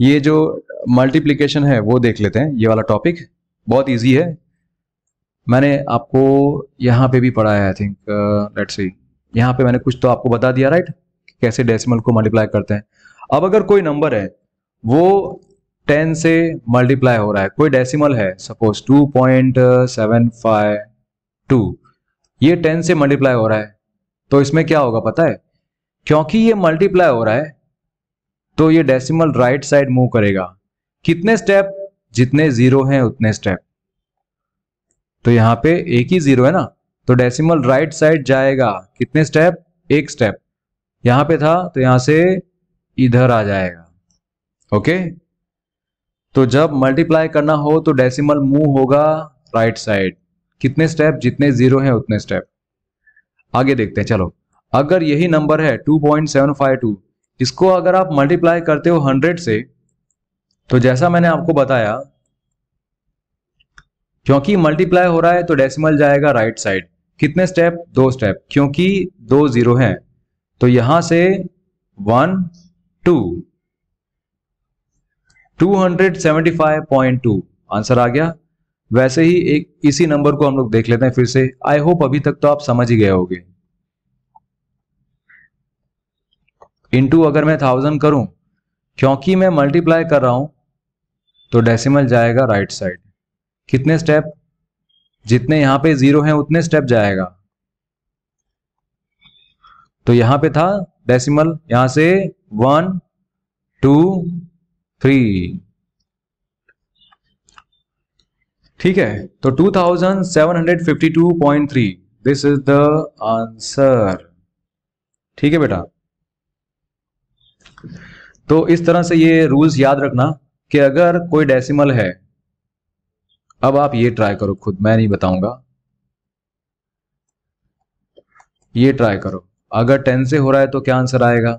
ये जो मल्टीप्लीकेशन है वो देख लेते हैं ये वाला टॉपिक बहुत ईजी है मैंने आपको यहां पे भी पढ़ाया आई थिंक लेट सी यहां पे मैंने कुछ तो आपको बता दिया राइट right? कैसे डेसिमल को मल्टीप्लाई करते हैं अब अगर कोई नंबर है वो टेन से मल्टीप्लाई हो रहा है कोई डेसिमल है suppose two point seven five two ये टेन से मल्टीप्लाई हो रहा है तो इसमें क्या होगा पता है क्योंकि ये मल्टीप्लाई हो रहा है तो ये डेसिमल राइट साइड मूव करेगा कितने स्टेप जितने जीरो हैं उतने स्टेप तो यहां पे एक ही जीरो है ना तो डेसिमल राइट साइड जाएगा कितने स्टेप एक स्टेप यहां पे था तो यहां से इधर आ जाएगा ओके okay? तो जब मल्टीप्लाई करना हो तो डेसिमल मूव होगा राइट साइड कितने स्टेप जितने जीरो हैं उतने स्टेप आगे देखते हैं चलो अगर यही नंबर है 2.752 इसको अगर आप मल्टीप्लाई करते हो 100 से तो जैसा मैंने आपको बताया क्योंकि मल्टीप्लाई हो रहा है तो डेसिमल जाएगा राइट साइड कितने स्टेप दो स्टेप क्योंकि दो जीरो हैं तो यहां से वन टू 275.2 आंसर आ गया वैसे ही एक इसी नंबर को हम लोग देख लेते हैं फिर से आई होप अभी तक तो आप समझ ही गए होंगे इनटू अगर मैं थाउजेंड करूं क्योंकि मैं मल्टीप्लाई कर रहा हूं तो डेसिमल जाएगा राइट साइड कितने स्टेप जितने यहां पे जीरो हैं उतने स्टेप जाएगा तो यहां पे था डेसिमल यहां से वन टू थ्री ठीक है तो 2752.3 दिस इज द आंसर ठीक है बेटा तो इस तरह से ये रूल्स याद रखना कि अगर कोई डेसिमल है अब आप ये ट्राई करो खुद मैं नहीं बताऊंगा ये ट्राई करो अगर टेन से हो रहा है तो क्या आंसर आएगा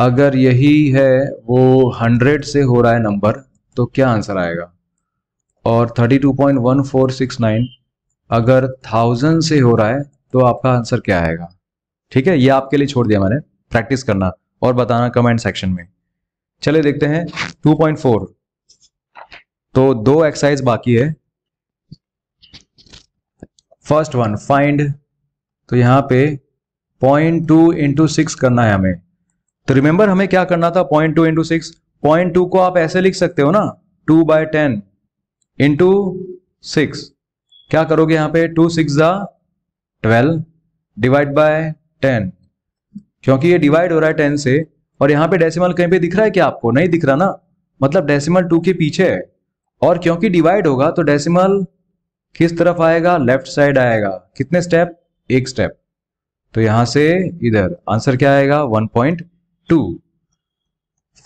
अगर यही है वो हंड्रेड से हो रहा है नंबर तो क्या आंसर आएगा और thirty two point one four six nine अगर थाउजेंड से हो रहा है तो आपका आंसर क्या आएगा ठीक है ये आपके लिए छोड़ दिया मैंने प्रैक्टिस करना और बताना कमेंट सेक्शन में चले देखते हैं 2.4 तो दो एक्सरसाइज बाकी है फर्स्ट वन फाइंड तो यहां पे पॉइंट टू इंटू सिक्स करना है हमें तो रिमेंबर हमें क्या करना था point two into six point two को आप ऐसे लिख सकते हो ना two by ten into six क्या करोगे यहां पे टू सिक्स जा ट्वेल्व डिवाइड बाय टेन क्योंकि ये डिवाइड हो रहा है टेन से और यहाँ पे डेसिमल कहीं पे दिख रहा है क्या आपको नहीं दिख रहा ना मतलब डेसिमल टू के पीछे है और क्योंकि डिवाइड होगा तो डेसिमल किस तरफ आएगा लेफ्ट साइड आएगा कितने स्टेप एक स्टेप तो यहां से इधर आंसर क्या आएगा वन पॉइंट टू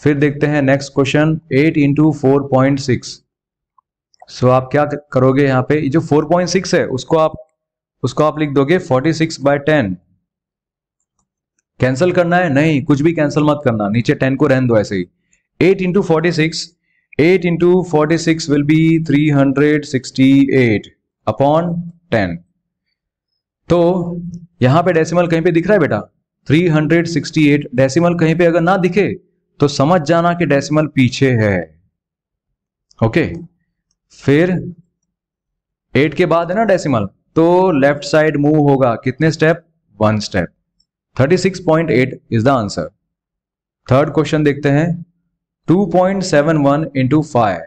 फिर देखते हैं next question eight into four point six so आप क्या करोगे यहां पे जो फोर पॉइंट सिक्स है उसको आप उसको आप लिख दोगे forty six by ten cancel करना है नहीं कुछ भी कैंसिल मत करना नीचे टेन को रहने दो ऐसे ही eight into forty six eight into forty six will be three hundred sixty eight upon ten तो यहां पे डेसिमल कहीं पे दिख रहा है बेटा 368 डेसिमल कहीं पे अगर ना दिखे तो समझ जाना कि डेसिमल पीछे है ओके फिर एट के बाद है ना डेसिमल तो लेफ्ट साइड मूव होगा कितने step one step 36.8 is the answer third question देखते हैं 2.71 point seven one into five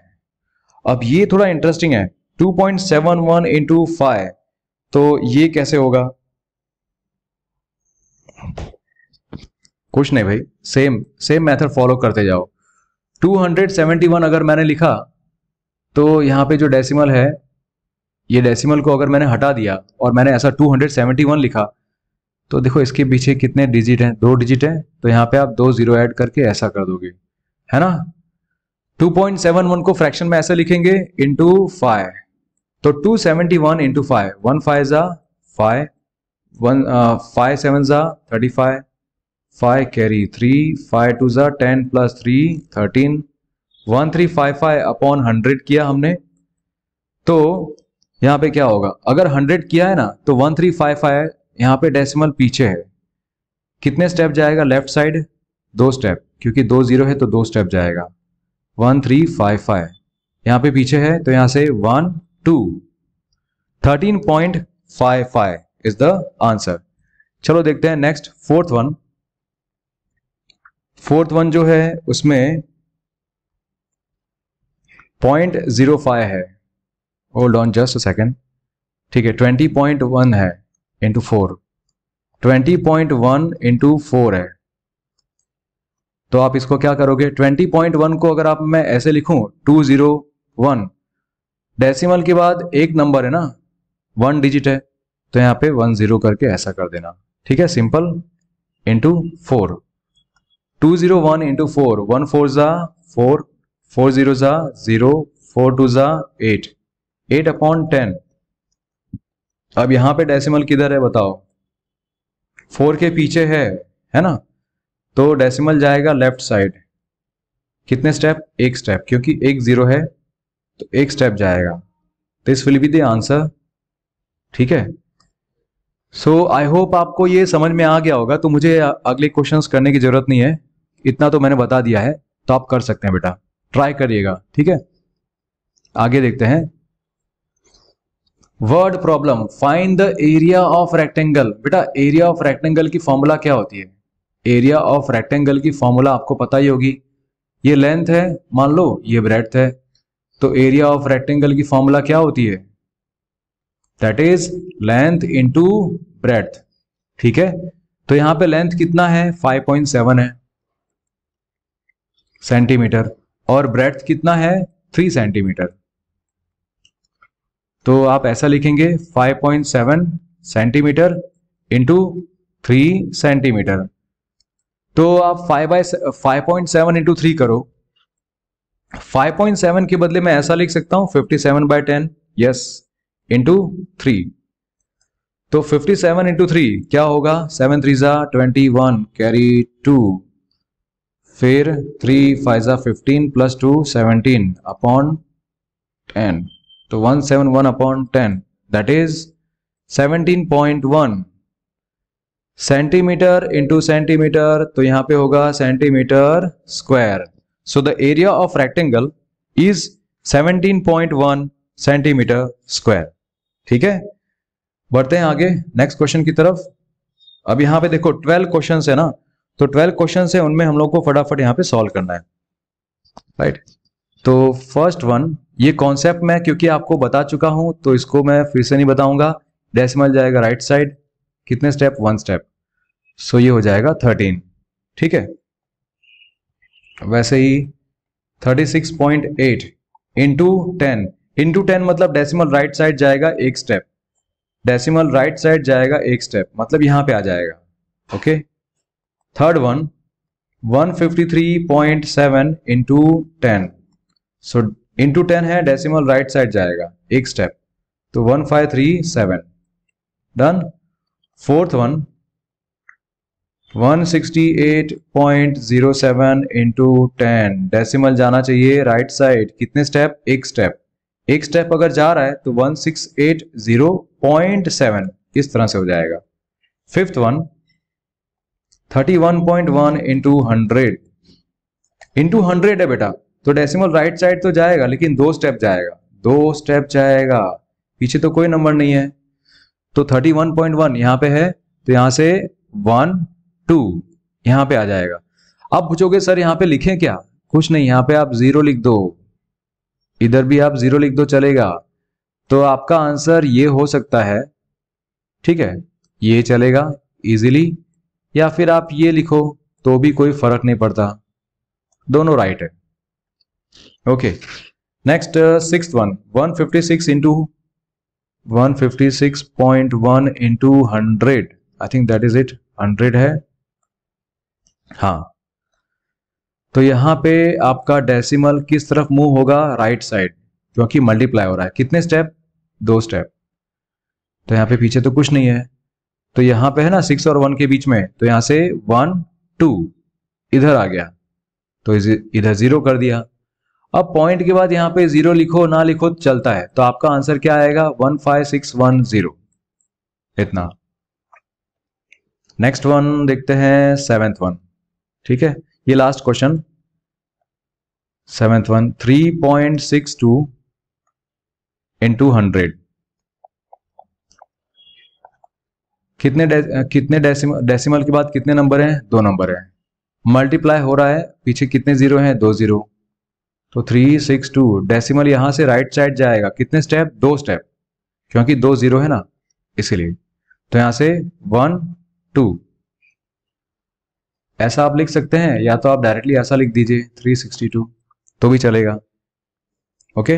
अब ये थोड़ा इंटरेस्टिंग है 2.71 point seven one into five तो ये कैसे होगा कुछ नहीं भाई सेम सेम मेथड फॉलो करते जाओ 271 अगर मैंने लिखा तो यहां पे जो डेसिमल है ये डेसिमल को अगर मैंने हटा दिया और मैंने ऐसा 271 लिखा तो देखो इसके पीछे कितने डिजिट हैं दो डिजिट हैं तो यहां पे आप दो जीरो ऐड करके ऐसा कर दोगे है ना 2.71 को फ्रैक्शन में ऐसे लिखेंगे इंटू फाइव तो two seventy one into five one five ज़ा फाइव वन फाइव सेवन ज़ा thirty five five carry three five two ज़ा ten plus three thirteen one three five five upon hundred किया हमने तो यहाँ पे क्या होगा अगर हंड्रेड किया है ना तो वन थ्री फाइव फाइव यहाँ पे डेसिमल पीछे है कितने स्टेप जाएगा लेफ्ट साइड दो स्टेप क्योंकि दो जीरो है तो दो स्टेप जाएगा वन थ्री फाइव फाइव यहाँ पे पीछे है तो यहाँ से one two thirteen point five five is the answer चलो देखते हैं next fourth one fourth one जो है उसमें पॉइंट जीरो फाइव है होल्ड ऑन जस्ट सेकेंड ठीक है ट्वेंटी पॉइंट वन है into four twenty point one into four है तो आप इसको क्या करोगे ट्वेंटी पॉइंट वन को अगर आप मैं ऐसे लिखूं टू जीरो वन डेसिमल के बाद एक नंबर है ना वन डिजिट है तो यहाँ पे वन जीरो करके ऐसा कर देना ठीक है simple into four two zero one into four one four जा फोर फोर जीरो जा जीरो फोर टू जा एट एट अपॉन टेन अब यहां पे डेसिमल किधर है बताओ फोर के पीछे है है ना तो डेसिमल जाएगा लेफ्ट साइड कितने स्टेप एक स्टेप क्योंकि एक जीरो है तो एक स्टेप जाएगा this will be the answer ठीक है सो आई होप आपको ये समझ में आ गया होगा तो मुझे अगले क्वेश्चंस करने की जरूरत नहीं है इतना तो मैंने बता दिया है तो आप कर सकते हैं बेटा ट्राई करिएगा ठीक है आगे देखते हैं word problem find the area of rectangle बेटा एरिया ऑफ रेक्टेंगल की फॉर्मूला क्या होती है एरिया ऑफ रेक्टेंगल की फॉर्मूला आपको पता ही होगी ये लेंथ है मान लो ये ब्रेथ है तो एरिया ऑफ रेक्टेंगल की फॉर्मूला क्या होती है that is length into breadth ठीक है तो यहां पे लेंथ कितना है 5.7 है सेंटीमीटर और ब्रेथ कितना है 3 सेंटीमीटर तो आप ऐसा लिखेंगे 5.7 सेंटीमीटर इंटू थ्री सेंटीमीटर तो आप five by five point seven into three करो फाइव पॉइंट सेवन के बदले मैं ऐसा लिख सकता हूं fifty seven by ten yes into three तो 57 सेवन इंटू थ्री क्या होगा सेवन थ्री ज़ा ट्वेंटी वन कैरी टू फिर थ्री फाइव ज़ा fifteen plus two seventeen upon ten तो one seven one upon ten that is seventeen point one centimetre into centimetre तो यहां पे होगा centimetre square so the area of rectangle is seventeen point one centimetre square ठीक है बढ़ते हैं आगे नेक्स्ट क्वेश्चन की तरफ अब यहां पे देखो ट्वेल्व क्वेश्चन है ना तो ट्वेल्व क्वेश्चन है उनमें हम लोग को फटाफट यहाँ पे सॉल्व करना है राइट right. तो फर्स्ट वन ये कॉन्सेप्ट मैं क्योंकि आपको बता चुका हूं तो इसको मैं फिर से नहीं बताऊंगा डेसिमल जाएगा राइट right साइड कितने स्टेप वन स्टेप सो ये हो जाएगा थर्टीन ठीक है वैसे ही thirty six point eight into ten into ten मतलब डेसिमल राइट साइड जाएगा एक स्टेप डेसिमल राइट साइड जाएगा एक स्टेप मतलब यहां पे आ जाएगा okay third one 153.7 into ten so into ten है डेसिमल राइट साइड जाएगा एक स्टेप तो 1537 done fourth one one sixty seven into ten decimal जाना चाहिए राइट right साइड कितने स्टेप एक स्टेप एक स्टेप अगर जा रहा है तो one six eight zero point seven इस तरह से हो जाएगा fifth one thirty one point one into hundred into hundred है बेटा तो डेसिमल राइट साइड तो जाएगा लेकिन दो स्टेप जाएगा दो स्टेप जाएगा पीछे तो कोई नंबर नहीं है तो थर्टी वन पॉइंट वन यहाँ पे है तो यहां से वन टू यहां पे आ जाएगा अब पूछोगे सर यहां पे लिखें क्या कुछ नहीं यहां पे आप जीरो लिख दो इधर भी आप जीरो लिख दो चलेगा तो आपका आंसर ये हो सकता है ठीक है ये चलेगा इजीली या फिर आप ये लिखो तो भी कोई फर्क नहीं पड़ता दोनों राइट है okay next six one one fifty six into one fifty six point one into hundred I think that is it hundred है हाँ तो यहां पे आपका डेसिमल किस तरफ मूव होगा राइट साइड क्योंकि मल्टीप्लाई हो रहा है कितने स्टेप दो स्टेप तो यहां पे पीछे तो कुछ नहीं है तो यहां पे है ना सिक्स और वन के बीच में तो यहां से वन टू इधर आ गया तो इधर जीरो कर दिया अब पॉइंट के बाद यहां पे जीरो लिखो ना लिखो चलता है तो आपका आंसर क्या आएगा one five six one zero इतना नेक्स्ट वन देखते हैं सेवेंथ वन ठीक है ये last question seventh one three point six two into hundred कितने डे, कितने डेसिमल डेसिमल के बाद कितने नंबर हैं दो नंबर हैं मल्टीप्लाई हो रहा है पीछे कितने जीरो हैं दो जीरो तो थ्री सिक्स टू डेसिमल यहां से राइट साइड जाएगा कितने स्टेप दो स्टेप क्योंकि दो जीरो है ना इसीलिए तो यहां से वन टू ऐसा आप लिख सकते हैं या तो आप डायरेक्टली ऐसा लिख दीजिए 362 तो भी चलेगा ओके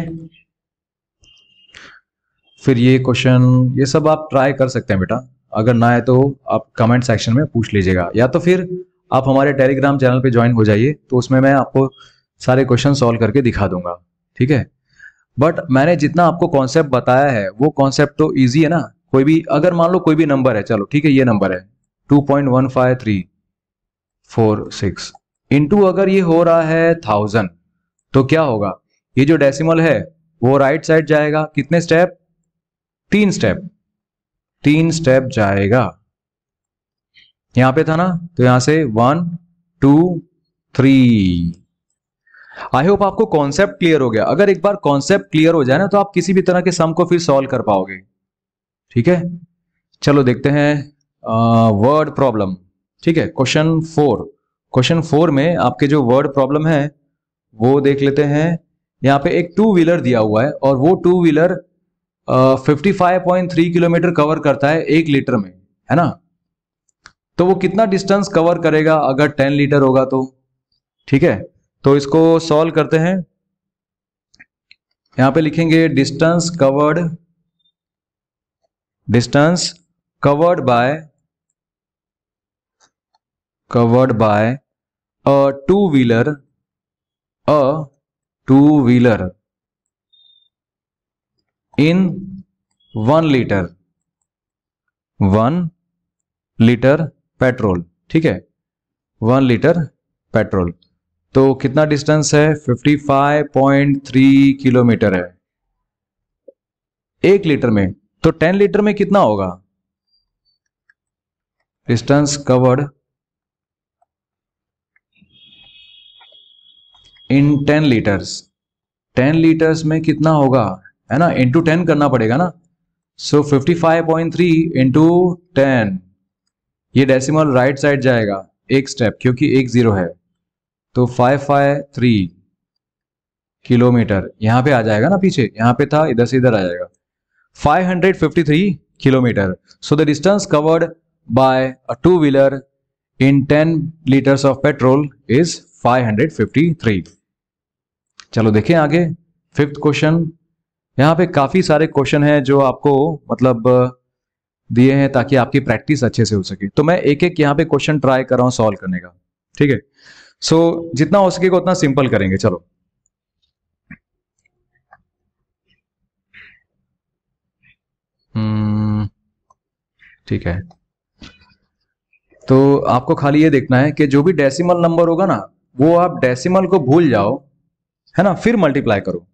फिर ये क्वेश्चन ये सब आप ट्राई कर सकते हैं बेटा अगर ना है तो आप कमेंट सेक्शन में पूछ लीजिएगा या तो फिर आप हमारे टेलीग्राम चैनल पे ज्वाइन हो जाइए तो उसमें मैं आपको सारे क्वेश्चन सॉल्व करके दिखा दूंगा ठीक है बट मैंने जितना आपको कॉन्सेप्ट बताया है वो कॉन्सेप्ट तो ईजी है ना कोई भी अगर मान लो कोई भी नंबर है चलो ठीक है ये नंबर है two point one five three four six into अगर ये हो रहा है थाउजेंड तो क्या होगा ये जो डेसिमल है वो राइट साइड जाएगा कितने स्टेप तीन स्टेप तीन स्टेप जाएगा यहां पे था ना तो यहां से one two three I hope आपको कॉन्सेप्ट क्लियर हो गया अगर एक बार कॉन्सेप्ट क्लियर हो जाए ना तो आप किसी भी तरह के सम को फिर सॉल्व कर पाओगे ठीक है चलो देखते हैं वर्ड प्रॉब्लम ठीक है क्वेश्चन फोर क्वेश्चन फोर में आपके जो वर्ड प्रॉब्लम है वो देख लेते हैं यहाँ पे एक टू व्हीलर दिया हुआ है और वो two wheeler fifty five point three kilometre cover करता है एक लीटर में है ना तो वो कितना डिस्टेंस कवर करेगा अगर टेन लीटर होगा तो ठीक है तो इसको सॉल्व करते हैं यहां पे लिखेंगे distance covered distance covered by covered by a two wheeler, a two wheeler in 1 liter, 1 litre petrol ठीक है वन लीटर पेट्रोल तो कितना डिस्टेंस है 55.3 किलोमीटर है एक लीटर में तो 10 लीटर में कितना होगा distance covered in ten litres ten litres में कितना होगा है ना इंटू टेन करना पड़ेगा ना so fifty five point three into ten ये डेसिमल राइट साइड जाएगा एक स्टेप क्योंकि एक जीरो है तो फाइव फाइव थ्री किलोमीटर यहाँ पे आ जाएगा ना पीछे यहाँ पे था इधर से इधर आ जाएगा five hundred fifty three kilometre the distance covered by a two wheeler in ten litres of petrol is five hundred fifty three चलो देखें आगे फिफ्थ क्वेश्चन यहाँ पे काफी सारे क्वेश्चन हैं जो आपको मतलब दिए हैं ताकि आपकी प्रैक्टिस अच्छे से हो सके तो मैं एक एक यहाँ पे क्वेश्चन ट्राई कर रहा हूँ सॉल्व करने का ठीक है सो so, जितना हो सकेगा उतना सिंपल करेंगे चलो हम्म, ठीक है तो आपको खाली ये देखना है कि जो भी डेसिमल नंबर होगा ना वो आप डेसिमल को भूल जाओ है ना फिर मल्टीप्लाई करो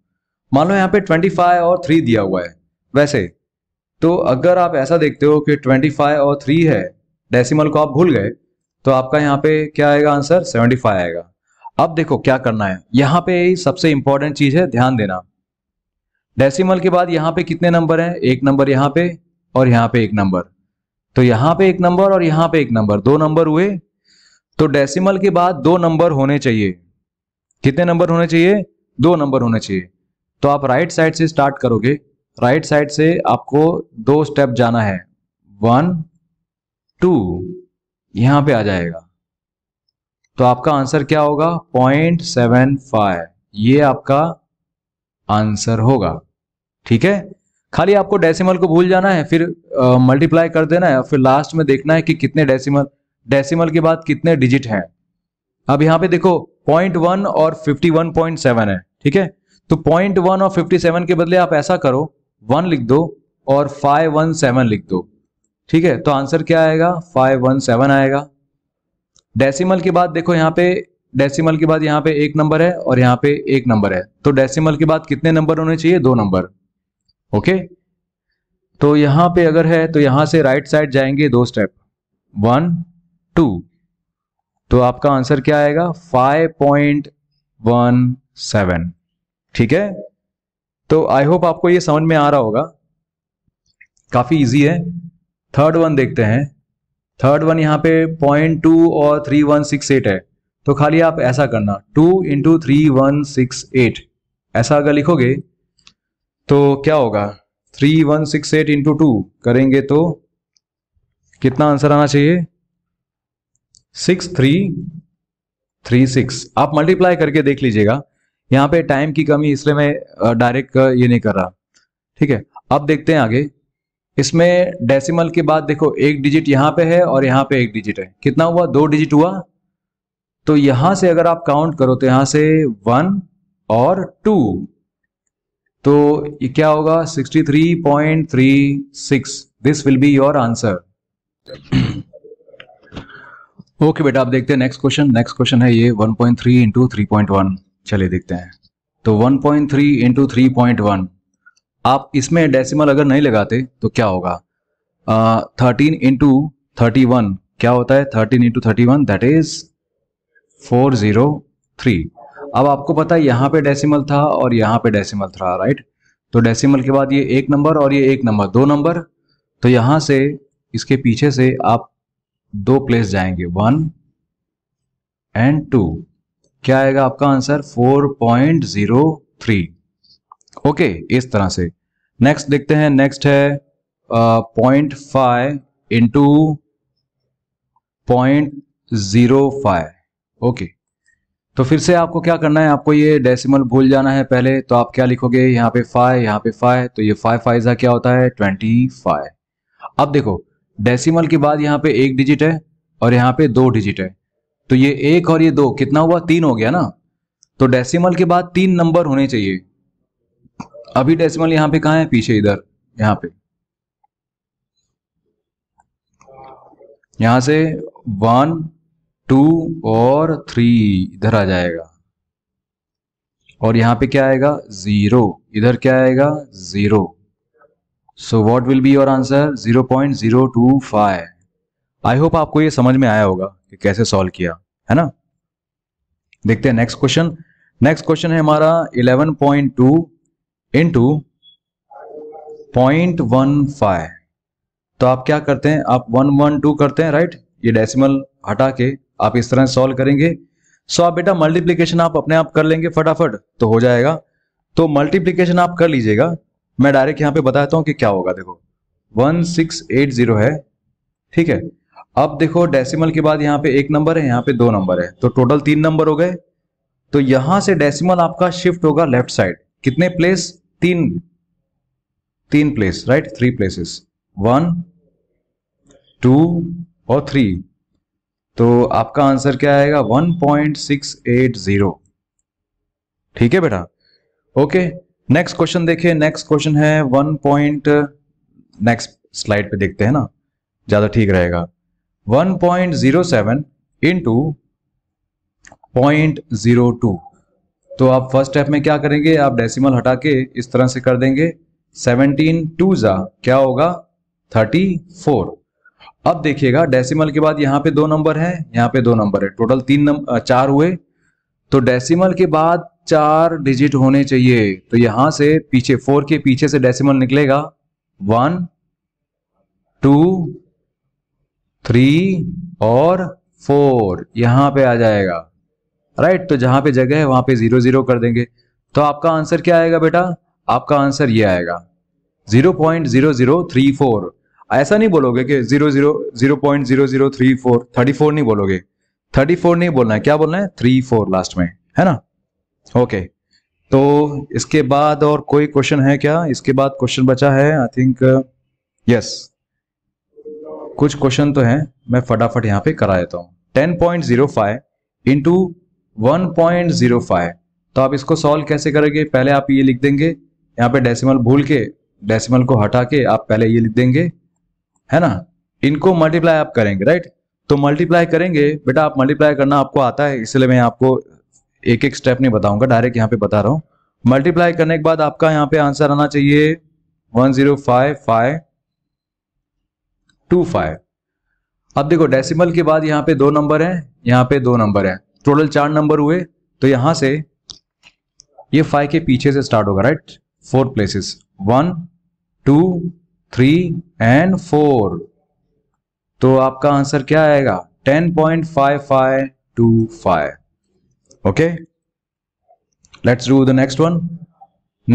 मान लो यहाँ पे 25 और 3 दिया हुआ है वैसे तो अगर आप ऐसा देखते हो कि 25 और 3 है डेसिमल को आप भूल गए तो आपका यहाँ पे क्या आएगा आंसर 75 आएगा अब देखो क्या करना है यहाँ पे सबसे इंपॉर्टेंट चीज है ध्यान देना डेसिमल के बाद यहाँ पे कितने नंबर है एक नंबर यहाँ पे और यहाँ पे एक नंबर तो यहाँ पे एक नंबर और यहाँ पे एक नंबर दो नंबर हुए तो डेसिमल के बाद दो नंबर होने चाहिए कितने नंबर होने चाहिए दो नंबर होने चाहिए तो आप राइट साइड से स्टार्ट करोगे राइट साइड से आपको दो स्टेप जाना है वन टू यहां पे आ जाएगा तो आपका आंसर क्या होगा पॉइंट सेवन फाइव ये आपका आंसर होगा ठीक है खाली आपको डेसिमल को भूल जाना है फिर मल्टीप्लाई कर देना है फिर लास्ट में देखना है कि कितने डेसिमल डेसिमल के बाद कितने डिजिट हैं अब यहां पे देखो पॉइंट वन और फिफ्टी वन पॉइंट सेवन है ठीक है तो पॉइंट वन और फिफ्टी सेवन के बदले आप ऐसा करो वन लिख दो और फाइव वन सेवन लिख दो ठीक है तो आंसर क्या आएगा फाइव वन सेवन आएगा डेसिमल के बाद देखो यहाँ पे डेसिमल के बाद यहाँ पे एक नंबर है और यहां पे एक नंबर है तो डेसिमल के बाद कितने नंबर होने चाहिए दो नंबर ओके तो यहां पे अगर है तो यहां से राइट साइड जाएंगे दो स्टेप वन टू तो आपका आंसर क्या आएगा 5.17 ठीक है तो आई होप आपको ये समझ में आ रहा होगा काफी इजी है थर्ड वन देखते हैं थर्ड वन यहां पे पॉइंट टू और थ्री वन सिक्स एट है तो खाली आप ऐसा करना two into three one six eight ऐसा अगर लिखोगे तो क्या होगा three one six eight into two करेंगे तो कितना आंसर आना चाहिए सिक्स थ्री थ्री सिक्स आप मल्टीप्लाई करके देख लीजिएगा यहाँ पे टाइम की कमी इसलिए मैं डायरेक्ट ये नहीं कर रहा ठीक है अब देखते हैं आगे इसमें डेसिमल के बाद देखो एक डिजिट यहाँ पे है और यहाँ पे एक डिजिट है कितना हुआ दो डिजिट हुआ तो यहां से अगर आप काउंट करो तो यहां से वन और टू तो ये क्या होगा sixty three three point six this will be your answer okay okay बेटा आप देखते हैं नेक्स्ट क्वेश्चन नेक्स्ट क्वेश्चन है ये 1.3 point three into three point चलिए देखते हैं तो 1.3 पॉइंट थ्री इंटू थ्री आप इसमें डेसिमल अगर नहीं लगाते तो क्या होगा uh, 13 इंटू थर्टी क्या होता है 13 into thirty one that is four अब आपको पता है यहाँ पे डेसिमल था और यहाँ पे डेसिमल था राइट तो डेसिमल के बाद ये एक नंबर और ये एक नंबर दो नंबर तो यहां से इसके पीछे से आप दो प्लेस जाएंगे वन एंड टू क्या आएगा आपका आंसर 4.03 ओके इस तरह से नेक्स्ट देखते हैं नेक्स्ट है point five into point zero five okay तो फिर से आपको क्या करना है आपको ये डेसिमल भूल जाना है पहले तो आप क्या लिखोगे यहाँ पे फाइव यहाँ पे फाइव तो ये फाइव फाइव क्या होता है ट्वेंटी फाइव अब देखो डेसिमल के बाद यहाँ पे एक डिजिट है और यहाँ पे दो डिजिट है तो ये एक और ये दो कितना हुआ तीन हो गया ना तो डेसिमल के बाद तीन नंबर होने चाहिए अभी डेसिमल यहाँ पे कहा है पीछे इधर यहाँ पे यहां से वन टू और थ्री इधर आ जाएगा और यहां पे क्या आएगा जीरो इधर क्या आएगा zero so what will be your answer zero zero point two five I hope आपको ये समझ में आया होगा कि कैसे सॉल्व किया है ना देखते हैं नेक्स्ट क्वेश्चन नेक्स्ट क्वेश्चन है हमारा eleven point two into point one five तो आप क्या करते हैं आप वन वन टू करते हैं राइट ये डेसिमल हटा के आप इस तरह सॉल्व करेंगे सो आप बेटा मल्टीप्लीकेशन आप अपने आप कर लेंगे फटाफट तो हो जाएगा तो मल्टीप्लीकेशन आप कर लीजिएगा मैं डायरेक्ट यहां पे बताता हूं कि क्या होगा देखो वन सिक्स एट जीरो है ठीक है अब देखो डेसिमल के बाद यहां पे एक नंबर है यहां पे दो नंबर है तो टोटल तीन नंबर हो गए तो यहां से डेसिमल आपका शिफ्ट होगा लेफ्ट साइड कितने प्लेस तीन तीन place right three places one two और थ्री तो आपका आंसर क्या आएगा 1.680 ठीक है बेटा ओके नेक्स्ट क्वेश्चन देखिए नेक्स्ट क्वेश्चन है वन पॉइंट नेक्स्ट स्लाइड पे देखते हैं ना ज्यादा ठीक रहेगा one point zero seven into point zero two तो आप फर्स्ट स्टेप में क्या करेंगे आप डेसिमल हटा के इस तरह से कर देंगे सेवनटीन टू जा क्या होगा थर्टी फोर अब देखिएगा डेसिमल के बाद यहाँ पे दो नंबर है यहां पे दो नंबर है टोटल तीन नंबर चार हुए तो डेसिमल के बाद चार डिजिट होने चाहिए तो यहां से पीछे फोर के पीछे से डेसिमल निकलेगा वन टू थ्री और फोर यहां पे आ जाएगा राइट तो जहां पे जगह है वहां पे जीरो जीरो कर देंगे तो आपका आंसर क्या आएगा बेटा आपका आंसर ये आएगा zero point zero zero three four ऐसा नहीं बोलोगे कि zero zero zero point zero zero three four thirty four नहीं बोलोगे थर्टी फोर नहीं बोलना है क्या बोलना है थ्री फोर लास्ट में है ना ओके तो इसके बाद और कोई क्वेश्चन है क्या इसके बाद क्वेश्चन बचा है आई थिंक यस कुछ क्वेश्चन तो हैं मैं फटाफट यहाँ पे करा देता हूँ ten point zero five into one point zero five तो आप इसको सॉल्व कैसे करेंगे पहले आप ये लिख देंगे यहाँ पे डेसिमल भूल के डेसिमल को हटा के आप पहले ये लिख देंगे है ना इनको मल्टीप्लाई आप करेंगे राइट तो मल्टीप्लाई करेंगे बेटा आप मल्टीप्लाई करना आपको आता है इसलिए मैं आपको एक एक स्टेप नहीं बताऊंगा डायरेक्ट यहाँ पे बता रहा हूँ मल्टीप्लाई करने के बाद आपका यहाँ पे आंसर आना चाहिए one zero five five two five अब देखो डेसिमल के बाद यहाँ पे दो नंबर हैं यहाँ पे दो नंबर हैं टोटल चार नंबर हुए तो यहां से ये फाइव के पीछे से स्टार्ट होगा right four places one two three and four तो आपका आंसर क्या आएगा 10.5525 okay let's do the next one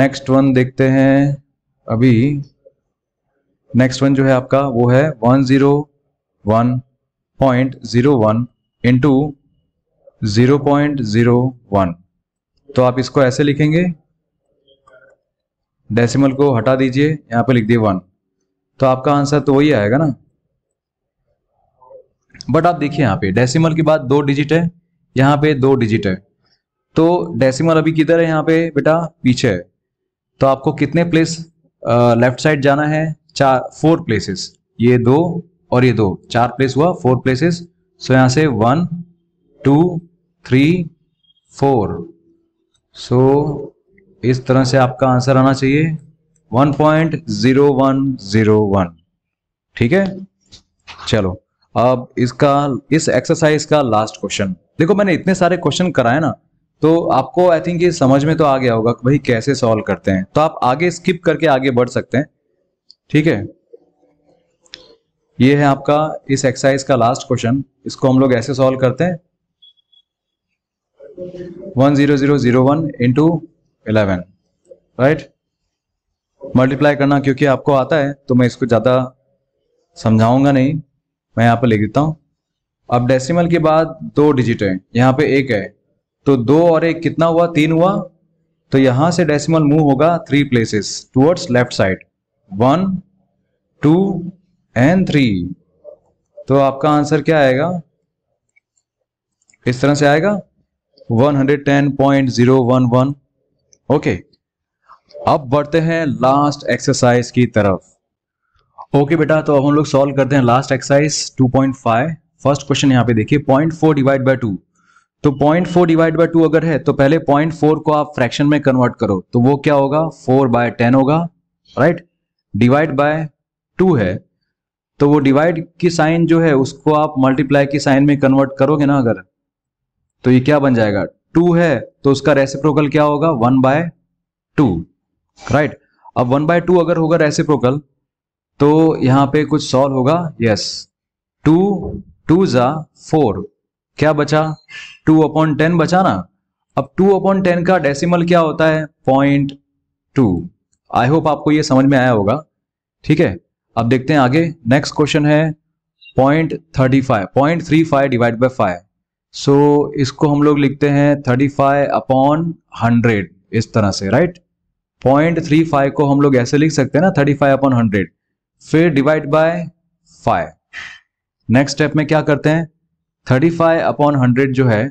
next one देखते हैं अभी नेक्स्ट वन जो है आपका वो है 101.01 into zero zero point one तो आप इसको ऐसे लिखेंगे डेसिमल को हटा दीजिए यहां पे लिख दिए वन तो आपका आंसर तो वही आएगा ना बट आप देखिए यहाँ पे डेसिमल के बाद दो डिजिट है यहाँ पे दो डिजिट है तो डेसिमल अभी किधर है यहाँ पे बेटा पीछे है तो आपको कितने प्लेस लेफ्ट साइड जाना है चार फोर प्लेसेस ये दो और ये दो चार प्लेस हुआ फोर प्लेसेस सो यहां से one two three four so इस तरह से आपका आंसर आना चाहिए one point zero one zero one ठीक है चलो अब इसका इस एक्सरसाइज का लास्ट क्वेश्चन देखो मैंने इतने सारे क्वेश्चन कराए ना तो आपको आई थिंक ये समझ में तो आ गया होगा कि भाई कैसे सॉल्व करते हैं तो आप आगे स्किप करके आगे बढ़ सकते हैं ठीक है ये है आपका इस एक्सरसाइज का लास्ट क्वेश्चन इसको हम लोग ऐसे सॉल्व करते हैं one zero zero zero one into eleven right multiply करना क्योंकि आपको आता है तो मैं इसको ज़्यादा समझाऊंगा नहीं मैं यहाँ पर लिख देता हूँ अब डेसिमल के बाद दो डिजिट है यहाँ पे एक है तो दो और एक कितना हुआ तीन हुआ तो यहां से डेसिमल मूव होगा three places towards left side one two and three तो आपका आंसर क्या आएगा इस तरह से आएगा 110.011 ओके अब बढ़ते हैं लास्ट एक्सरसाइज की तरफ ओके okay बेटा तो अब हम लोग सॉल्व करते हैं लास्ट एक्सरसाइज 2.5 फर्स्ट क्वेश्चन यहाँ पे देखिए point four divide by two तो point four divide by two अगर है तो पहले पॉइंट फोर को आप फ्रैक्शन में कन्वर्ट करो तो वो क्या होगा फोर बाय टेन होगा राइट डिवाइड बाय टू है तो वो डिवाइड की साइन जो है उसको आप मल्टीप्लाई की साइन में कन्वर्ट करोगे ना अगर तो ये क्या बन जाएगा टू है तो उसका रेसिप्रोकल क्या होगा वन बाय टू राइट अब वन बाय टू अगर होगा रेसिप्रोकल तो यहां पे कुछ सॉल्व होगा यस टू टू जा फोर क्या बचा टू अपॉन टेन बचा ना अब टू अपॉन टेन का डेसिमल क्या होता है पॉइंट टू आई होप आपको ये समझ में आया होगा ठीक है अब देखते हैं आगे नेक्स्ट क्वेश्चन है point thirty five point three five divide by five so इसको हम लोग लिखते हैं थर्टी फाइव अपॉन हंड्रेड इस तरह से राइट पॉइंट थ्री फाइव को हम लोग ऐसे लिख सकते हैं ना थर्टी फाइव अपॉन हंड्रेड फिर divide by five next step में क्या करते हैं थर्टी फाइव अपॉन हंड्रेड जो है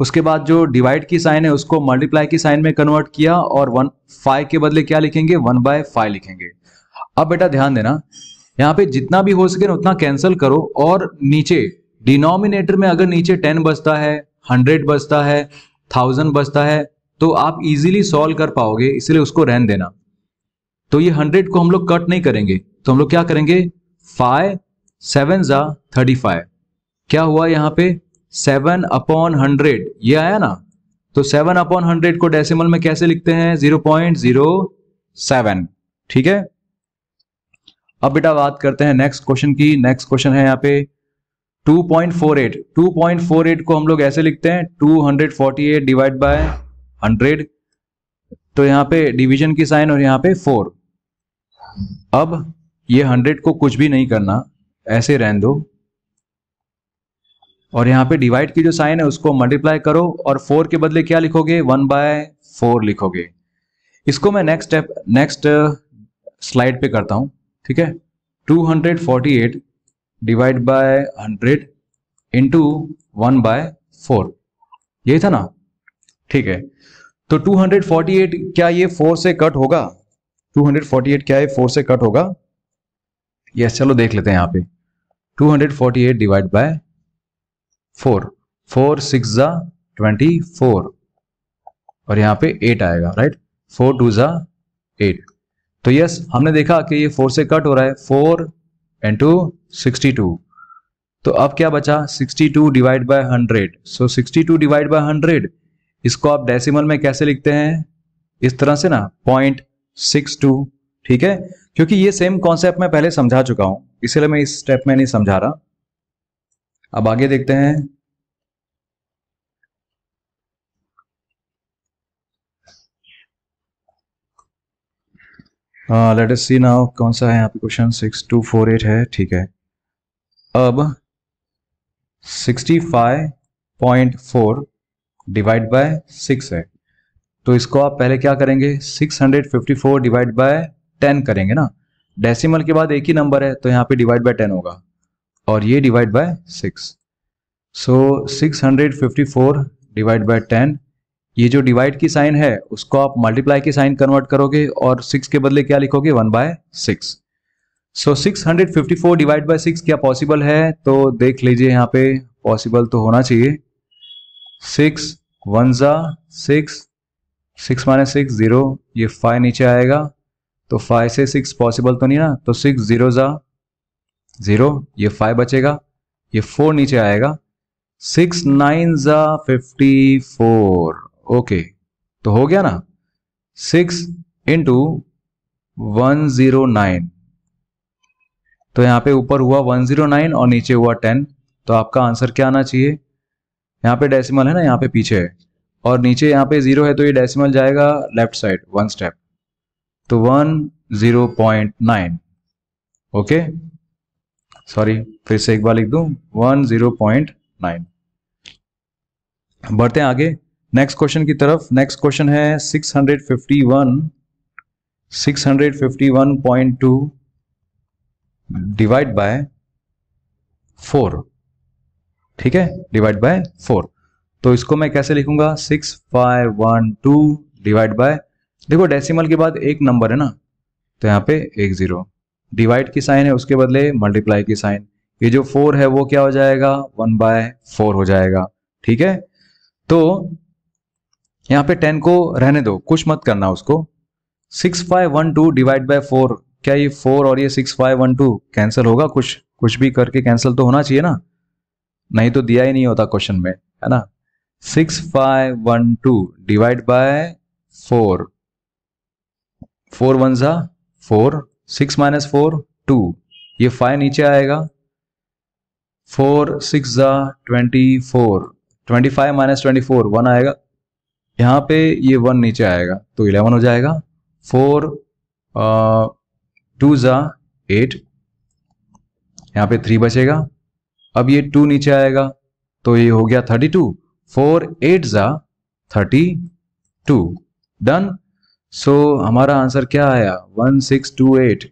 उसके बाद जो डिवाइड की साइन है उसको मल्टीप्लाई की साइन में कन्वर्ट किया और वन फाइव के बदले क्या लिखेंगे वन बाय फाइव लिखेंगे अब बेटा ध्यान देना यहाँ पे जितना भी हो सके ना उतना कैंसिल करो और नीचे डिनोमिनेटर में अगर नीचे टेन बचता है हंड्रेड बचता है थाउजेंड बचता है तो आप इजीली सॉल्व कर पाओगे इसलिए उसको रहन देना तो ये हंड्रेड को हम लोग कट नहीं करेंगे तो हम लोग क्या करेंगे फाइव सेवन जा थर्टी फाइव क्या हुआ यहां पे सेवन अपॉन हंड्रेड ये आया ना तो सेवन अपॉन हंड्रेड को डेसिमल में कैसे लिखते हैं जीरो पॉइंट जीरो सेवन ठीक है अब बेटा बात करते हैं नेक्स्ट क्वेश्चन की नेक्स्ट क्वेश्चन है यहाँ पे two two point point four eight four eight को हम लोग ऐसे लिखते हैं two hundred forty eight divide by hundred तो यहाँ पे डिवीजन की साइन और यहाँ पे फोर अब ये हंड्रेड को कुछ भी नहीं करना ऐसे रहने दो और यहां पे डिवाइड की जो साइन है उसको मल्टीप्लाई करो और फोर के बदले क्या लिखोगे वन बाय फोर लिखोगे इसको मैं नेक्स्ट स्टेप नेक्स्ट स्लाइड पे करता हूं ठीक है 248 divide by 100 into one by four यही था ना ठीक है तो 248 क्या ये फोर से कट होगा 248 क्या है फोर से कट होगा यस yes, चलो देख लेते हैं यहाँ पे 248 divide by four four six जा ट्वेंटी फोर और यहाँ पे एट आएगा राइट फोर टू जा एट तो यस हमने देखा कि ये फोर से कट हो रहा है फोर इंटू सिक्सटी टू तो अब क्या बचा sixty two divide by hundred so sixty two divide by hundred इसको आप डेसिमल में कैसे लिखते हैं इस तरह से ना पॉइंट सिक्स टू ठीक है क्योंकि ये सेम कॉन्सेप्ट मैं पहले समझा चुका हूं इसलिए मैं इस स्टेप में नहीं समझा रहा अब आगे देखते हैं लेट अस सी नाउ कौन सा है यहाँ पे question six two four eight है ठीक है अब sixty five point four divide by six है तो इसको आप पहले क्या करेंगे 654 डिवाइड बाय 10 करेंगे ना डेसिमल के बाद एक ही नंबर है तो यहाँ पे डिवाइड बाय 10 होगा और ये divide by 6 so so, 654 divide by 10 ये जो डिवाइड की साइन है उसको आप मल्टीप्लाई की साइन कन्वर्ट करोगे और 6 के बदले क्या लिखोगे 1 by six so six hundred fifty four divide by six क्या पॉसिबल है तो देख लीजिए यहाँ पे पॉसिबल तो होना चाहिए सिक्स वन ज़ा six six minus six zero ये फाइव नीचे आएगा तो फाइव से सिक्स पॉसिबल तो नहीं ना तो सिक्स ज़ीरो ज़ा ज़ीरो ये फाइव बचेगा ये फोर नीचे आएगा सिक्स नाइन ज़ा फिफ्टी फोर ओके तो हो गया ना six into one zero nine तो यहां पे ऊपर हुआ वन ज़ीरो नाइन और नीचे हुआ टेन तो आपका आंसर क्या आना चाहिए यहां पे डेसिमल है ना यहाँ पे पीछे है और नीचे यहाँ पे जीरो है तो ये डेसिमल जाएगा लेफ्ट साइड वन स्टेप तो one zero point nine okay sorry फिर से एक बार लिख दू वन जीरो पॉइंट नाइन बढ़ते हैं आगे नेक्स्ट क्वेश्चन की तरफ नेक्स्ट क्वेश्चन है six hundred fifty one six hundred fifty one point two divide by four ठीक है डिवाइड बाय फोर तो इसको मैं कैसे लिखूंगा six five one two divide by देखो डेसिमल के बाद एक नंबर है ना तो यहाँ पे एक जीरो डिवाइड की साइन है उसके बदले मल्टीप्लाई की साइन ये जो फोर है वो क्या हो जाएगा वन बाय फोर हो जाएगा ठीक है तो यहाँ पे टेन को रहने दो कुछ मत करना उसको six five one two divide by four क्या ये फोर और ये six five one two cancel होगा कुछ कुछ भी करके कैंसिल तो होना चाहिए ना नहीं तो दिया ही नहीं होता क्वेश्चन में है ना six five one two divide by four four one सा four six minus four two ये फाइव नीचे आएगा फोर सिक्स जा twenty four twenty five minus twenty four one आएगा यहाँ पे ये वन नीचे आएगा तो इलेवन हो जाएगा फोर टू ज़ा एट यहाँ पे थ्री बचेगा अब ये टू नीचे आएगा तो ये हो गया थर्टी टू फोर एट ज़ा थर्टी टू डन सो हमारा आंसर क्या आया one six two eight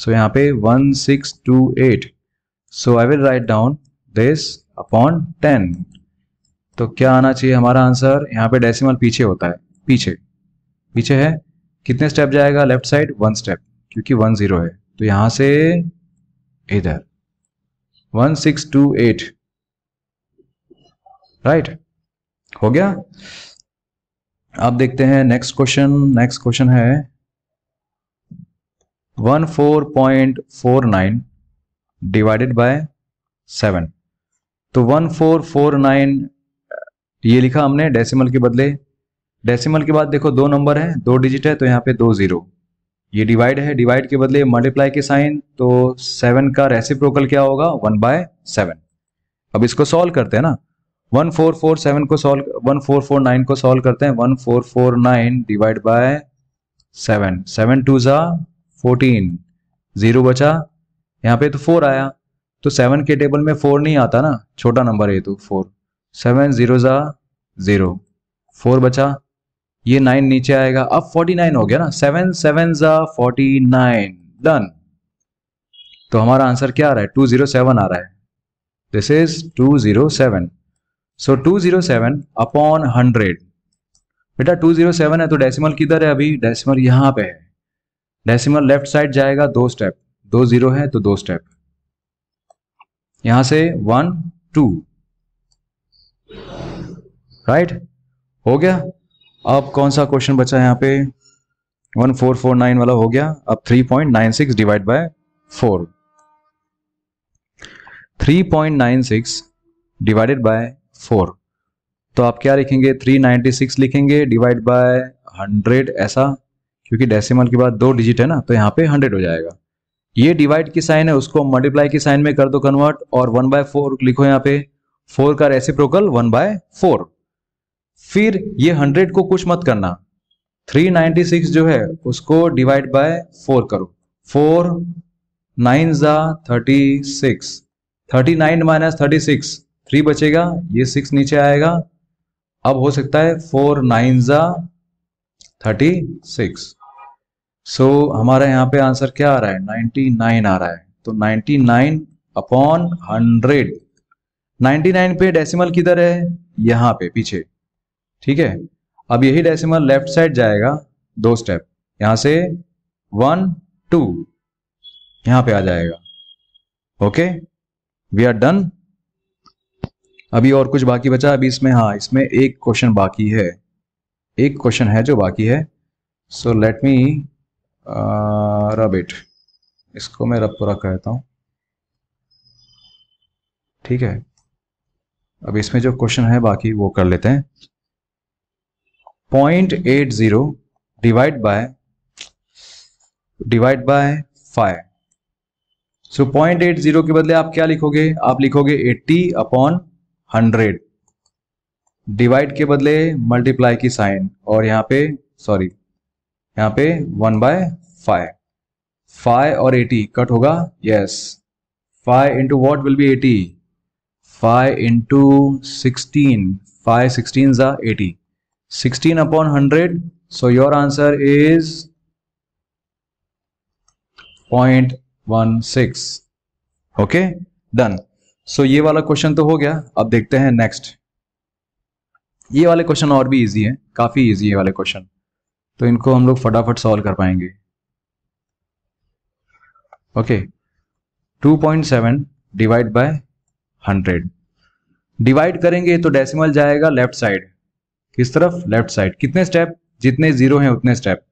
so यहाँ पे one six two eight so I will write down this upon ten तो क्या आना चाहिए हमारा आंसर यहाँ पे डेसिमल पीछे होता है पीछे पीछे है कितने स्टेप जाएगा लेफ्ट साइड वन स्टेप क्योंकि वन जीरो है तो यहां से इधर one six two eight right हो गया अब देखते हैं नेक्स्ट क्वेश्चन नेक्स्ट क्वेश्चन है 14.49 डिवाइडेड बाय 7 तो 1449 ये लिखा हमने डेसिमल के बदले डेसिमल के बाद देखो दो नंबर है दो डिजिट है तो यहां पे दो जीरो ये डिवाइड है डिवाइड के बदले मल्टीप्लाई के साइन तो सेवन का रेसिप्रोकल क्या होगा वन बाय सेवन अब इसको सॉल्व करते हैं ना वन फोर फोर सेवन को solve one four four nine को सॉल्व करते हैं one four four nine divide by seven seven two ज़ा फोर्टीन जीरो बचा यहाँ पे तो फोर आया तो सेवन के टेबल में फोर नहीं आता ना छोटा नंबर है तो फोर सेवन जीरो ज़ा ज़ीरो फोर बचा ये नाइन नीचे आएगा अब फोर्टी नाइन हो गया ना सेवन सेवन ज़ा फोर्टी नाइन डन तो हमारा आंसर क्या आ रहा है टू जीरो सेवन आ रहा है this is two zero seven so zero seven upon hundred बेटा 207 है तो डेसिमल किधर है अभी डेसिमल यहां पे है डेसिमल लेफ्ट साइड जाएगा दो स्टेप दो जीरो है तो दो स्टेप यहां से वन टू राइट हो गया अब कौन सा क्वेश्चन बचा वन फोर पे 1449 वाला हो गया अब 3.96 divide by 4 3.96 divided by four तो आप क्या लिखेंगे थ्री नाइनटी सिक्स लिखेंगे डिवाइड बाय हंड्रेड ऐसा क्योंकि डेसिमल के बाद दो डिजिट है ना तो यहाँ पे हंड्रेड हो जाएगा ये डिवाइड की साइन है उसको मल्टीप्लाई की साइन में कर दो कन्वर्ट और वन बाय फोर लिखो यहाँ पे फोर का रेसिप्रोकल वन बाय फोर फिर ये हंड्रेड को कुछ मत करना थ्री नाइनटी सिक्स जो है उसको डिवाइड बाय फोर करो फोर नाइन जा thirty six thirty nine minus thirty six three बचेगा ये सिक्स नीचे आएगा अब हो सकता है फोर नाइन जा थर्टी सिक्स सो हमारा यहाँ पे आंसर क्या आ रहा है नाइन्टी नाइन आ रहा है तो ninety nine upon hundred ninety nine पे डेसिमल किधर है यहां पे पीछे ठीक है अब यही डेसिमल लेफ्ट साइड जाएगा दो स्टेप यहां से वन टू यहां पे आ जाएगा ओके वी आर डन अभी और कुछ बाकी बचा अभी इसमें हाँ इसमें एक क्वेश्चन बाकी है एक क्वेश्चन है जो बाकी है so let me rub it इसको मैं रब पूरा कहता हूँ ठीक है अब इसमें जो क्वेश्चन है बाकी वो कर लेते हैं point eight zero divide by divide by five so point eight zero के बदले आप क्या लिखोगे आप लिखोगे एट्टी अपॉन हंड्रेड डिवाइड के बदले मल्टीप्लाई की साइन और यहां पे सॉरी यहाँ पे वन बाय फाइव फाइव और एटी कट होगा yes five into what will be eighty five into sixteen five sixteen ज़ा eighty sixteen upon hundred so your answer is point one six okay done so ये वाला question तो हो गया अब देखते हैं नेक्स्ट ये वाले क्वेश्चन और भी इजी है काफी इजी है वाले क्वेश्चन तो इनको हम लोग फटाफट सॉल्व कर पाएंगे ओके 2.7 डिवाइड बाय 100 डिवाइड करेंगे तो डेसिमल जाएगा लेफ्ट साइड किस तरफ लेफ्ट साइड कितने स्टेप जितने जीरो हैं उतने स्टेप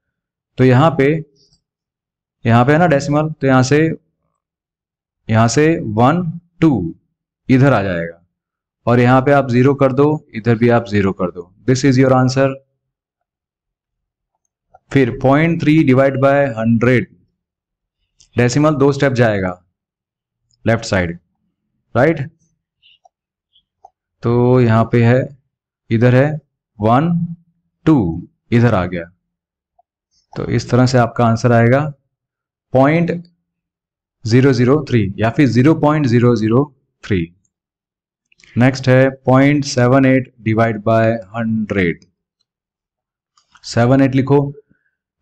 तो यहां पे यहां पे है ना डेसिमल तो यहां से यहां से वन टू इधर आ जाएगा और यहां पे आप जीरो कर दो इधर भी आप जीरो कर दो दिस इज योर आंसर फिर point three divide by hundred decimal दो स्टेप जाएगा लेफ्ट साइड राइट तो यहां पे है इधर है वन टू इधर आ गया तो इस तरह से आपका आंसर आएगा पॉइंट जीरो जीरो थ्री या फिर zero point zero zero three next है point seven eight divide by hundred seven eight लिखो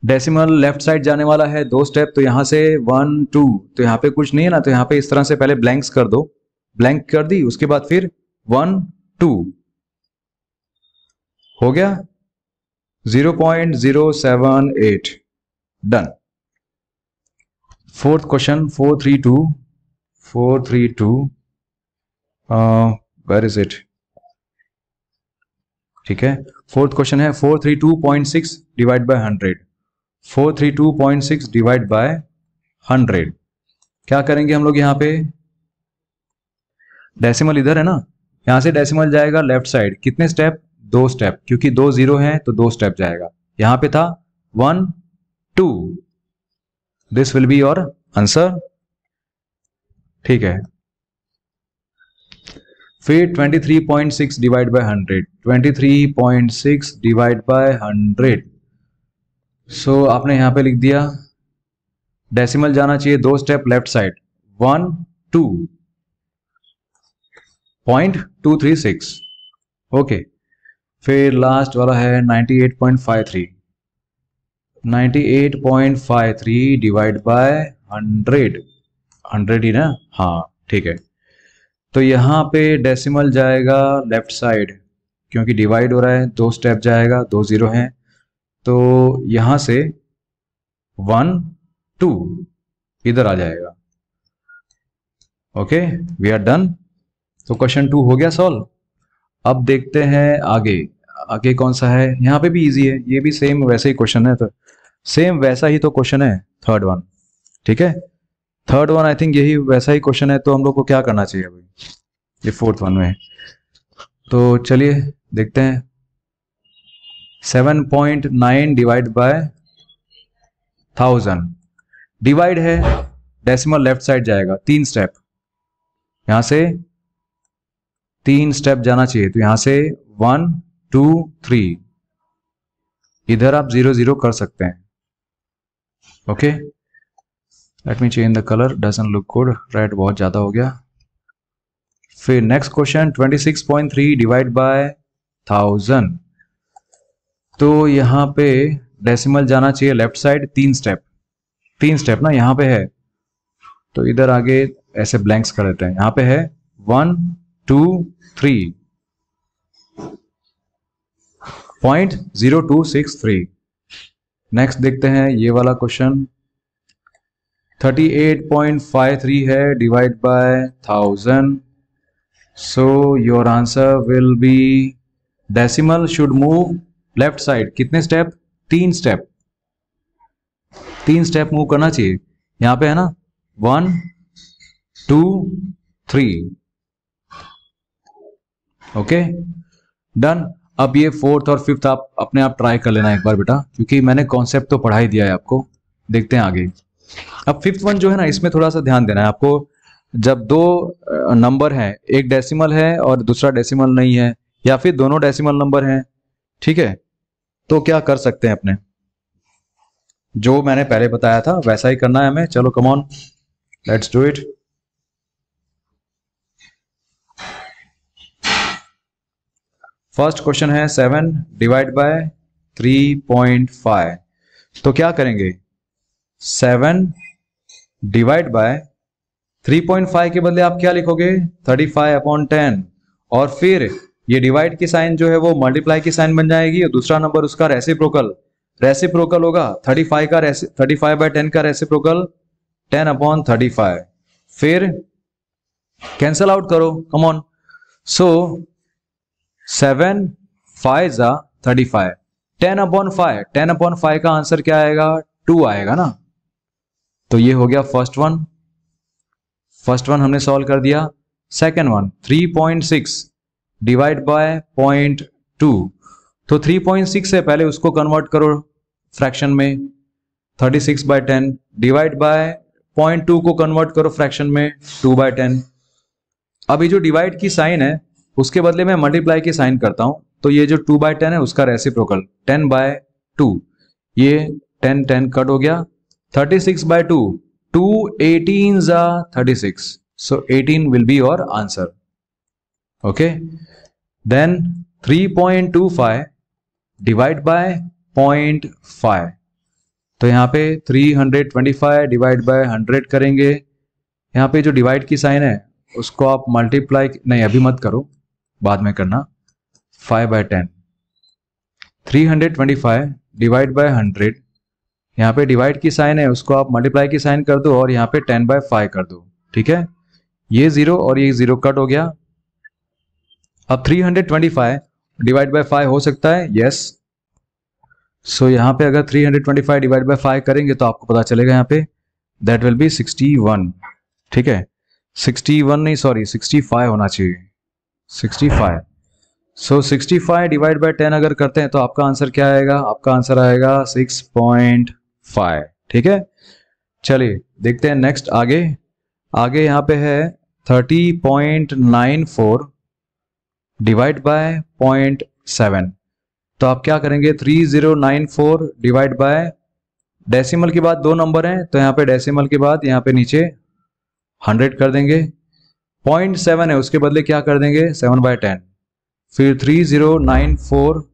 डेसिमल लेफ्ट साइड जाने वाला है दो स्टेप तो यहां से वन टू तो यहां पे कुछ नहीं है ना तो यहां पे इस तरह से पहले ब्लैंक्स कर दो ब्लैंक कर दी उसके बाद फिर वन टू हो गया zero point zero seven eight done fourth question four three two four three two where is it ठीक है फोर्थ क्वेश्चन है four three two point six divide by hundred four three two point six divide by hundred क्या करेंगे हम लोग यहाँ पे decimal इधर है ना यहां से डेसिमल जाएगा लेफ्ट साइड कितने स्टेप दो स्टेप क्योंकि दो जीरो है तो दो स्टेप जाएगा यहां पे था one two this will be your answer ठीक है फिर 23.6 divide by 100 23.6 divide by 100 so आपने यहां पे लिख दिया डेसिमल जाना चाहिए दो step left side one two point two three six okay फिर लास्ट वाला है 98.53 98.53 डिवाइड बाय 100 100 ही ना हाँ ठीक है तो यहाँ पे डेसिमल जाएगा लेफ्ट साइड क्योंकि डिवाइड हो रहा है दो स्टेप जाएगा दो जीरो हैं तो यहां से वन टू इधर आ जाएगा ओके वी आर डन तो क्वेश्चन टू हो गया सॉल्व अब देखते हैं आगे आगे कौन सा है यहां पे भी इजी है ये भी सेम वैसे ही क्वेश्चन है तो सेम वैसा ही तो क्वेश्चन है थर्ड वन ठीक है थर्ड वन आई थिंक यही वैसा ही क्वेश्चन है तो हम लोग को क्या करना चाहिए अभी ये फोर्थ वन में तो चलिए देखते हैं seven point nine divide by thousand divide है डेसिमल लेफ्ट साइड जाएगा तीन स्टेप यहां से तीन स्टेप जाना चाहिए तो यहां से वन टू थ्री इधर आप जीरो जीरो कर सकते हैं okay okay? Let me change the colour doesn't look good red बहुत ज़्यादा हो गया फिर next question 26.3 divide by thousand तो यहां पे डेसिमल जाना चाहिए लेफ्ट साइड तीन स्टेप तीन स्टेप ना यहाँ पे है तो इधर आगे ऐसे ब्लैंक्स कर देते हैं यहां पे है one two three point zero two six three next देखते हैं ये वाला question thirty eight point five three है divide by thousand so your answer will be decimal should move left side कितने स्टेप तीन स्टेप तीन स्टेप मूव करना चाहिए यहां पे है ना one two three okay done अब ये फोर्थ और फिफ्थ आप अपने आप ट्राई कर लेना एक बार बेटा क्योंकि मैंने कॉन्सेप्ट तो पढ़ा ही दिया है आपको देखते हैं आगे अब फिफ्थ वन जो है ना इसमें थोड़ा सा ध्यान देना है आपको जब दो नंबर हैं एक डेसिमल है और दूसरा डेसिमल नहीं है या फिर दोनों डेसिमल नंबर हैं ठीक है तो क्या कर सकते हैं अपने जो मैंने पहले बताया था वैसा ही करना है हमें चलो come on let's do it first question है seven divide by three point five तो क्या करेंगे seven divide by three point five के बदले आप क्या लिखोगे थर्टी फाइव अपॉन टेन और फिर ये डिवाइड की साइन जो है वो मल्टीप्लाई की साइन बन जाएगी और दूसरा नंबर उसका रेसिप्रोकल रेसिप्रोकल होगा फाइव का रेसि फाइव बाय टेन का reciprocal ten upon thirty five फिर कैंसल आउट करो come on so seven five जा thirty five ten upon five ten upon five का आंसर क्या आएगा टू आएगा ना तो ये हो गया फर्स्ट वन फर्स्ट वन हमने सॉल्व कर दिया second one 3.6 divide by point two तो 3.6 है पहले उसको कन्वर्ट करो फ्रैक्शन में 36 six by ten divide by point two को कन्वर्ट करो फ्रैक्शन में 2 बाय टेन अभी जो डिवाइड की साइन है उसके बदले मैं मल्टीप्लाई की साइन करता हूं तो ये जो 2 बाय टेन है उसका रेसिप्रोकल 10 बाय टू ये 10 10 कट हो गया thirty six by two two eighteen जा thirty six so eighteen will be your answer okay then three point two five divide by point five तो यहां पे फाइव डिवाइड बाय हंड्रेड करेंगे यहाँ पे जो डिवाइड की साइन है उसको आप मल्टीप्लाई नहीं अभी मत करो बाद में करना five by ten three hundred twenty five divide by hundred यहाँ पे डिवाइड की साइन है उसको आप मल्टीप्लाई की साइन कर दो और यहाँ पे टेन बाय फाइव कर दो ठीक है ये जीरो और ये जीरो कट हो गया अब फाइव डिवाइड बाय फाइव हो सकता है यस सो so, यहाँ पे अगर फाइव डिवाइड बाय फाइव करेंगे तो आपको पता चलेगा यहाँ पे that will be sixty one ठीक है सिक्सटी वन नहीं सॉरी फाइव होना चाहिए five so sixty five divide by ten अगर करते हैं तो आपका आंसर क्या आएगा आपका आंसर आएगा सिक्स पॉइंट फाइव ठीक है चलिए देखते हैं नेक्स्ट आगे आगे यहां पे है thirty point nine four divide by point seven तो आप क्या करेंगे three zero nine four divide by decimal के बाद दो नंबर हैं तो यहां पे डेसिमल के बाद यहाँ पे नीचे हंड्रेड कर देंगे पॉइंट सेवन है उसके बदले क्या कर देंगे सेवन बाय टेन फिर थ्री जीरो नाइन फोर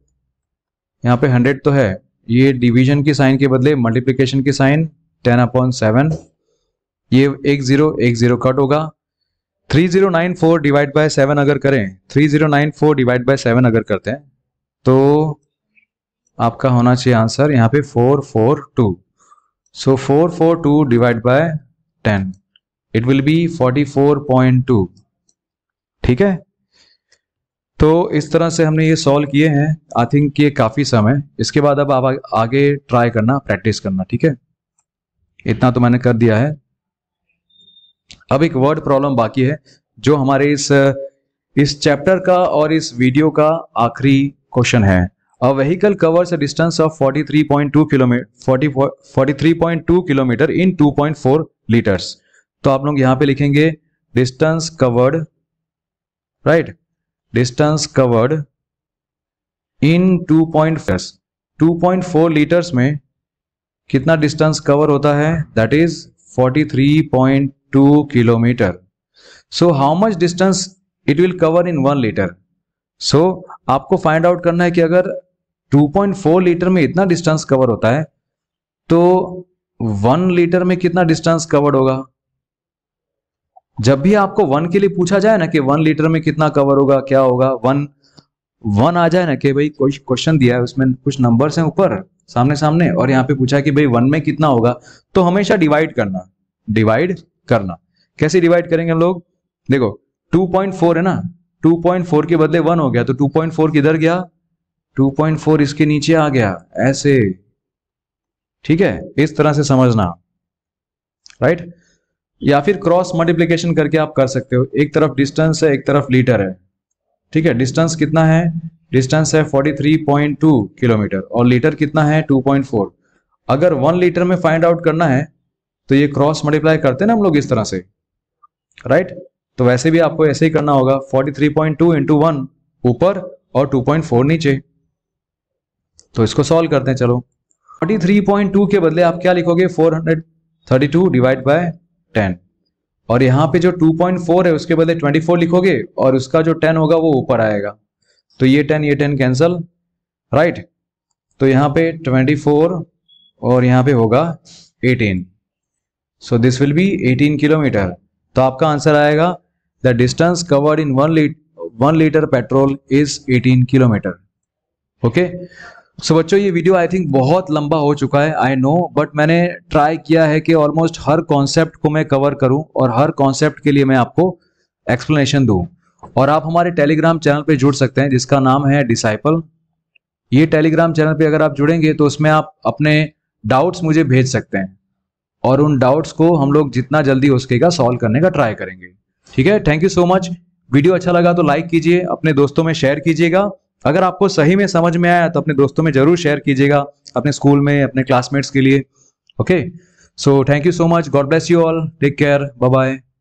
यहाँ पे हंड्रेड तो है ये डिवीजन की साइन के बदले मल्टीप्लीकेशन की साइन टेन अपॉन सेवन ये एक जीरो एक जीरो कट होगा three zero nine four divide by seven अगर करें three zero nine four divide by seven अगर करते हैं तो आपका होना चाहिए आंसर यहाँ पे four four two so four four two divide by ten it will be forty four point two ठीक है तो इस तरह से हमने ये सॉल्व किए हैं आई थिंक ये काफ़ी समय इसके बाद अब आप आगे ट्राई करना प्रैक्टिस करना ठीक है इतना तो मैंने कर दिया है अब एक वर्ड प्रॉब्लम बाकी है जो हमारे इस इस चैप्टर का और इस वीडियो का आखिरी क्वेश्चन है a vehicle covers a distance of 43.2 kilometre 43.2 kilometre in 2.4 litres तो आप लोग यहां पे लिखेंगे distance covered right distance covered in two point two point four litres में कितना डिस्टेंस कवर होता है that is 43.2 kilometre so how much distance it will cover in one litre so आपको फाइंड आउट करना है कि अगर 2.4 लीटर में इतना डिस्टेंस कवर होता है तो वन लीटर में कितना डिस्टेंस कवर्ड होगा जब भी आपको वन के लिए पूछा जाए ना कि वन लीटर में कितना कवर होगा क्या होगा वन वन आ जाए ना कि भाई कोई क्वेश्चन दिया है उसमें कुछ नंबर है ऊपर सामने सामने और यहाँ पे पूछा कि भाई वन में कितना होगा तो हमेशा डिवाइड करना डिवाइड करना कैसे डिवाइड करेंगे लोग देखो 2.4 है ना 2.4 के बदले वन हो गया तो 2.4 किधर गया 2.4 इसके नीचे आ गया ऐसे ठीक है इस तरह से समझना राइट right? या फिर क्रॉस मल्टीप्लीकेशन करके आप कर सकते हो एक तरफ डिस्टेंस है एक तरफ लीटर है ठीक है डिस्टेंस कितना है डिस्टेंस है 43.2 किलोमीटर और लीटर कितना है 2.4 अगर वन लीटर में फाइंड आउट करना है तो ये क्रॉस मल्टीप्लाई करते हैं ना हम लोग इस तरह से राइट right? तो वैसे भी आपको ऐसे ही करना होगा 43.2 थ्री पॉइंट ऊपर और 2.4 नीचे तो इसको सॉल्व करते हैं चलो 43.2 के बदले आप क्या लिखोगे 432 डिवाइड बाय टेन और यहाँ पे जो 2.4 है उसके बदले 24 लिखोगे और उसका जो 10 होगा वो ऊपर आएगा तो ये 10 ये 10 कैंसल राइट तो यहाँ पे 24 और यहाँ पे होगा 18 so this will be 18 kilometre तो आपका आंसर आएगा the distance covered in one litre one litre petrol is 18 kilometre okay so बच्चों ये वीडियो आई थिंक बहुत लंबा हो चुका है आई नो बट मैंने ट्राई किया है कि ऑलमोस्ट हर कॉन्सेप्ट को मैं कवर करूं और हर कॉन्सेप्ट के लिए मैं आपको एक्सप्लेनेशन दूं और आप हमारे टेलीग्राम चैनल पे जुड़ सकते हैं जिसका नाम है डिसाइपल ये टेलीग्राम चैनल पे अगर आप जुड़ेंगे तो उसमें आप अपने डाउट्स मुझे भेज सकते हैं और उन डाउट्स को हम लोग जितना जल्दी हो सकेगा सॉल्व करने का ट्राई करेंगे ठीक है thank you so much video अच्छा लगा तो लाइक कीजिए अपने दोस्तों में शेयर कीजिएगा अगर आपको सही में समझ में आया तो अपने दोस्तों में जरूर शेयर कीजिएगा अपने स्कूल में अपने क्लासमेट्स के लिए okay so thank you so much God bless you all take care bye bye